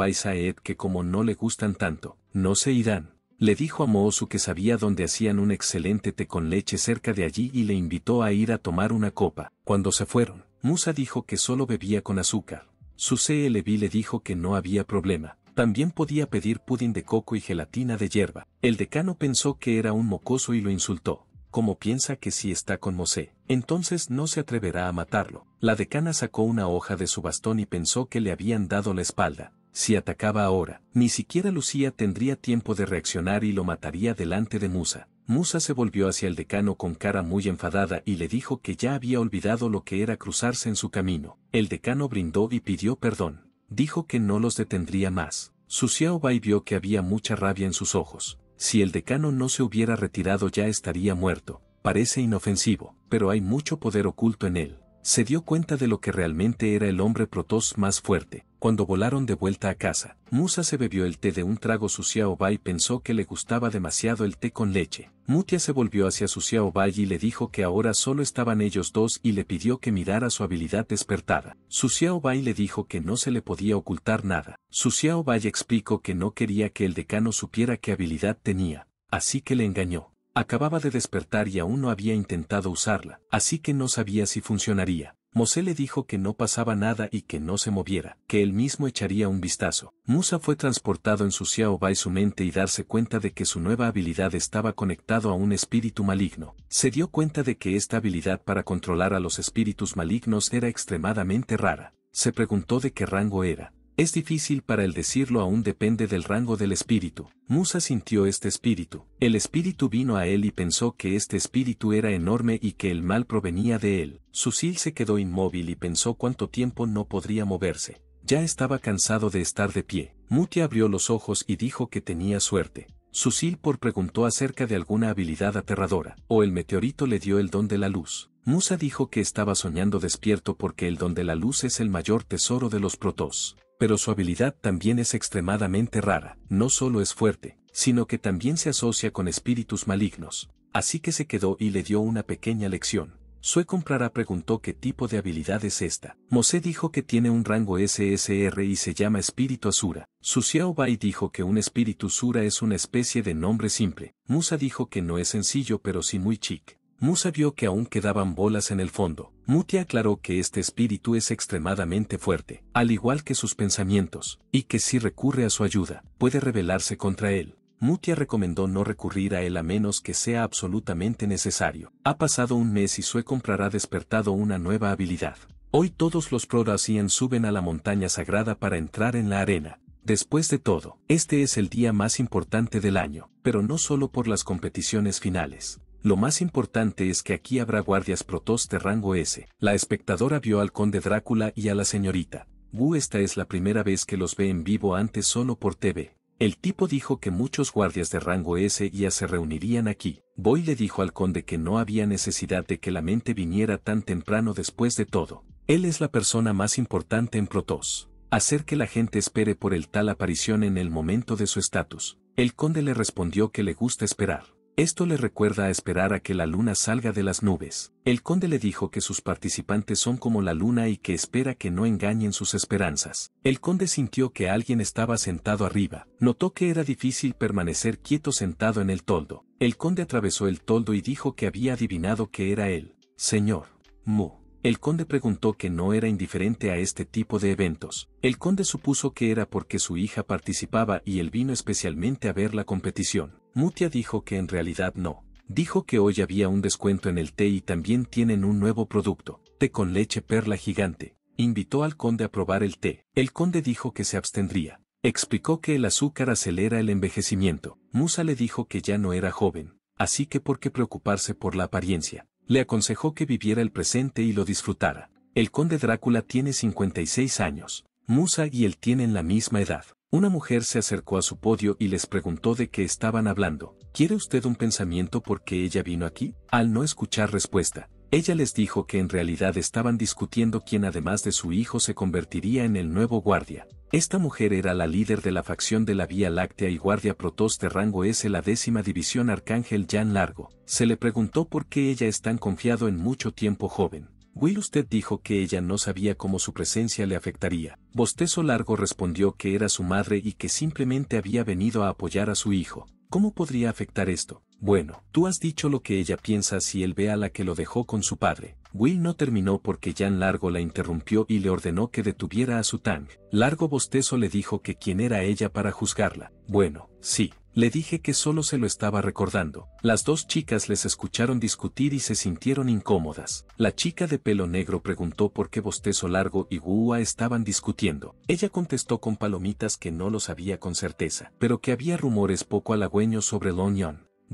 que como no le gustan tanto, no se irán. Le dijo a Moosu que sabía dónde hacían un excelente té con leche cerca de allí y le invitó a ir a tomar una copa. Cuando se fueron, Musa dijo que solo bebía con azúcar. Su CLB le dijo que no había problema, también podía pedir pudín de coco y gelatina de hierba. El decano pensó que era un mocoso y lo insultó. Como piensa que si está con Mosé, entonces no se atreverá a matarlo. La decana sacó una hoja de su bastón y pensó que le habían dado la espalda. Si atacaba ahora, ni siquiera Lucía tendría tiempo de reaccionar y lo mataría delante de Musa. Musa se volvió hacia el decano con cara muy enfadada y le dijo que ya había olvidado lo que era cruzarse en su camino. El decano brindó y pidió perdón dijo que no los detendría más. Su Bai vio que había mucha rabia en sus ojos. Si el decano no se hubiera retirado ya estaría muerto. Parece inofensivo, pero hay mucho poder oculto en él. Se dio cuenta de lo que realmente era el hombre protoss más fuerte, cuando volaron de vuelta a casa, Musa se bebió el té de un trago. Su y pensó que le gustaba demasiado el té con leche. Mutia se volvió hacia su Xiaobai y le dijo que ahora solo estaban ellos dos y le pidió que mirara su habilidad despertada. Su Xiaobai le dijo que no se le podía ocultar nada. Su Xiaobai explicó que no quería que el decano supiera qué habilidad tenía, así que le engañó. Acababa de despertar y aún no había intentado usarla, así que no sabía si funcionaría. Mosé le dijo que no pasaba nada y que no se moviera, que él mismo echaría un vistazo. Musa fue transportado en su Xiaobai su mente y darse cuenta de que su nueva habilidad estaba conectado a un espíritu maligno. Se dio cuenta de que esta habilidad para controlar a los espíritus malignos era extremadamente rara. Se preguntó de qué rango era, es difícil para él decirlo aún depende del rango del espíritu. Musa sintió este espíritu. El espíritu vino a él y pensó que este espíritu era enorme y que el mal provenía de él. Susil se quedó inmóvil y pensó cuánto tiempo no podría moverse. Ya estaba cansado de estar de pie. Muti abrió los ojos y dijo que tenía suerte. Susil por preguntó acerca de alguna habilidad aterradora, o el meteorito le dio el don de la luz. Musa dijo que estaba soñando despierto porque el don de la luz es el mayor tesoro de los protos pero su habilidad también es extremadamente rara, no solo es fuerte, sino que también se asocia con espíritus malignos. Así que se quedó y le dio una pequeña lección. Sue Comprara preguntó qué tipo de habilidad es esta. Mosé dijo que tiene un rango SSR y se llama Espíritu Asura. Su Bai dijo que un Espíritu Sura es una especie de nombre simple. Musa dijo que no es sencillo pero sí muy chic. Musa vio que aún quedaban bolas en el fondo. Muti aclaró que este espíritu es extremadamente fuerte, al igual que sus pensamientos, y que si recurre a su ayuda, puede rebelarse contra él. Mutia recomendó no recurrir a él a menos que sea absolutamente necesario. Ha pasado un mes y Sue comprará despertado una nueva habilidad. Hoy todos los Prorasian suben a la montaña sagrada para entrar en la arena. Después de todo, este es el día más importante del año, pero no solo por las competiciones finales. Lo más importante es que aquí habrá guardias protoss de rango S. La espectadora vio al conde Drácula y a la señorita. Bu esta es la primera vez que los ve en vivo antes solo por TV. El tipo dijo que muchos guardias de rango S ya se reunirían aquí. Boy le dijo al conde que no había necesidad de que la mente viniera tan temprano después de todo. Él es la persona más importante en Protoss. Hacer que la gente espere por el tal aparición en el momento de su estatus. El conde le respondió que le gusta esperar. Esto le recuerda a esperar a que la luna salga de las nubes. El conde le dijo que sus participantes son como la luna y que espera que no engañen sus esperanzas. El conde sintió que alguien estaba sentado arriba. Notó que era difícil permanecer quieto sentado en el toldo. El conde atravesó el toldo y dijo que había adivinado que era él. Señor. Mu. El conde preguntó que no era indiferente a este tipo de eventos. El conde supuso que era porque su hija participaba y él vino especialmente a ver la competición. Mutia dijo que en realidad no. Dijo que hoy había un descuento en el té y también tienen un nuevo producto, té con leche perla gigante. Invitó al conde a probar el té. El conde dijo que se abstendría. Explicó que el azúcar acelera el envejecimiento. Musa le dijo que ya no era joven, así que por qué preocuparse por la apariencia. Le aconsejó que viviera el presente y lo disfrutara. El conde Drácula tiene 56 años. Musa y él tienen la misma edad. Una mujer se acercó a su podio y les preguntó de qué estaban hablando. ¿Quiere usted un pensamiento por qué ella vino aquí? Al no escuchar respuesta, ella les dijo que en realidad estaban discutiendo quién además de su hijo se convertiría en el nuevo guardia. Esta mujer era la líder de la facción de la Vía Láctea y guardia protoss de rango S la décima división Arcángel Jan Largo. Se le preguntó por qué ella es tan confiado en mucho tiempo joven. Will usted dijo que ella no sabía cómo su presencia le afectaría. Bostezo Largo respondió que era su madre y que simplemente había venido a apoyar a su hijo. ¿Cómo podría afectar esto? Bueno, tú has dicho lo que ella piensa si él ve a la que lo dejó con su padre. Will no terminó porque Jan Largo la interrumpió y le ordenó que detuviera a su Tang. Largo bostezo le dijo que quién era ella para juzgarla. Bueno, sí, le dije que solo se lo estaba recordando. Las dos chicas les escucharon discutir y se sintieron incómodas. La chica de pelo negro preguntó por qué Bostezo Largo y Wua estaban discutiendo. Ella contestó con palomitas que no lo sabía con certeza, pero que había rumores poco halagüeños sobre Long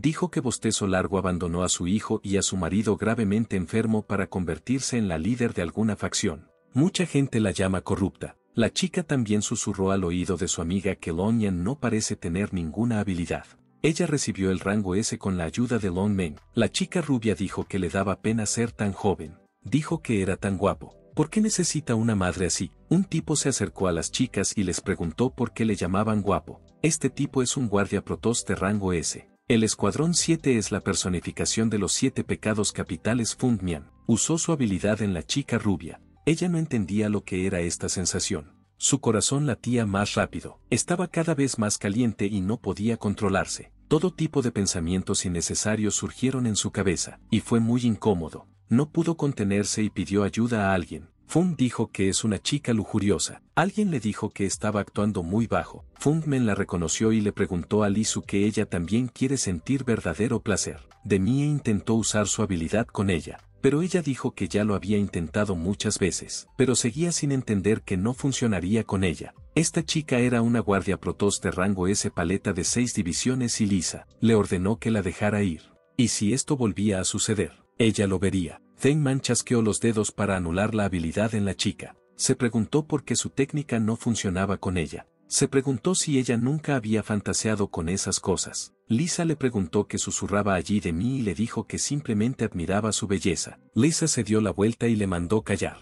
dijo que Bostezo Largo abandonó a su hijo y a su marido gravemente enfermo para convertirse en la líder de alguna facción. Mucha gente la llama corrupta. La chica también susurró al oído de su amiga que Lonian no parece tener ninguna habilidad. Ella recibió el rango S con la ayuda de Long Men. La chica rubia dijo que le daba pena ser tan joven. Dijo que era tan guapo. ¿Por qué necesita una madre así? Un tipo se acercó a las chicas y les preguntó por qué le llamaban guapo. Este tipo es un guardia protoste de rango S. El Escuadrón 7 es la personificación de los siete pecados capitales Fundmian. Usó su habilidad en la chica rubia. Ella no entendía lo que era esta sensación. Su corazón latía más rápido. Estaba cada vez más caliente y no podía controlarse. Todo tipo de pensamientos innecesarios surgieron en su cabeza, y fue muy incómodo. No pudo contenerse y pidió ayuda a alguien. Fung dijo que es una chica lujuriosa. Alguien le dijo que estaba actuando muy bajo. Men la reconoció y le preguntó a Lisu que ella también quiere sentir verdadero placer. Demie intentó usar su habilidad con ella, pero ella dijo que ya lo había intentado muchas veces, pero seguía sin entender que no funcionaría con ella. Esta chica era una guardia protoss de rango S paleta de seis divisiones y Lisa le ordenó que la dejara ir. Y si esto volvía a suceder, ella lo vería. Man chasqueó los dedos para anular la habilidad en la chica. Se preguntó por qué su técnica no funcionaba con ella. Se preguntó si ella nunca había fantaseado con esas cosas. Lisa le preguntó que susurraba allí de mí y le dijo que simplemente admiraba su belleza. Lisa se dio la vuelta y le mandó callar.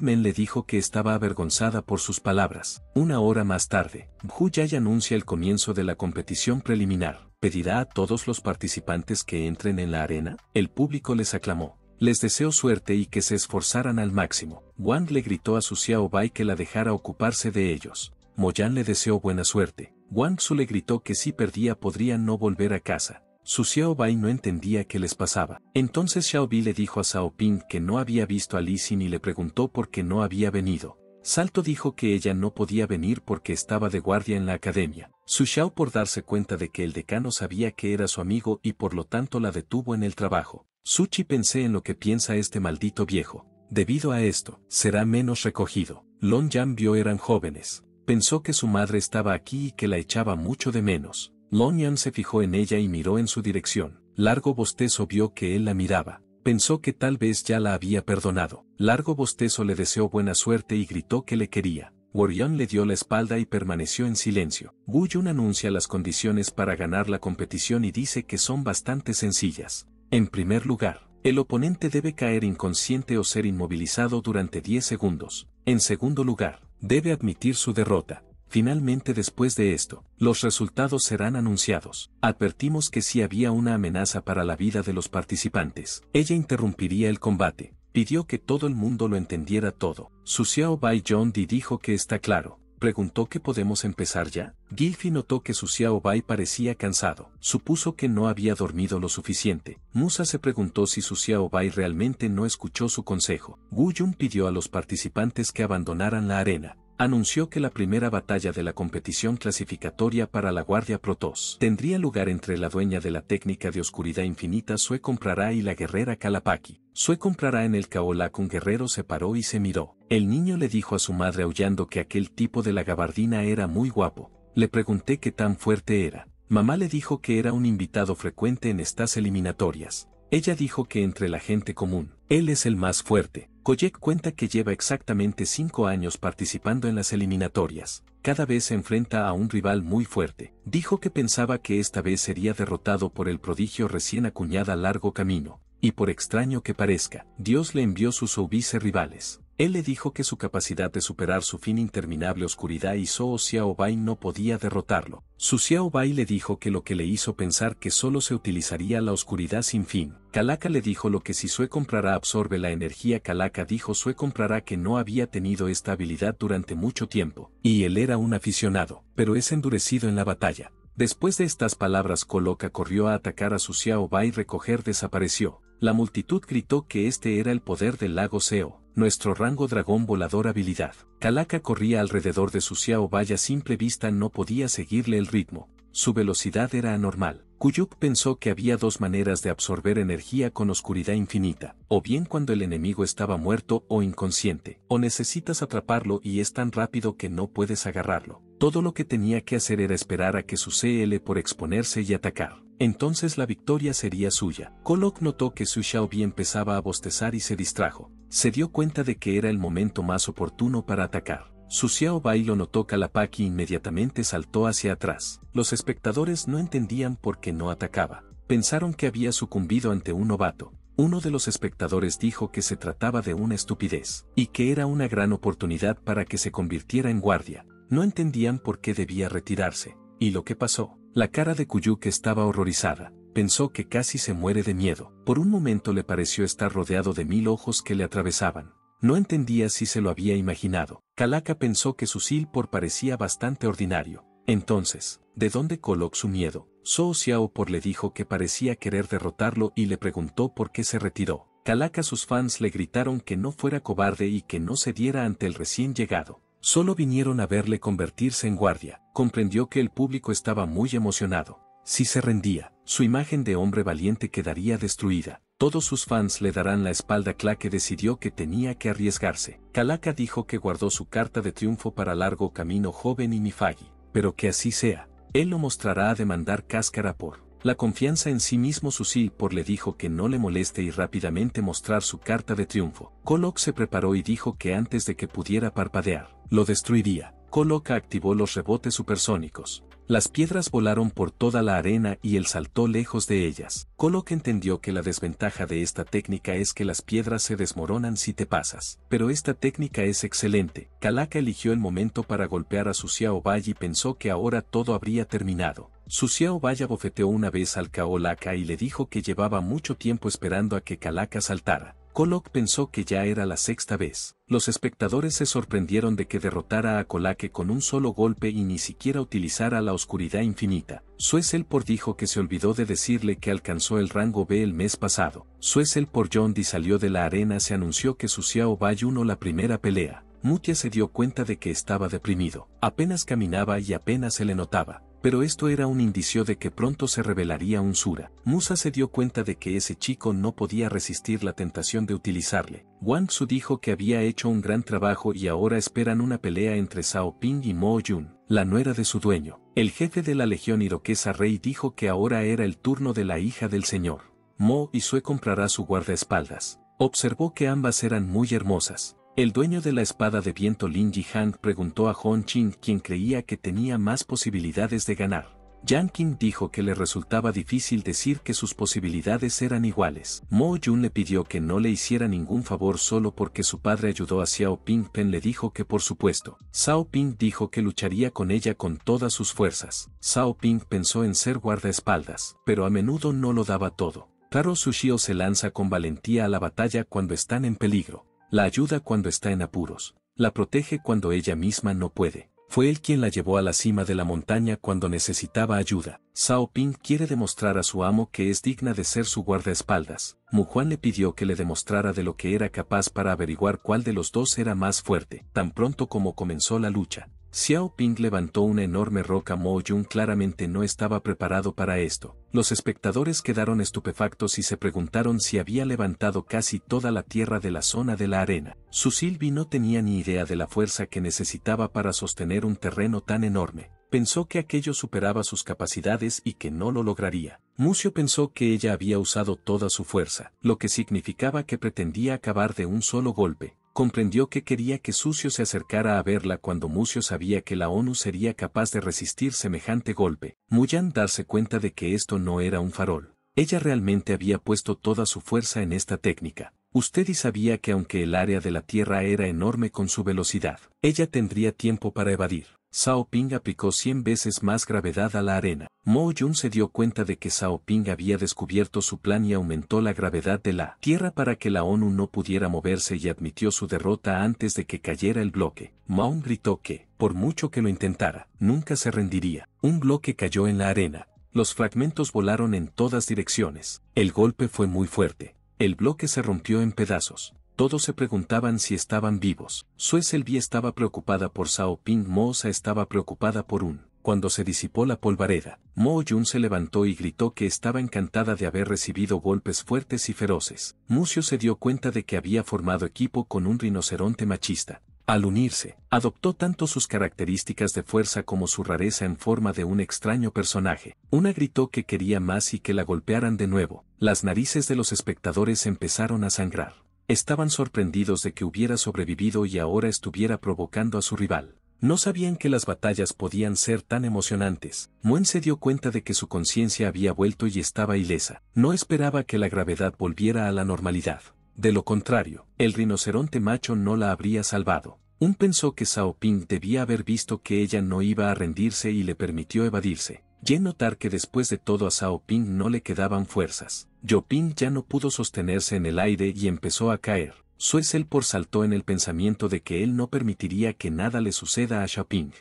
Men le dijo que estaba avergonzada por sus palabras. Una hora más tarde, Hu Yai anuncia el comienzo de la competición preliminar. ¿Pedirá a todos los participantes que entren en la arena? El público les aclamó. Les deseo suerte y que se esforzaran al máximo. Wang le gritó a su Xiao Bai que la dejara ocuparse de ellos. Moyan le deseó buena suerte. Wang Su le gritó que si perdía podría no volver a casa. Su Xiao no entendía qué les pasaba. Entonces Xiao Bi le dijo a Xiaoping Ping que no había visto a Li Xin y le preguntó por qué no había venido. Salto dijo que ella no podía venir porque estaba de guardia en la academia. Su Xiao por darse cuenta de que el decano sabía que era su amigo y por lo tanto la detuvo en el trabajo. Suchi pensé en lo que piensa este maldito viejo. Debido a esto, será menos recogido. Lon Yan vio eran jóvenes. Pensó que su madre estaba aquí y que la echaba mucho de menos. Lon Yan se fijó en ella y miró en su dirección. Largo bostezo vio que él la miraba. Pensó que tal vez ya la había perdonado. Largo bostezo le deseó buena suerte y gritó que le quería. Yan le dio la espalda y permaneció en silencio. Yun anuncia las condiciones para ganar la competición y dice que son bastante sencillas. En primer lugar, el oponente debe caer inconsciente o ser inmovilizado durante 10 segundos. En segundo lugar, debe admitir su derrota. Finalmente después de esto, los resultados serán anunciados. Advertimos que si había una amenaza para la vida de los participantes, ella interrumpiría el combate. Pidió que todo el mundo lo entendiera todo. Su Xiao e Bai dijo que está claro, preguntó que podemos empezar ya. Gilfi notó que su Xiao Bai parecía cansado, supuso que no había dormido lo suficiente. Musa se preguntó si su Xiao realmente no escuchó su consejo. Guyun pidió a los participantes que abandonaran la arena anunció que la primera batalla de la competición clasificatoria para la Guardia Protoss tendría lugar entre la dueña de la técnica de oscuridad infinita Sue Comprará y la guerrera Kalapaki. Sue Comprará en el Kaola con guerrero se paró y se miró. El niño le dijo a su madre aullando que aquel tipo de la gabardina era muy guapo. Le pregunté qué tan fuerte era. Mamá le dijo que era un invitado frecuente en estas eliminatorias. Ella dijo que entre la gente común, él es el más fuerte. Koyek cuenta que lleva exactamente cinco años participando en las eliminatorias. Cada vez se enfrenta a un rival muy fuerte. Dijo que pensaba que esta vez sería derrotado por el prodigio recién acuñada Largo Camino. Y por extraño que parezca, Dios le envió sus obises rivales. Él le dijo que su capacidad de superar su fin interminable oscuridad hizo o Xiao no podía derrotarlo. Su Xiao le dijo que lo que le hizo pensar que solo se utilizaría la oscuridad sin fin. Kalaka le dijo lo que si Sue comprará absorbe la energía. Kalaka dijo Sue comprará que no había tenido esta habilidad durante mucho tiempo. Y él era un aficionado, pero es endurecido en la batalla. Después de estas palabras Coloca corrió a atacar a su Xiao Bai recoger desapareció. La multitud gritó que este era el poder del lago Seo, nuestro rango dragón volador habilidad. Kalaka corría alrededor de su Xiao Vaya simple vista no podía seguirle el ritmo, su velocidad era anormal. Kuyuk pensó que había dos maneras de absorber energía con oscuridad infinita, o bien cuando el enemigo estaba muerto o inconsciente, o necesitas atraparlo y es tan rápido que no puedes agarrarlo. Todo lo que tenía que hacer era esperar a que su CL por exponerse y atacar. Entonces la victoria sería suya. Kolok notó que Su Xiaobi empezaba a bostezar y se distrajo. Se dio cuenta de que era el momento más oportuno para atacar. Su Xiaobai lo notó y inmediatamente saltó hacia atrás. Los espectadores no entendían por qué no atacaba. Pensaron que había sucumbido ante un novato. Uno de los espectadores dijo que se trataba de una estupidez, y que era una gran oportunidad para que se convirtiera en guardia. No entendían por qué debía retirarse, y lo que pasó. La cara de Kuyuk estaba horrorizada. Pensó que casi se muere de miedo. Por un momento le pareció estar rodeado de mil ojos que le atravesaban. No entendía si se lo había imaginado. Kalaka pensó que su silpor parecía bastante ordinario. Entonces, ¿de dónde colocó su miedo? Soo por le dijo que parecía querer derrotarlo y le preguntó por qué se retiró. Kalaka sus fans le gritaron que no fuera cobarde y que no cediera ante el recién llegado. Solo vinieron a verle convertirse en guardia, comprendió que el público estaba muy emocionado. Si se rendía, su imagen de hombre valiente quedaría destruida. Todos sus fans le darán la espalda. Claque decidió que tenía que arriesgarse. Kalaka dijo que guardó su carta de triunfo para largo camino joven y Mifagi, pero que así sea. Él lo mostrará a demandar cáscara por la confianza en sí mismo Susi por le dijo que no le moleste y rápidamente mostrar su carta de triunfo. Kolok se preparó y dijo que antes de que pudiera parpadear, lo destruiría. Kolok activó los rebotes supersónicos. Las piedras volaron por toda la arena y él saltó lejos de ellas. Kolok entendió que la desventaja de esta técnica es que las piedras se desmoronan si te pasas. Pero esta técnica es excelente. Kalaka eligió el momento para golpear a Suciao y pensó que ahora todo habría terminado. Suciao Xiao bofeteó una vez al Kaolaka y le dijo que llevaba mucho tiempo esperando a que Kalaka saltara. Kolok pensó que ya era la sexta vez. Los espectadores se sorprendieron de que derrotara a Kolake con un solo golpe y ni siquiera utilizara la oscuridad infinita. por dijo que se olvidó de decirle que alcanzó el rango B el mes pasado. John D. salió de la arena se anunció que su Xiao uno la primera pelea. Mutia se dio cuenta de que estaba deprimido. Apenas caminaba y apenas se le notaba pero esto era un indicio de que pronto se revelaría un Sura. Musa se dio cuenta de que ese chico no podía resistir la tentación de utilizarle. Wang Su dijo que había hecho un gran trabajo y ahora esperan una pelea entre Sao Ping y Mo Yun, la nuera de su dueño. El jefe de la legión iroquesa rey dijo que ahora era el turno de la hija del señor. Mo y Sue comprará su guardaespaldas. Observó que ambas eran muy hermosas. El dueño de la espada de viento Lin Han preguntó a Hong Qing quien creía que tenía más posibilidades de ganar. Yang Qing dijo que le resultaba difícil decir que sus posibilidades eran iguales. Mo Yun le pidió que no le hiciera ningún favor solo porque su padre ayudó a Xiao Ping Pen le dijo que por supuesto. Xiao Ping dijo que lucharía con ella con todas sus fuerzas. Xiao Ping pensó en ser guardaespaldas, pero a menudo no lo daba todo. Taro Sushio se lanza con valentía a la batalla cuando están en peligro. La ayuda cuando está en apuros. La protege cuando ella misma no puede. Fue él quien la llevó a la cima de la montaña cuando necesitaba ayuda. Sao Ping quiere demostrar a su amo que es digna de ser su guardaespaldas. Mu Juan le pidió que le demostrara de lo que era capaz para averiguar cuál de los dos era más fuerte. Tan pronto como comenzó la lucha, Xiao Ping levantó una enorme roca Mo Yun claramente no estaba preparado para esto. Los espectadores quedaron estupefactos y se preguntaron si había levantado casi toda la tierra de la zona de la arena. Su Silvi no tenía ni idea de la fuerza que necesitaba para sostener un terreno tan enorme. Pensó que aquello superaba sus capacidades y que no lo lograría. Mucio pensó que ella había usado toda su fuerza, lo que significaba que pretendía acabar de un solo golpe, comprendió que quería que Sucio se acercara a verla cuando Mucio sabía que la ONU sería capaz de resistir semejante golpe. Muyan darse cuenta de que esto no era un farol. Ella realmente había puesto toda su fuerza en esta técnica. Usted y sabía que aunque el área de la Tierra era enorme con su velocidad, ella tendría tiempo para evadir. Sao Ping aplicó 100 veces más gravedad a la arena. Mo Yun se dio cuenta de que Sao Ping había descubierto su plan y aumentó la gravedad de la Tierra para que la ONU no pudiera moverse y admitió su derrota antes de que cayera el bloque. Yun gritó que, por mucho que lo intentara, nunca se rendiría. Un bloque cayó en la arena. Los fragmentos volaron en todas direcciones. El golpe fue muy fuerte. El bloque se rompió en pedazos. Todos se preguntaban si estaban vivos. Sue Selby estaba preocupada por Sao Ping Moosa estaba preocupada por Un. Cuando se disipó la polvareda, Mo Jun se levantó y gritó que estaba encantada de haber recibido golpes fuertes y feroces. Mucio se dio cuenta de que había formado equipo con un rinoceronte machista. Al unirse, adoptó tanto sus características de fuerza como su rareza en forma de un extraño personaje. Una gritó que quería más y que la golpearan de nuevo. Las narices de los espectadores empezaron a sangrar. Estaban sorprendidos de que hubiera sobrevivido y ahora estuviera provocando a su rival. No sabían que las batallas podían ser tan emocionantes. Muen se dio cuenta de que su conciencia había vuelto y estaba ilesa. No esperaba que la gravedad volviera a la normalidad. De lo contrario, el rinoceronte macho no la habría salvado. Un pensó que Sao debía haber visto que ella no iba a rendirse y le permitió evadirse. Y notar que después de todo a Sao no le quedaban fuerzas. Jopin ya no pudo sostenerse en el aire y empezó a caer. por saltó en el pensamiento de que él no permitiría que nada le suceda a Chopin.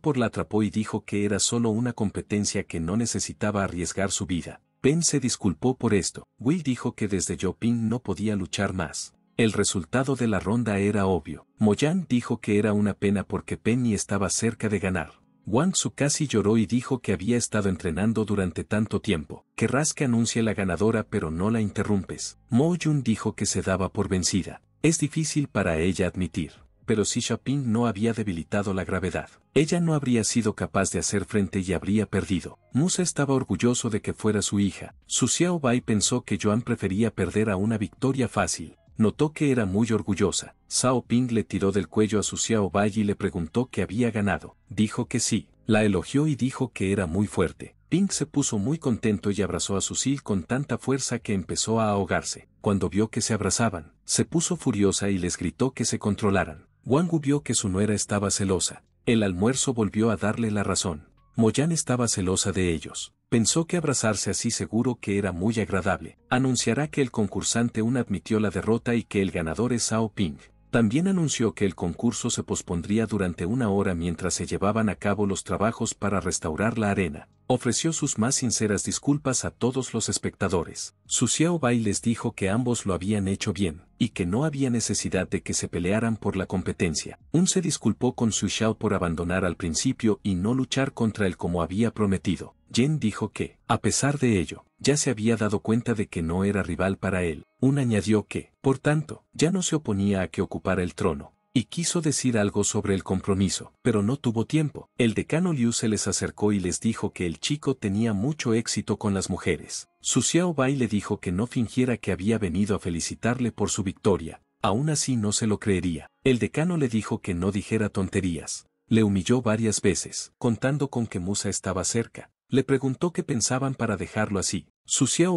por la atrapó y dijo que era solo una competencia que no necesitaba arriesgar su vida. Pen se disculpó por esto. Will dijo que desde Jopin no podía luchar más. El resultado de la ronda era obvio. Moyan dijo que era una pena porque Penny estaba cerca de ganar. Wang Su casi lloró y dijo que había estado entrenando durante tanto tiempo, que anuncie anuncia la ganadora pero no la interrumpes. Mo Yun dijo que se daba por vencida. Es difícil para ella admitir, pero Si Xiaoping no había debilitado la gravedad. Ella no habría sido capaz de hacer frente y habría perdido. Musa estaba orgulloso de que fuera su hija. Su Xiao Bai pensó que Yuan prefería perder a una victoria fácil. Notó que era muy orgullosa. Sao Ping le tiró del cuello a su Xiao Bai y le preguntó que había ganado. Dijo que sí. La elogió y dijo que era muy fuerte. Ping se puso muy contento y abrazó a Su Xi con tanta fuerza que empezó a ahogarse. Cuando vio que se abrazaban, se puso furiosa y les gritó que se controlaran. Wang Wu vio que su nuera estaba celosa. El almuerzo volvió a darle la razón. Moyan estaba celosa de ellos. Pensó que abrazarse así seguro que era muy agradable. Anunciará que el concursante un admitió la derrota y que el ganador es Sao Ping. También anunció que el concurso se pospondría durante una hora mientras se llevaban a cabo los trabajos para restaurar la arena. Ofreció sus más sinceras disculpas a todos los espectadores. Xiao Bai les dijo que ambos lo habían hecho bien, y que no había necesidad de que se pelearan por la competencia. Un se disculpó con Su Xiao por abandonar al principio y no luchar contra él como había prometido. Jen dijo que, a pesar de ello, ya se había dado cuenta de que no era rival para él. Un añadió que, por tanto, ya no se oponía a que ocupara el trono, y quiso decir algo sobre el compromiso, pero no tuvo tiempo. El decano Liu se les acercó y les dijo que el chico tenía mucho éxito con las mujeres. Su Xiao Bai le dijo que no fingiera que había venido a felicitarle por su victoria, aún así no se lo creería. El decano le dijo que no dijera tonterías. Le humilló varias veces, contando con que Musa estaba cerca. Le preguntó qué pensaban para dejarlo así,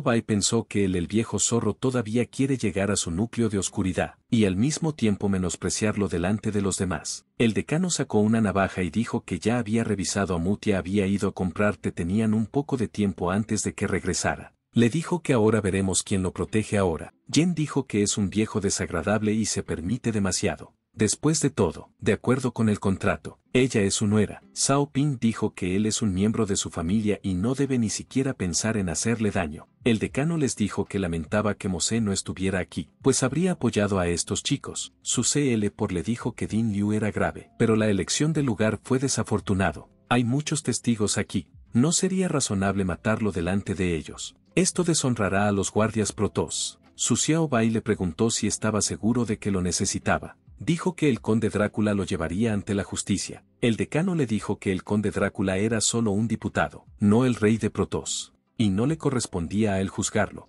Bai pensó que el, el viejo zorro todavía quiere llegar a su núcleo de oscuridad, y al mismo tiempo menospreciarlo delante de los demás. El decano sacó una navaja y dijo que ya había revisado a Mutia había ido a comprarte tenían un poco de tiempo antes de que regresara. Le dijo que ahora veremos quién lo protege ahora. Jen dijo que es un viejo desagradable y se permite demasiado. Después de todo, de acuerdo con el contrato, ella es su nuera. Sao Ping dijo que él es un miembro de su familia y no debe ni siquiera pensar en hacerle daño. El decano les dijo que lamentaba que Mosé no estuviera aquí, pues habría apoyado a estos chicos. Su CL por le dijo que Din Liu era grave, pero la elección del lugar fue desafortunado. Hay muchos testigos aquí. No sería razonable matarlo delante de ellos. Esto deshonrará a los guardias protos. Su Xiao Bai le preguntó si estaba seguro de que lo necesitaba dijo que el conde Drácula lo llevaría ante la justicia. El decano le dijo que el conde Drácula era solo un diputado, no el rey de Protos, Y no le correspondía a él juzgarlo.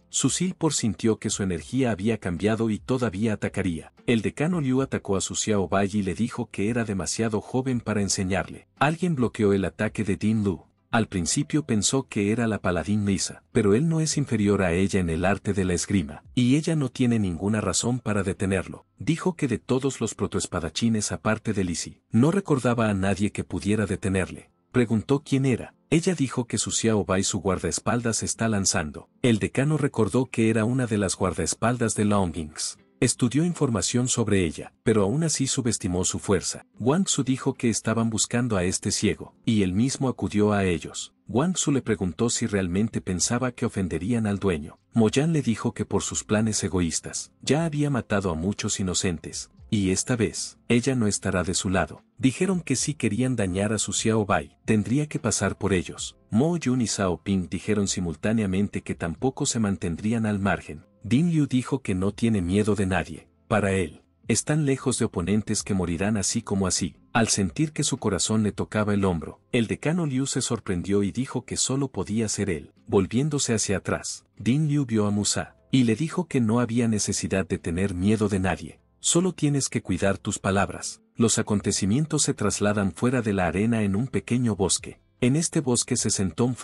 por sintió que su energía había cambiado y todavía atacaría. El decano Liu atacó a Suciao Bai y le dijo que era demasiado joven para enseñarle. Alguien bloqueó el ataque de Din Lu. Al principio pensó que era la paladín Lisa, pero él no es inferior a ella en el arte de la esgrima, y ella no tiene ninguna razón para detenerlo. Dijo que de todos los protoespadachines aparte de Lizzie, no recordaba a nadie que pudiera detenerle. Preguntó quién era. Ella dijo que su Xiaobai su guardaespaldas está lanzando. El decano recordó que era una de las guardaespaldas de Longings. Estudió información sobre ella, pero aún así subestimó su fuerza. Wang Su dijo que estaban buscando a este ciego, y él mismo acudió a ellos. Wang Su le preguntó si realmente pensaba que ofenderían al dueño. Mo Yan le dijo que por sus planes egoístas, ya había matado a muchos inocentes, y esta vez, ella no estará de su lado. Dijeron que si querían dañar a su Xiao Bai, tendría que pasar por ellos. Mo Yun y Xiaoping Ping dijeron simultáneamente que tampoco se mantendrían al margen. Din Liu dijo que no tiene miedo de nadie. Para él, están lejos de oponentes que morirán así como así. Al sentir que su corazón le tocaba el hombro, el decano Liu se sorprendió y dijo que solo podía ser él. Volviéndose hacia atrás, Din Liu vio a Musa, y le dijo que no había necesidad de tener miedo de nadie. Solo tienes que cuidar tus palabras. Los acontecimientos se trasladan fuera de la arena en un pequeño bosque. En este bosque se sentó un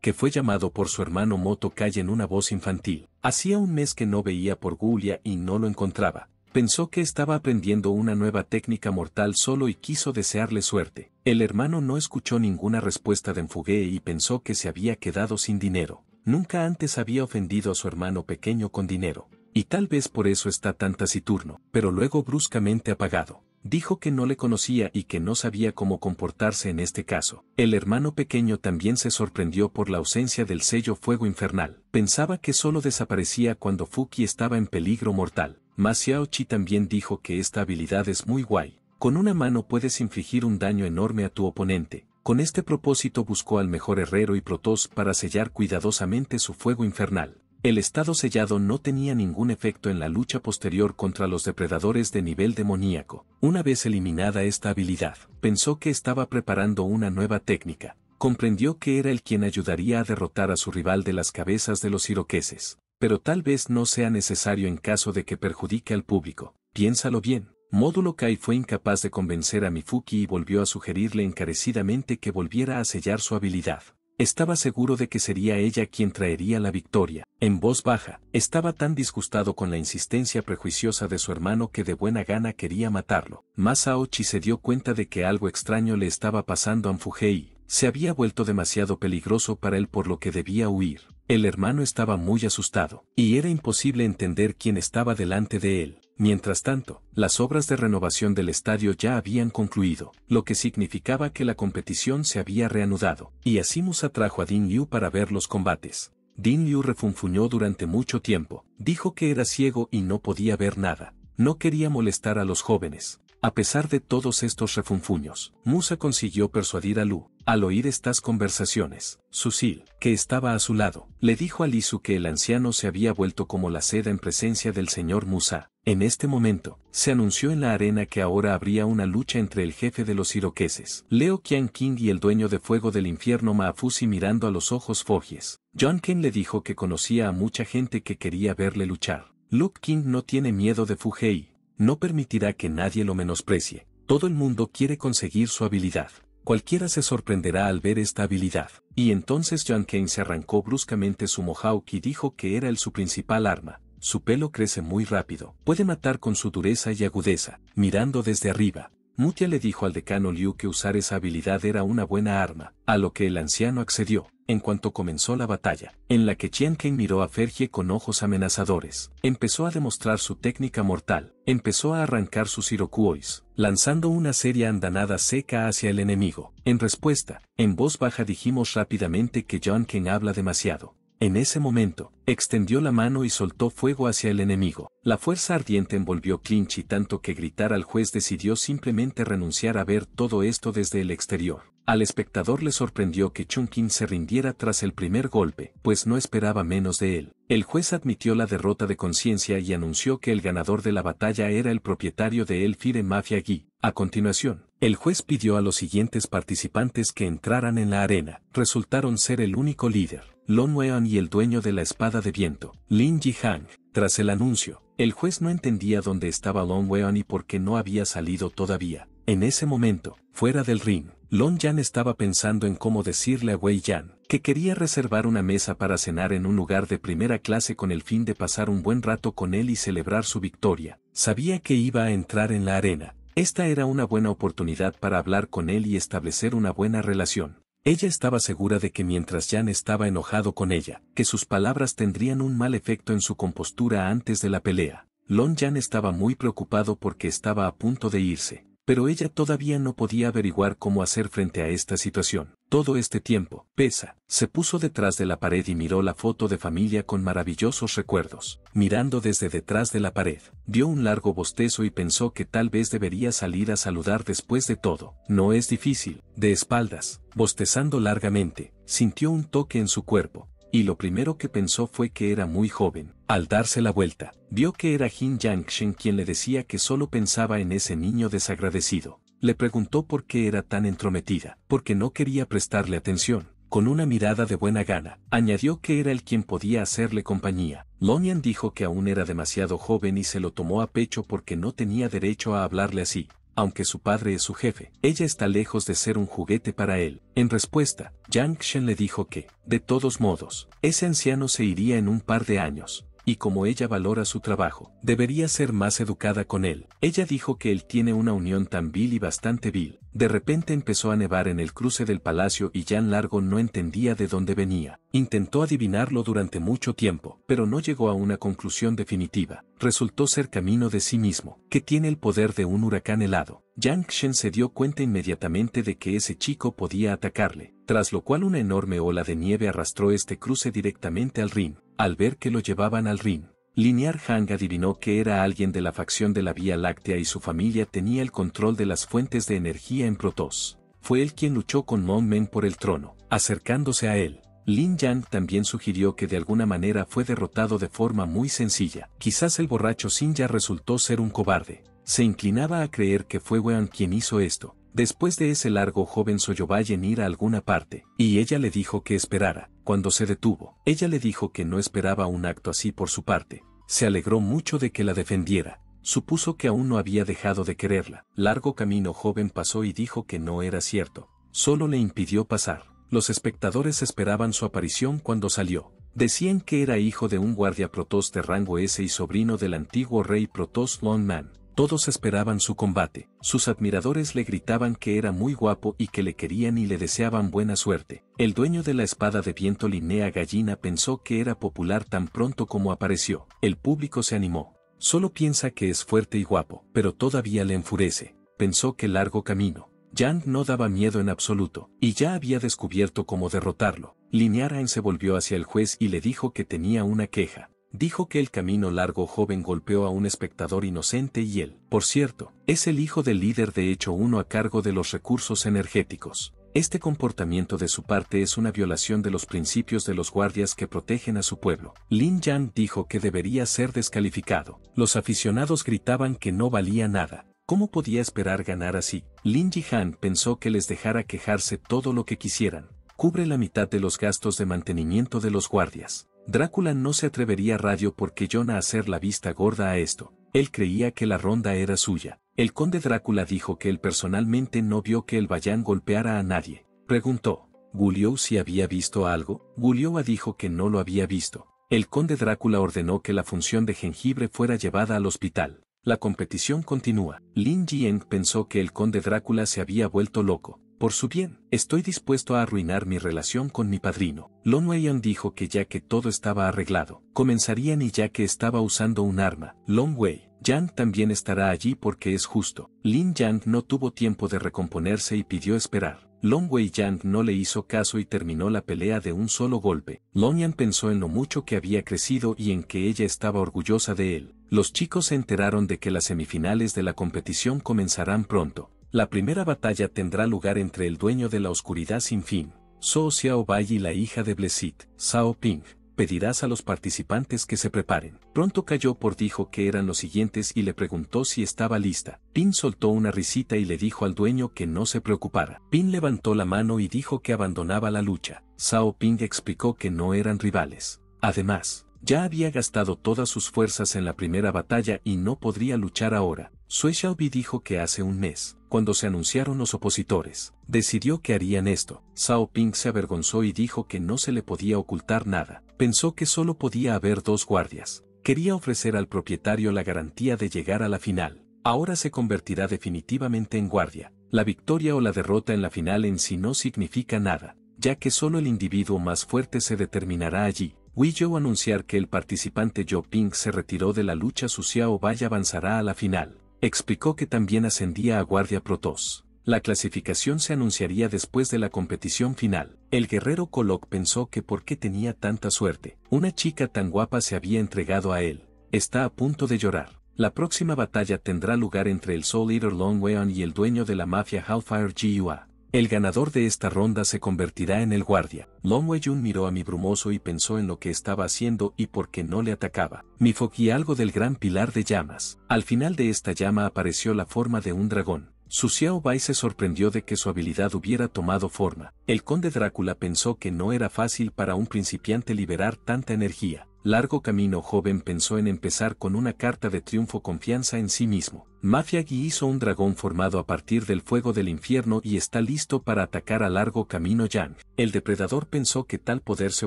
que fue llamado por su hermano Moto en una voz infantil. Hacía un mes que no veía por Gulia y no lo encontraba. Pensó que estaba aprendiendo una nueva técnica mortal solo y quiso desearle suerte. El hermano no escuchó ninguna respuesta de Enfugué y pensó que se había quedado sin dinero. Nunca antes había ofendido a su hermano pequeño con dinero. Y tal vez por eso está tan taciturno, pero luego bruscamente apagado dijo que no le conocía y que no sabía cómo comportarse en este caso. El hermano pequeño también se sorprendió por la ausencia del sello fuego infernal. Pensaba que solo desaparecía cuando Fuki estaba en peligro mortal. Mas también dijo que esta habilidad es muy guay. Con una mano puedes infligir un daño enorme a tu oponente. Con este propósito buscó al mejor herrero y Protoss para sellar cuidadosamente su fuego infernal. El estado sellado no tenía ningún efecto en la lucha posterior contra los depredadores de nivel demoníaco. Una vez eliminada esta habilidad, pensó que estaba preparando una nueva técnica. Comprendió que era el quien ayudaría a derrotar a su rival de las cabezas de los siroqueses. Pero tal vez no sea necesario en caso de que perjudique al público. Piénsalo bien. Módulo Kai fue incapaz de convencer a Mifuki y volvió a sugerirle encarecidamente que volviera a sellar su habilidad. Estaba seguro de que sería ella quien traería la victoria. En voz baja, estaba tan disgustado con la insistencia prejuiciosa de su hermano que de buena gana quería matarlo. Masaochi se dio cuenta de que algo extraño le estaba pasando a fujii Se había vuelto demasiado peligroso para él por lo que debía huir. El hermano estaba muy asustado, y era imposible entender quién estaba delante de él. Mientras tanto, las obras de renovación del estadio ya habían concluido, lo que significaba que la competición se había reanudado, y así Musa trajo a Din Liu para ver los combates. Din Liu refunfuñó durante mucho tiempo, dijo que era ciego y no podía ver nada, no quería molestar a los jóvenes. A pesar de todos estos refunfuños, Musa consiguió persuadir a Lu. Al oír estas conversaciones, Susil, que estaba a su lado, le dijo a Lisu que el anciano se había vuelto como la seda en presencia del señor Musa, en este momento, se anunció en la arena que ahora habría una lucha entre el jefe de los iroqueses, Leo Qian King y el dueño de fuego del infierno Mafusi mirando a los ojos Fogies. John Ken le dijo que conocía a mucha gente que quería verle luchar. Luke King no tiene miedo de Fugei, no permitirá que nadie lo menosprecie. Todo el mundo quiere conseguir su habilidad. Cualquiera se sorprenderá al ver esta habilidad. Y entonces John Kane se arrancó bruscamente su mohawk y dijo que era el su principal arma su pelo crece muy rápido, puede matar con su dureza y agudeza, mirando desde arriba. Mutia le dijo al decano Liu que usar esa habilidad era una buena arma, a lo que el anciano accedió, en cuanto comenzó la batalla, en la que Qian miró a Fergie con ojos amenazadores. Empezó a demostrar su técnica mortal, empezó a arrancar sus sirokuois, lanzando una seria andanada seca hacia el enemigo. En respuesta, en voz baja dijimos rápidamente que John habla demasiado. En ese momento, extendió la mano y soltó fuego hacia el enemigo. La fuerza ardiente envolvió Clinch y tanto que gritar al juez decidió simplemente renunciar a ver todo esto desde el exterior. Al espectador le sorprendió que Chunkin se rindiera tras el primer golpe, pues no esperaba menos de él. El juez admitió la derrota de conciencia y anunció que el ganador de la batalla era el propietario de Elfire Mafia Gui. A continuación, el juez pidió a los siguientes participantes que entraran en la arena. Resultaron ser el único líder. Lon Weon y el dueño de la espada de viento, Lin Jihang. Tras el anuncio, el juez no entendía dónde estaba Long Weon y por qué no había salido todavía. En ese momento, fuera del ring, Long Yan estaba pensando en cómo decirle a Wei Yan que quería reservar una mesa para cenar en un lugar de primera clase con el fin de pasar un buen rato con él y celebrar su victoria. Sabía que iba a entrar en la arena. Esta era una buena oportunidad para hablar con él y establecer una buena relación. Ella estaba segura de que mientras Jan estaba enojado con ella, que sus palabras tendrían un mal efecto en su compostura antes de la pelea, Lon Jan estaba muy preocupado porque estaba a punto de irse pero ella todavía no podía averiguar cómo hacer frente a esta situación. Todo este tiempo, Pesa, se puso detrás de la pared y miró la foto de familia con maravillosos recuerdos. Mirando desde detrás de la pared, dio un largo bostezo y pensó que tal vez debería salir a saludar después de todo. No es difícil. De espaldas, bostezando largamente, sintió un toque en su cuerpo, y lo primero que pensó fue que era muy joven. Al darse la vuelta, vio que era Jin Yangshen quien le decía que solo pensaba en ese niño desagradecido. Le preguntó por qué era tan entrometida, porque no quería prestarle atención. Con una mirada de buena gana, añadió que era el quien podía hacerle compañía. Longyan dijo que aún era demasiado joven y se lo tomó a pecho porque no tenía derecho a hablarle así, aunque su padre es su jefe, ella está lejos de ser un juguete para él. En respuesta, Yang Shen le dijo que, de todos modos, ese anciano se iría en un par de años, y como ella valora su trabajo. Debería ser más educada con él. Ella dijo que él tiene una unión tan vil y bastante vil. De repente empezó a nevar en el cruce del palacio y Jan Largo no entendía de dónde venía. Intentó adivinarlo durante mucho tiempo, pero no llegó a una conclusión definitiva. Resultó ser camino de sí mismo, que tiene el poder de un huracán helado. Yang Shen se dio cuenta inmediatamente de que ese chico podía atacarle, tras lo cual una enorme ola de nieve arrastró este cruce directamente al Rin. Al ver que lo llevaban al Rin, Linear Hang adivinó que era alguien de la facción de la Vía Láctea y su familia tenía el control de las fuentes de energía en Protoss. Fue él quien luchó con Mon Men por el trono, acercándose a él. Lin Yang también sugirió que de alguna manera fue derrotado de forma muy sencilla. Quizás el borracho Ya resultó ser un cobarde, se inclinaba a creer que fue Weon quien hizo esto. Después de ese largo joven Soyobayen ir a alguna parte, y ella le dijo que esperara. Cuando se detuvo, ella le dijo que no esperaba un acto así por su parte. Se alegró mucho de que la defendiera. Supuso que aún no había dejado de quererla. Largo camino joven pasó y dijo que no era cierto. Solo le impidió pasar. Los espectadores esperaban su aparición cuando salió. Decían que era hijo de un guardia Protoss de rango S y sobrino del antiguo rey Protoss Longman. Todos esperaban su combate, sus admiradores le gritaban que era muy guapo y que le querían y le deseaban buena suerte. El dueño de la espada de viento Linnea Gallina pensó que era popular tan pronto como apareció. El público se animó. Solo piensa que es fuerte y guapo, pero todavía le enfurece. Pensó que largo camino. Yang no daba miedo en absoluto, y ya había descubierto cómo derrotarlo. Linearen se volvió hacia el juez y le dijo que tenía una queja dijo que el camino largo joven golpeó a un espectador inocente y él, por cierto, es el hijo del líder de hecho uno a cargo de los recursos energéticos. Este comportamiento de su parte es una violación de los principios de los guardias que protegen a su pueblo. Lin Yang dijo que debería ser descalificado. Los aficionados gritaban que no valía nada. ¿Cómo podía esperar ganar así? Lin Jihan pensó que les dejara quejarse todo lo que quisieran. Cubre la mitad de los gastos de mantenimiento de los guardias. Drácula no se atrevería a radio porque John a hacer la vista gorda a esto. Él creía que la ronda era suya. El conde Drácula dijo que él personalmente no vio que el Bayán golpeara a nadie. Preguntó, ¿Gulio si había visto algo. gulioa dijo que no lo había visto. El conde Drácula ordenó que la función de jengibre fuera llevada al hospital. La competición continúa. Lin Jieng pensó que el conde Drácula se había vuelto loco. Por su bien, estoy dispuesto a arruinar mi relación con mi padrino. Long dijo que ya que todo estaba arreglado, comenzarían y ya que estaba usando un arma, Long Wei, Yang también estará allí porque es justo. Lin Yang no tuvo tiempo de recomponerse y pidió esperar. Long Wei Yang no le hizo caso y terminó la pelea de un solo golpe. Long Yan pensó en lo mucho que había crecido y en que ella estaba orgullosa de él. Los chicos se enteraron de que las semifinales de la competición comenzarán pronto. La primera batalla tendrá lugar entre el dueño de la oscuridad sin fin, So Xiaobai y la hija de Blesit, Zhao Ping. Pedirás a los participantes que se preparen. Pronto cayó por dijo que eran los siguientes y le preguntó si estaba lista. Ping soltó una risita y le dijo al dueño que no se preocupara. Ping levantó la mano y dijo que abandonaba la lucha. Zhao Ping explicó que no eran rivales. Además, ya había gastado todas sus fuerzas en la primera batalla y no podría luchar ahora. Sui Xiaobai dijo que hace un mes, cuando se anunciaron los opositores, decidió que harían esto. Zhao Ping se avergonzó y dijo que no se le podía ocultar nada. Pensó que solo podía haber dos guardias. Quería ofrecer al propietario la garantía de llegar a la final. Ahora se convertirá definitivamente en guardia. La victoria o la derrota en la final en sí no significa nada, ya que solo el individuo más fuerte se determinará allí. Zhou anunciar que el participante Joe Ping se retiró de la lucha su o Bai avanzará a la final. Explicó que también ascendía a guardia Protoss. La clasificación se anunciaría después de la competición final. El guerrero Kolok pensó que por qué tenía tanta suerte. Una chica tan guapa se había entregado a él. Está a punto de llorar. La próxima batalla tendrá lugar entre el Soul Eater Longweon y el dueño de la mafia Hellfire GUA. El ganador de esta ronda se convertirá en el guardia. Long Wei-jun miró a mi brumoso y pensó en lo que estaba haciendo y por qué no le atacaba. Mi foquí algo del gran pilar de llamas. Al final de esta llama apareció la forma de un dragón. Su Xiao Bai se sorprendió de que su habilidad hubiera tomado forma. El conde Drácula pensó que no era fácil para un principiante liberar tanta energía largo camino joven pensó en empezar con una carta de triunfo confianza en sí mismo. Mafia Gui hizo un dragón formado a partir del fuego del infierno y está listo para atacar a largo camino Yang. El depredador pensó que tal poder se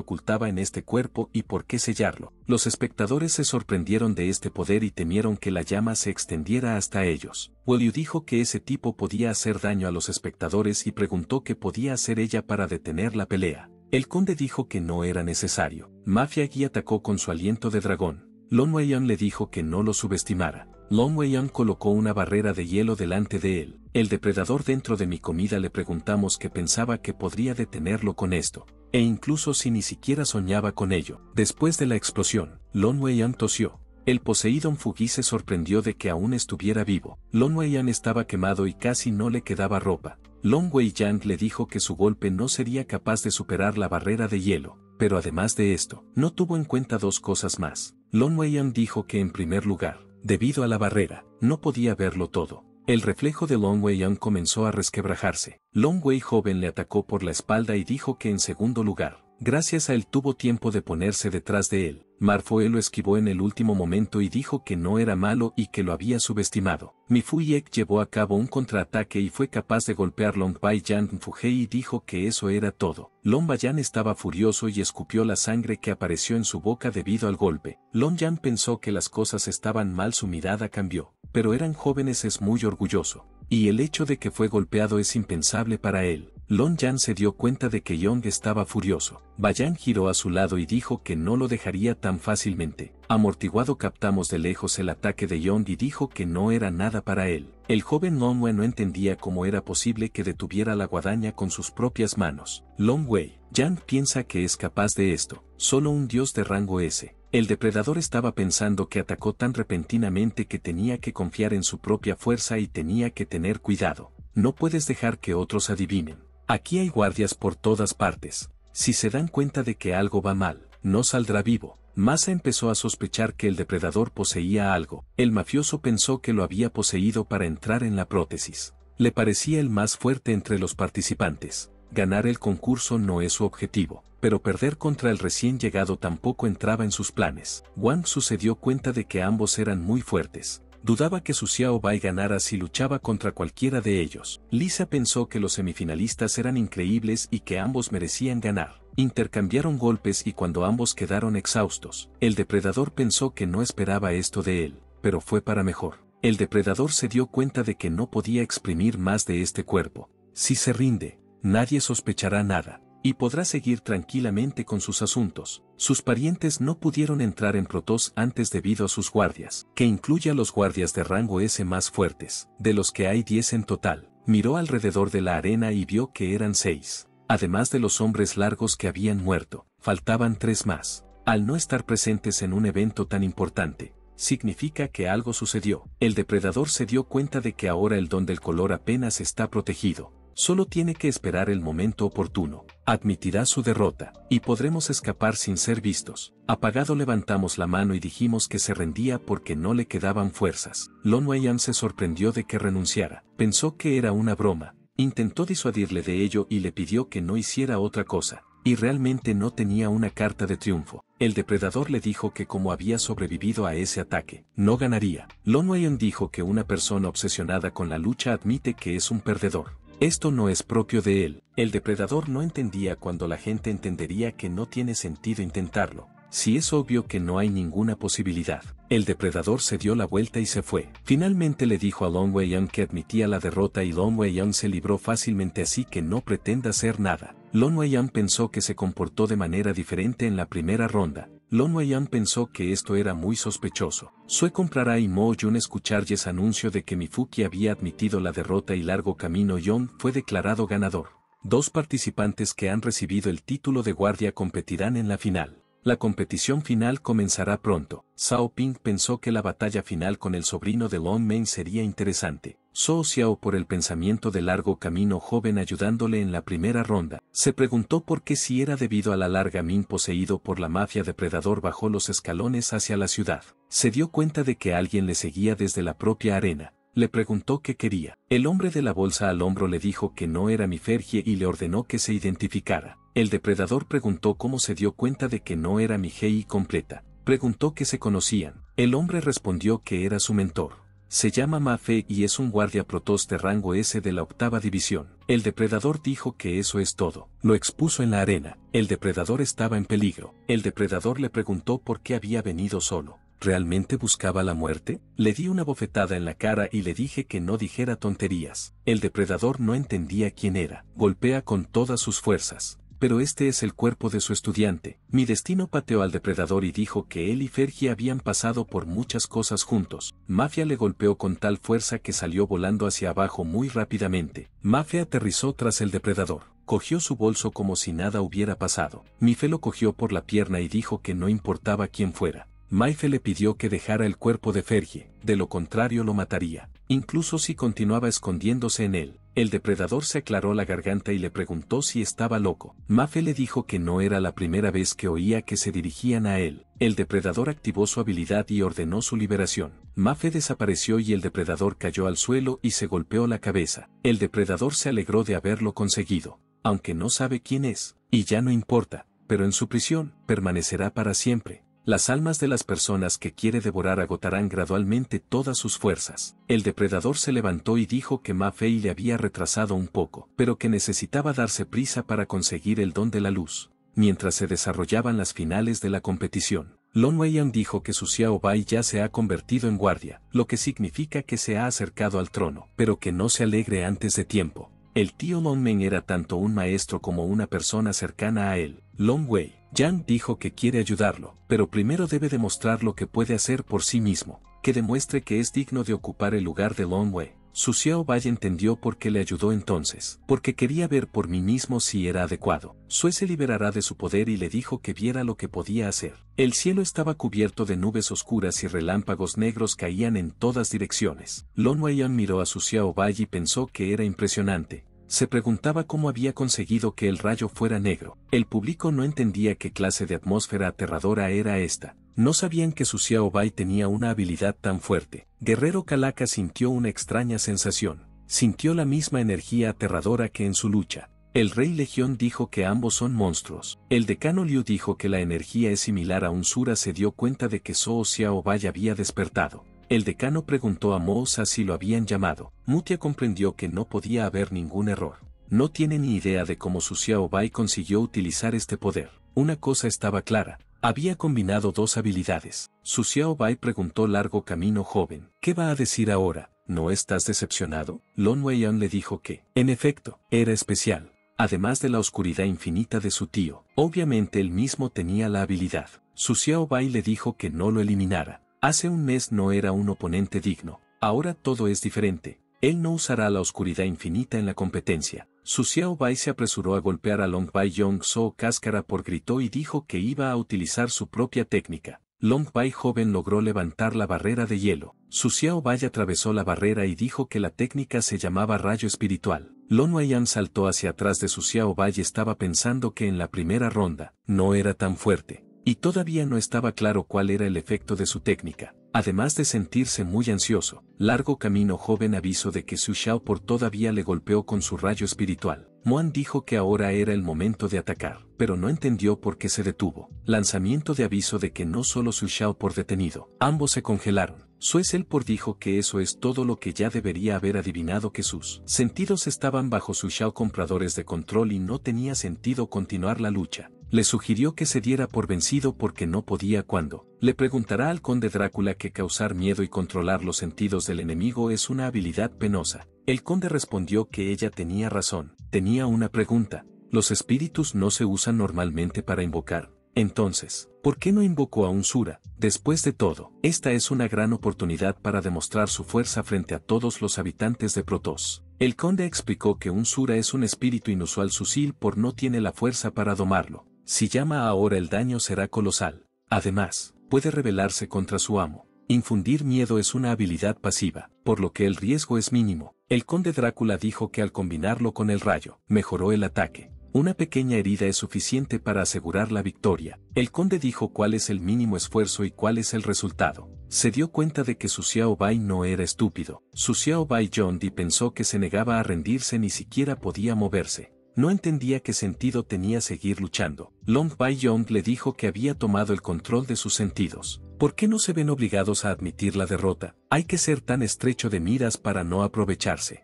ocultaba en este cuerpo y por qué sellarlo. Los espectadores se sorprendieron de este poder y temieron que la llama se extendiera hasta ellos. Wuliu dijo que ese tipo podía hacer daño a los espectadores y preguntó qué podía hacer ella para detener la pelea. El conde dijo que no era necesario. Mafia Gui atacó con su aliento de dragón. Lon Weiyan le dijo que no lo subestimara. Lon Weiyan colocó una barrera de hielo delante de él. El depredador dentro de mi comida le preguntamos qué pensaba que podría detenerlo con esto, e incluso si ni siquiera soñaba con ello. Después de la explosión, Lon Weiyan tosió. El en fugui se sorprendió de que aún estuviera vivo. Lon Weiyan estaba quemado y casi no le quedaba ropa. Long Wei Yang le dijo que su golpe no sería capaz de superar la barrera de hielo, pero además de esto, no tuvo en cuenta dos cosas más. Long Wei Yang dijo que en primer lugar, debido a la barrera, no podía verlo todo. El reflejo de Long Wei Yang comenzó a resquebrajarse. Long Wei joven le atacó por la espalda y dijo que en segundo lugar, Gracias a él tuvo tiempo de ponerse detrás de él. Marfoe lo esquivó en el último momento y dijo que no era malo y que lo había subestimado. Yek llevó a cabo un contraataque y fue capaz de golpear Long Yan Fugei y dijo que eso era todo. Long Yan estaba furioso y escupió la sangre que apareció en su boca debido al golpe. Long Yan pensó que las cosas estaban mal, su mirada cambió. Pero eran jóvenes es muy orgulloso. Y el hecho de que fue golpeado es impensable para él. Long Yan se dio cuenta de que Yong estaba furioso. Bayan giró a su lado y dijo que no lo dejaría tan fácilmente. Amortiguado captamos de lejos el ataque de Yong y dijo que no era nada para él. El joven Long Wei no entendía cómo era posible que detuviera la guadaña con sus propias manos. Long Wei. Yang piensa que es capaz de esto, solo un dios de rango S. El depredador estaba pensando que atacó tan repentinamente que tenía que confiar en su propia fuerza y tenía que tener cuidado. No puedes dejar que otros adivinen. Aquí hay guardias por todas partes. Si se dan cuenta de que algo va mal, no saldrá vivo. Masa empezó a sospechar que el depredador poseía algo. El mafioso pensó que lo había poseído para entrar en la prótesis. Le parecía el más fuerte entre los participantes. Ganar el concurso no es su objetivo, pero perder contra el recién llegado tampoco entraba en sus planes. Wang sucedió cuenta de que ambos eran muy fuertes dudaba que su Xiao Bai ganara si luchaba contra cualquiera de ellos. Lisa pensó que los semifinalistas eran increíbles y que ambos merecían ganar. Intercambiaron golpes y cuando ambos quedaron exhaustos, el depredador pensó que no esperaba esto de él, pero fue para mejor. El depredador se dio cuenta de que no podía exprimir más de este cuerpo. Si se rinde, nadie sospechará nada y podrá seguir tranquilamente con sus asuntos. Sus parientes no pudieron entrar en Protoss antes debido a sus guardias, que incluye a los guardias de rango S más fuertes, de los que hay 10 en total. Miró alrededor de la arena y vio que eran seis. Además de los hombres largos que habían muerto, faltaban tres más. Al no estar presentes en un evento tan importante, significa que algo sucedió. El depredador se dio cuenta de que ahora el don del color apenas está protegido, Solo tiene que esperar el momento oportuno. Admitirá su derrota, y podremos escapar sin ser vistos. Apagado levantamos la mano y dijimos que se rendía porque no le quedaban fuerzas. Lon Wayan se sorprendió de que renunciara. Pensó que era una broma. Intentó disuadirle de ello y le pidió que no hiciera otra cosa y realmente no tenía una carta de triunfo. El depredador le dijo que como había sobrevivido a ese ataque, no ganaría. Lon dijo que una persona obsesionada con la lucha admite que es un perdedor. Esto no es propio de él. El depredador no entendía cuando la gente entendería que no tiene sentido intentarlo, si es obvio que no hay ninguna posibilidad. El depredador se dio la vuelta y se fue. Finalmente le dijo a Long Weiyang que admitía la derrota y Long Weiyang se libró fácilmente así que no pretenda hacer nada. Long Weiyang pensó que se comportó de manera diferente en la primera ronda, Lon pensó que esto era muy sospechoso. Sue comprará y Mo Yun escucharles anuncio de que Mifuki había admitido la derrota y largo camino Yon fue declarado ganador. Dos participantes que han recibido el título de guardia competirán en la final. La competición final comenzará pronto. Zhao Ping pensó que la batalla final con el sobrino de Long Meng sería interesante. Zhou Xiao por el pensamiento de largo camino joven ayudándole en la primera ronda, se preguntó por qué si era debido a la larga Min poseído por la mafia depredador bajo los escalones hacia la ciudad. Se dio cuenta de que alguien le seguía desde la propia arena. Le preguntó qué quería. El hombre de la bolsa al hombro le dijo que no era mi Fergie y le ordenó que se identificara. El depredador preguntó cómo se dio cuenta de que no era G.I. completa. Preguntó que se conocían. El hombre respondió que era su mentor. Se llama Mafe y es un guardia protoss de rango S de la octava división. El depredador dijo que eso es todo. Lo expuso en la arena. El depredador estaba en peligro. El depredador le preguntó por qué había venido solo. ¿Realmente buscaba la muerte? Le di una bofetada en la cara y le dije que no dijera tonterías. El depredador no entendía quién era. Golpea con todas sus fuerzas pero este es el cuerpo de su estudiante. Mi destino pateó al depredador y dijo que él y Fergie habían pasado por muchas cosas juntos. Mafia le golpeó con tal fuerza que salió volando hacia abajo muy rápidamente. Mafia aterrizó tras el depredador cogió su bolso como si nada hubiera pasado. Mife lo cogió por la pierna y dijo que no importaba quién fuera. Maife le pidió que dejara el cuerpo de Fergie, de lo contrario lo mataría. Incluso si continuaba escondiéndose en él, el depredador se aclaró la garganta y le preguntó si estaba loco. Mafe le dijo que no era la primera vez que oía que se dirigían a él. El depredador activó su habilidad y ordenó su liberación. Mafe desapareció y el depredador cayó al suelo y se golpeó la cabeza. El depredador se alegró de haberlo conseguido, aunque no sabe quién es, y ya no importa, pero en su prisión permanecerá para siempre. Las almas de las personas que quiere devorar agotarán gradualmente todas sus fuerzas. El depredador se levantó y dijo que Ma Fei le había retrasado un poco, pero que necesitaba darse prisa para conseguir el don de la luz, mientras se desarrollaban las finales de la competición. Long Weiyang dijo que su Xiao Bai ya se ha convertido en guardia, lo que significa que se ha acercado al trono, pero que no se alegre antes de tiempo. El tío Lon Meng era tanto un maestro como una persona cercana a él, Long Wei, Yang dijo que quiere ayudarlo, pero primero debe demostrar lo que puede hacer por sí mismo, que demuestre que es digno de ocupar el lugar de Long Wei. Su Xiao Bai entendió por qué le ayudó entonces, porque quería ver por mí mismo si era adecuado. Sue se liberará de su poder y le dijo que viera lo que podía hacer. El cielo estaba cubierto de nubes oscuras y relámpagos negros caían en todas direcciones. Wei Yang miró a su Xiao Bai y pensó que era impresionante, se preguntaba cómo había conseguido que el rayo fuera negro. El público no entendía qué clase de atmósfera aterradora era esta. No sabían que su Bai tenía una habilidad tan fuerte. Guerrero Kalaka sintió una extraña sensación. Sintió la misma energía aterradora que en su lucha. El rey Legión dijo que ambos son monstruos. El decano Liu dijo que la energía es similar a un Sura se dio cuenta de que Soo Xiao Bai había despertado. El decano preguntó a Moosa si lo habían llamado. Mutia comprendió que no podía haber ningún error. No tiene ni idea de cómo su Xiao consiguió utilizar este poder. Una cosa estaba clara, había combinado dos habilidades. Su Xiao preguntó largo camino joven. ¿Qué va a decir ahora? ¿No estás decepcionado? Lon Yan le dijo que, en efecto, era especial. Además de la oscuridad infinita de su tío, obviamente él mismo tenía la habilidad. Su Xiao le dijo que no lo eliminara, Hace un mes no era un oponente digno, ahora todo es diferente. Él no usará la oscuridad infinita en la competencia. Su Xiao Bai se apresuró a golpear a Long Bai Yong So cáscara por gritó y dijo que iba a utilizar su propia técnica. Long Bai joven logró levantar la barrera de hielo. Su Xiao Bai atravesó la barrera y dijo que la técnica se llamaba rayo espiritual. Lon Yan saltó hacia atrás de su Xiao Bai y estaba pensando que en la primera ronda no era tan fuerte y todavía no estaba claro cuál era el efecto de su técnica. Además de sentirse muy ansioso, largo camino joven aviso de que Su Xiao por todavía le golpeó con su rayo espiritual. Muan dijo que ahora era el momento de atacar, pero no entendió por qué se detuvo. Lanzamiento de aviso de que no solo Su Xiao por detenido, ambos se congelaron. el por dijo que eso es todo lo que ya debería haber adivinado que sus sentidos estaban bajo Su Xiao compradores de control y no tenía sentido continuar la lucha le sugirió que se diera por vencido porque no podía cuando. Le preguntará al conde Drácula que causar miedo y controlar los sentidos del enemigo es una habilidad penosa. El conde respondió que ella tenía razón. Tenía una pregunta. Los espíritus no se usan normalmente para invocar. Entonces, ¿por qué no invocó a un Sura? Después de todo, esta es una gran oportunidad para demostrar su fuerza frente a todos los habitantes de Protos. El conde explicó que un Sura es un espíritu inusual sil por no tiene la fuerza para domarlo. Si llama ahora el daño será colosal. Además, puede rebelarse contra su amo. Infundir miedo es una habilidad pasiva, por lo que el riesgo es mínimo. El conde Drácula dijo que al combinarlo con el rayo, mejoró el ataque. Una pequeña herida es suficiente para asegurar la victoria. El conde dijo cuál es el mínimo esfuerzo y cuál es el resultado. Se dio cuenta de que su Xiao Bai no era estúpido. Su Xiao Bai John pensó que se negaba a rendirse ni siquiera podía moverse no entendía qué sentido tenía seguir luchando. Long Bai Young le dijo que había tomado el control de sus sentidos. ¿Por qué no se ven obligados a admitir la derrota? Hay que ser tan estrecho de miras para no aprovecharse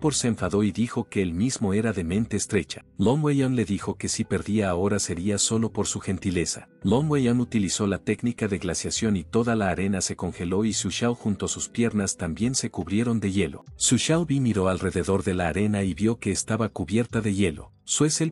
por se enfadó y dijo que él mismo era de mente estrecha. Longweyan le dijo que si perdía ahora sería solo por su gentileza. Longweyan utilizó la técnica de glaciación y toda la arena se congeló y Su Xiao junto a sus piernas también se cubrieron de hielo. Su Xiaobi miró alrededor de la arena y vio que estaba cubierta de hielo.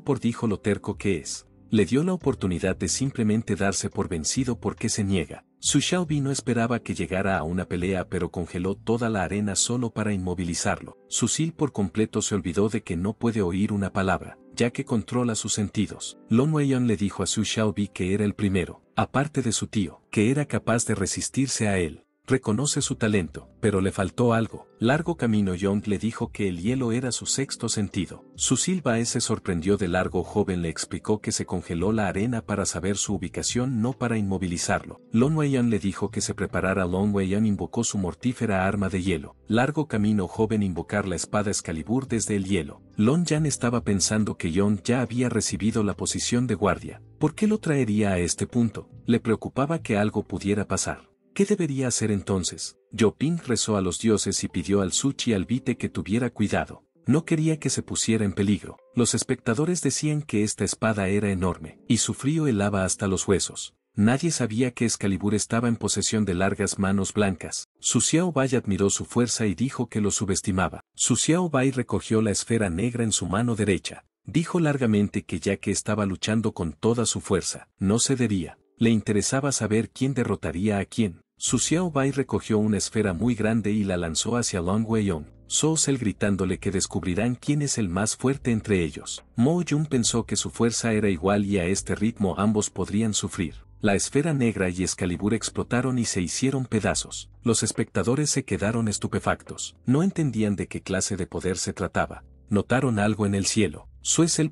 por dijo lo terco que es le dio la oportunidad de simplemente darse por vencido porque se niega. Su Xiaobi no esperaba que llegara a una pelea pero congeló toda la arena solo para inmovilizarlo. Su Sil por completo se olvidó de que no puede oír una palabra, ya que controla sus sentidos. Lon Weiyan le dijo a Su Xiaobi que era el primero, aparte de su tío, que era capaz de resistirse a él reconoce su talento, pero le faltó algo. Largo camino Young le dijo que el hielo era su sexto sentido. Su silba se sorprendió de largo joven le explicó que se congeló la arena para saber su ubicación no para inmovilizarlo. Lon Weiyan le dijo que se preparara Lon Weiyan invocó su mortífera arma de hielo. Largo camino joven invocar la espada Excalibur desde el hielo. Lon Yan estaba pensando que Young ya había recibido la posición de guardia. ¿Por qué lo traería a este punto? Le preocupaba que algo pudiera pasar. ¿Qué debería hacer entonces? Yoping rezó a los dioses y pidió al Suchi al Vite que tuviera cuidado. No quería que se pusiera en peligro. Los espectadores decían que esta espada era enorme, y su frío helaba hasta los huesos. Nadie sabía que Escalibur estaba en posesión de largas manos blancas. Su Xiaobai admiró su fuerza y dijo que lo subestimaba. Su Xiaobai recogió la esfera negra en su mano derecha. Dijo largamente que ya que estaba luchando con toda su fuerza, no cedería. Le interesaba saber quién derrotaría a quién. Su Xiao Bai recogió una esfera muy grande y la lanzó hacia Long Weiyong, Su Sel gritándole que descubrirán quién es el más fuerte entre ellos. Mo Yun pensó que su fuerza era igual y a este ritmo ambos podrían sufrir. La esfera negra y Excalibur explotaron y se hicieron pedazos. Los espectadores se quedaron estupefactos. No entendían de qué clase de poder se trataba. Notaron algo en el cielo.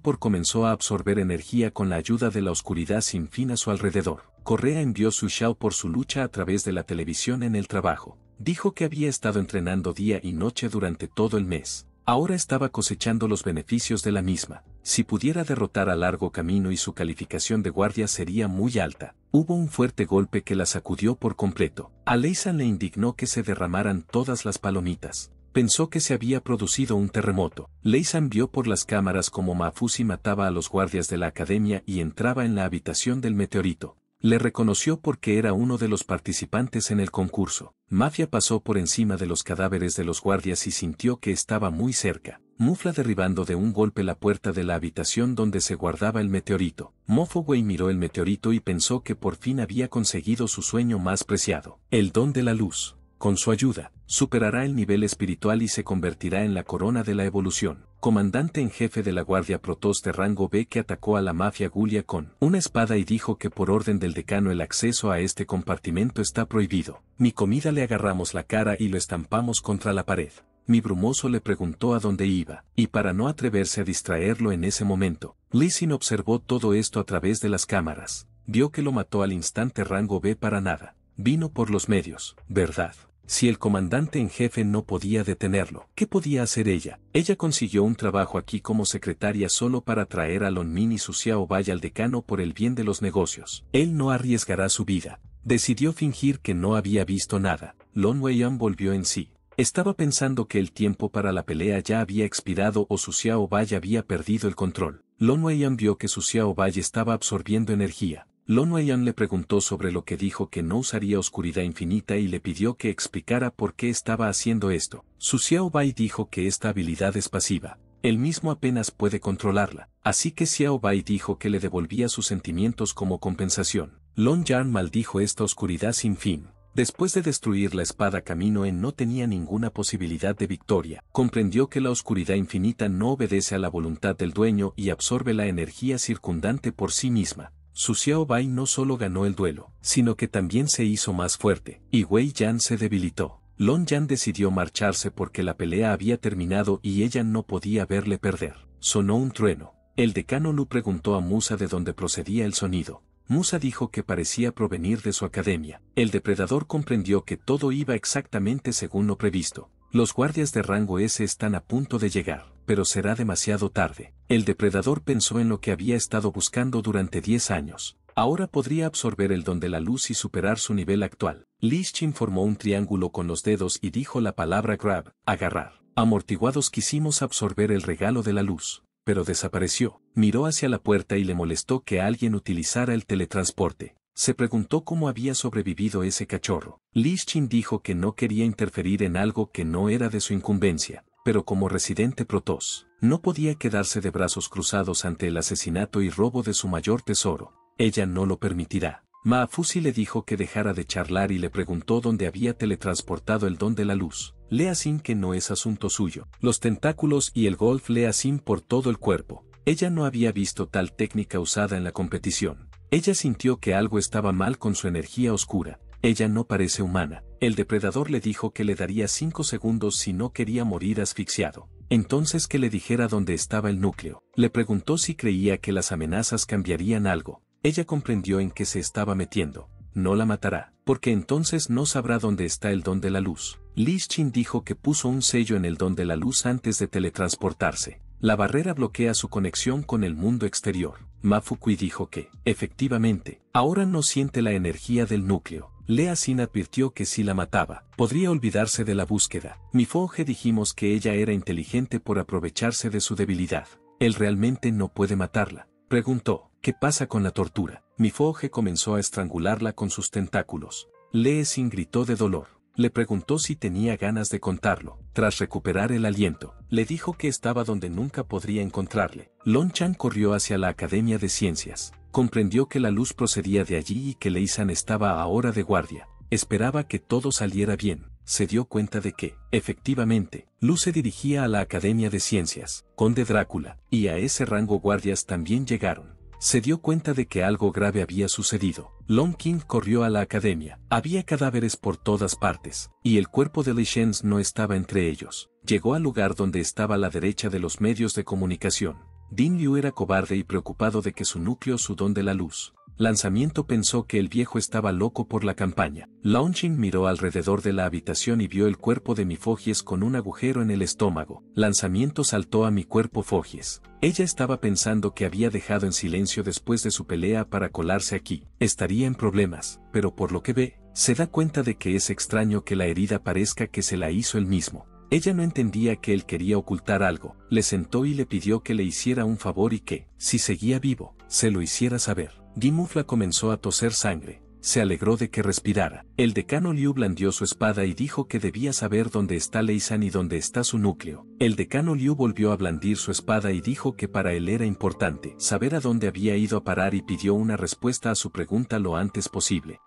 por comenzó a absorber energía con la ayuda de la oscuridad sin fin a su alrededor. Correa envió su show por su lucha a través de la televisión en el trabajo. Dijo que había estado entrenando día y noche durante todo el mes. Ahora estaba cosechando los beneficios de la misma. Si pudiera derrotar a largo camino y su calificación de guardia sería muy alta. Hubo un fuerte golpe que la sacudió por completo. A Leysan le indignó que se derramaran todas las palomitas pensó que se había producido un terremoto. Leysan vio por las cámaras como Mafusi mataba a los guardias de la academia y entraba en la habitación del meteorito. Le reconoció porque era uno de los participantes en el concurso. Mafia pasó por encima de los cadáveres de los guardias y sintió que estaba muy cerca. Mufla derribando de un golpe la puerta de la habitación donde se guardaba el meteorito. Mofoway miró el meteorito y pensó que por fin había conseguido su sueño más preciado, el don de la luz. Con su ayuda, superará el nivel espiritual y se convertirá en la corona de la evolución. Comandante en jefe de la Guardia Protoss de rango B que atacó a la mafia Gulia con una espada y dijo que por orden del decano el acceso a este compartimento está prohibido. Mi comida le agarramos la cara y lo estampamos contra la pared. Mi brumoso le preguntó a dónde iba, y para no atreverse a distraerlo en ese momento, Lissin observó todo esto a través de las cámaras. Vio que lo mató al instante rango B para nada. Vino por los medios, ¿verdad? si el comandante en jefe no podía detenerlo, ¿qué podía hacer ella? Ella consiguió un trabajo aquí como secretaria solo para traer a Min y Xiao e Bai al decano por el bien de los negocios. Él no arriesgará su vida. Decidió fingir que no había visto nada. Lon Yan volvió en sí. Estaba pensando que el tiempo para la pelea ya había expirado o Xiao e Bai había perdido el control. Lon Yan vio que Xiao e Bai estaba absorbiendo energía. Lon Wayan le preguntó sobre lo que dijo que no usaría oscuridad infinita y le pidió que explicara por qué estaba haciendo esto. Su Xiao dijo que esta habilidad es pasiva, él mismo apenas puede controlarla, así que Xiao Bai dijo que le devolvía sus sentimientos como compensación. Lon Yan maldijo esta oscuridad sin fin. Después de destruir la espada Camino En no tenía ninguna posibilidad de victoria, comprendió que la oscuridad infinita no obedece a la voluntad del dueño y absorbe la energía circundante por sí misma, su Bai no solo ganó el duelo, sino que también se hizo más fuerte, y Wei Yan se debilitó. Long Yan decidió marcharse porque la pelea había terminado y ella no podía verle perder. Sonó un trueno. El decano Lu preguntó a Musa de dónde procedía el sonido. Musa dijo que parecía provenir de su academia. El depredador comprendió que todo iba exactamente según lo previsto. Los guardias de rango S están a punto de llegar, pero será demasiado tarde. El depredador pensó en lo que había estado buscando durante 10 años. Ahora podría absorber el don de la luz y superar su nivel actual. Chin formó un triángulo con los dedos y dijo la palabra grab, agarrar. Amortiguados quisimos absorber el regalo de la luz, pero desapareció. Miró hacia la puerta y le molestó que alguien utilizara el teletransporte. Se preguntó cómo había sobrevivido ese cachorro. Chin dijo que no quería interferir en algo que no era de su incumbencia, pero como residente Protoss, no podía quedarse de brazos cruzados ante el asesinato y robo de su mayor tesoro. Ella no lo permitirá. Maafusi le dijo que dejara de charlar y le preguntó dónde había teletransportado el don de la luz. Lea Sin que no es asunto suyo. Los tentáculos y el golf Lea Sin por todo el cuerpo. Ella no había visto tal técnica usada en la competición. Ella sintió que algo estaba mal con su energía oscura. Ella no parece humana. El depredador le dijo que le daría cinco segundos si no quería morir asfixiado. Entonces que le dijera dónde estaba el núcleo. Le preguntó si creía que las amenazas cambiarían algo. Ella comprendió en qué se estaba metiendo. No la matará, porque entonces no sabrá dónde está el don de la luz. Chin dijo que puso un sello en el don de la luz antes de teletransportarse. La barrera bloquea su conexión con el mundo exterior. Mafukui dijo que, efectivamente, ahora no siente la energía del núcleo. Lea Sin advirtió que si la mataba, podría olvidarse de la búsqueda. Mifoge dijimos que ella era inteligente por aprovecharse de su debilidad. Él realmente no puede matarla. Preguntó, ¿qué pasa con la tortura? Mifoge comenzó a estrangularla con sus tentáculos. Lea Sin gritó de dolor. Le preguntó si tenía ganas de contarlo. Tras recuperar el aliento, le dijo que estaba donde nunca podría encontrarle. Lon Chan corrió hacia la Academia de Ciencias. Comprendió que la luz procedía de allí y que Leisan estaba ahora de guardia. Esperaba que todo saliera bien se dio cuenta de que, efectivamente, Luz se dirigía a la Academia de Ciencias, Conde Drácula, y a ese rango guardias también llegaron se dio cuenta de que algo grave había sucedido. Long King corrió a la academia. Había cadáveres por todas partes, y el cuerpo de Shenz no estaba entre ellos. Llegó al lugar donde estaba a la derecha de los medios de comunicación. Din Liu era cobarde y preocupado de que su núcleo sudón de la luz, Lanzamiento pensó que el viejo estaba loco por la campaña. Launching miró alrededor de la habitación y vio el cuerpo de mi Fogies con un agujero en el estómago. Lanzamiento saltó a mi cuerpo Fogies. Ella estaba pensando que había dejado en silencio después de su pelea para colarse aquí. Estaría en problemas, pero por lo que ve, se da cuenta de que es extraño que la herida parezca que se la hizo él mismo. Ella no entendía que él quería ocultar algo, le sentó y le pidió que le hiciera un favor y que, si seguía vivo, se lo hiciera saber. Dimufla comenzó a toser sangre, se alegró de que respirara. El decano Liu blandió su espada y dijo que debía saber dónde está Leisan y dónde está su núcleo. El decano Liu volvió a blandir su espada y dijo que para él era importante saber a dónde había ido a parar y pidió una respuesta a su pregunta lo antes posible.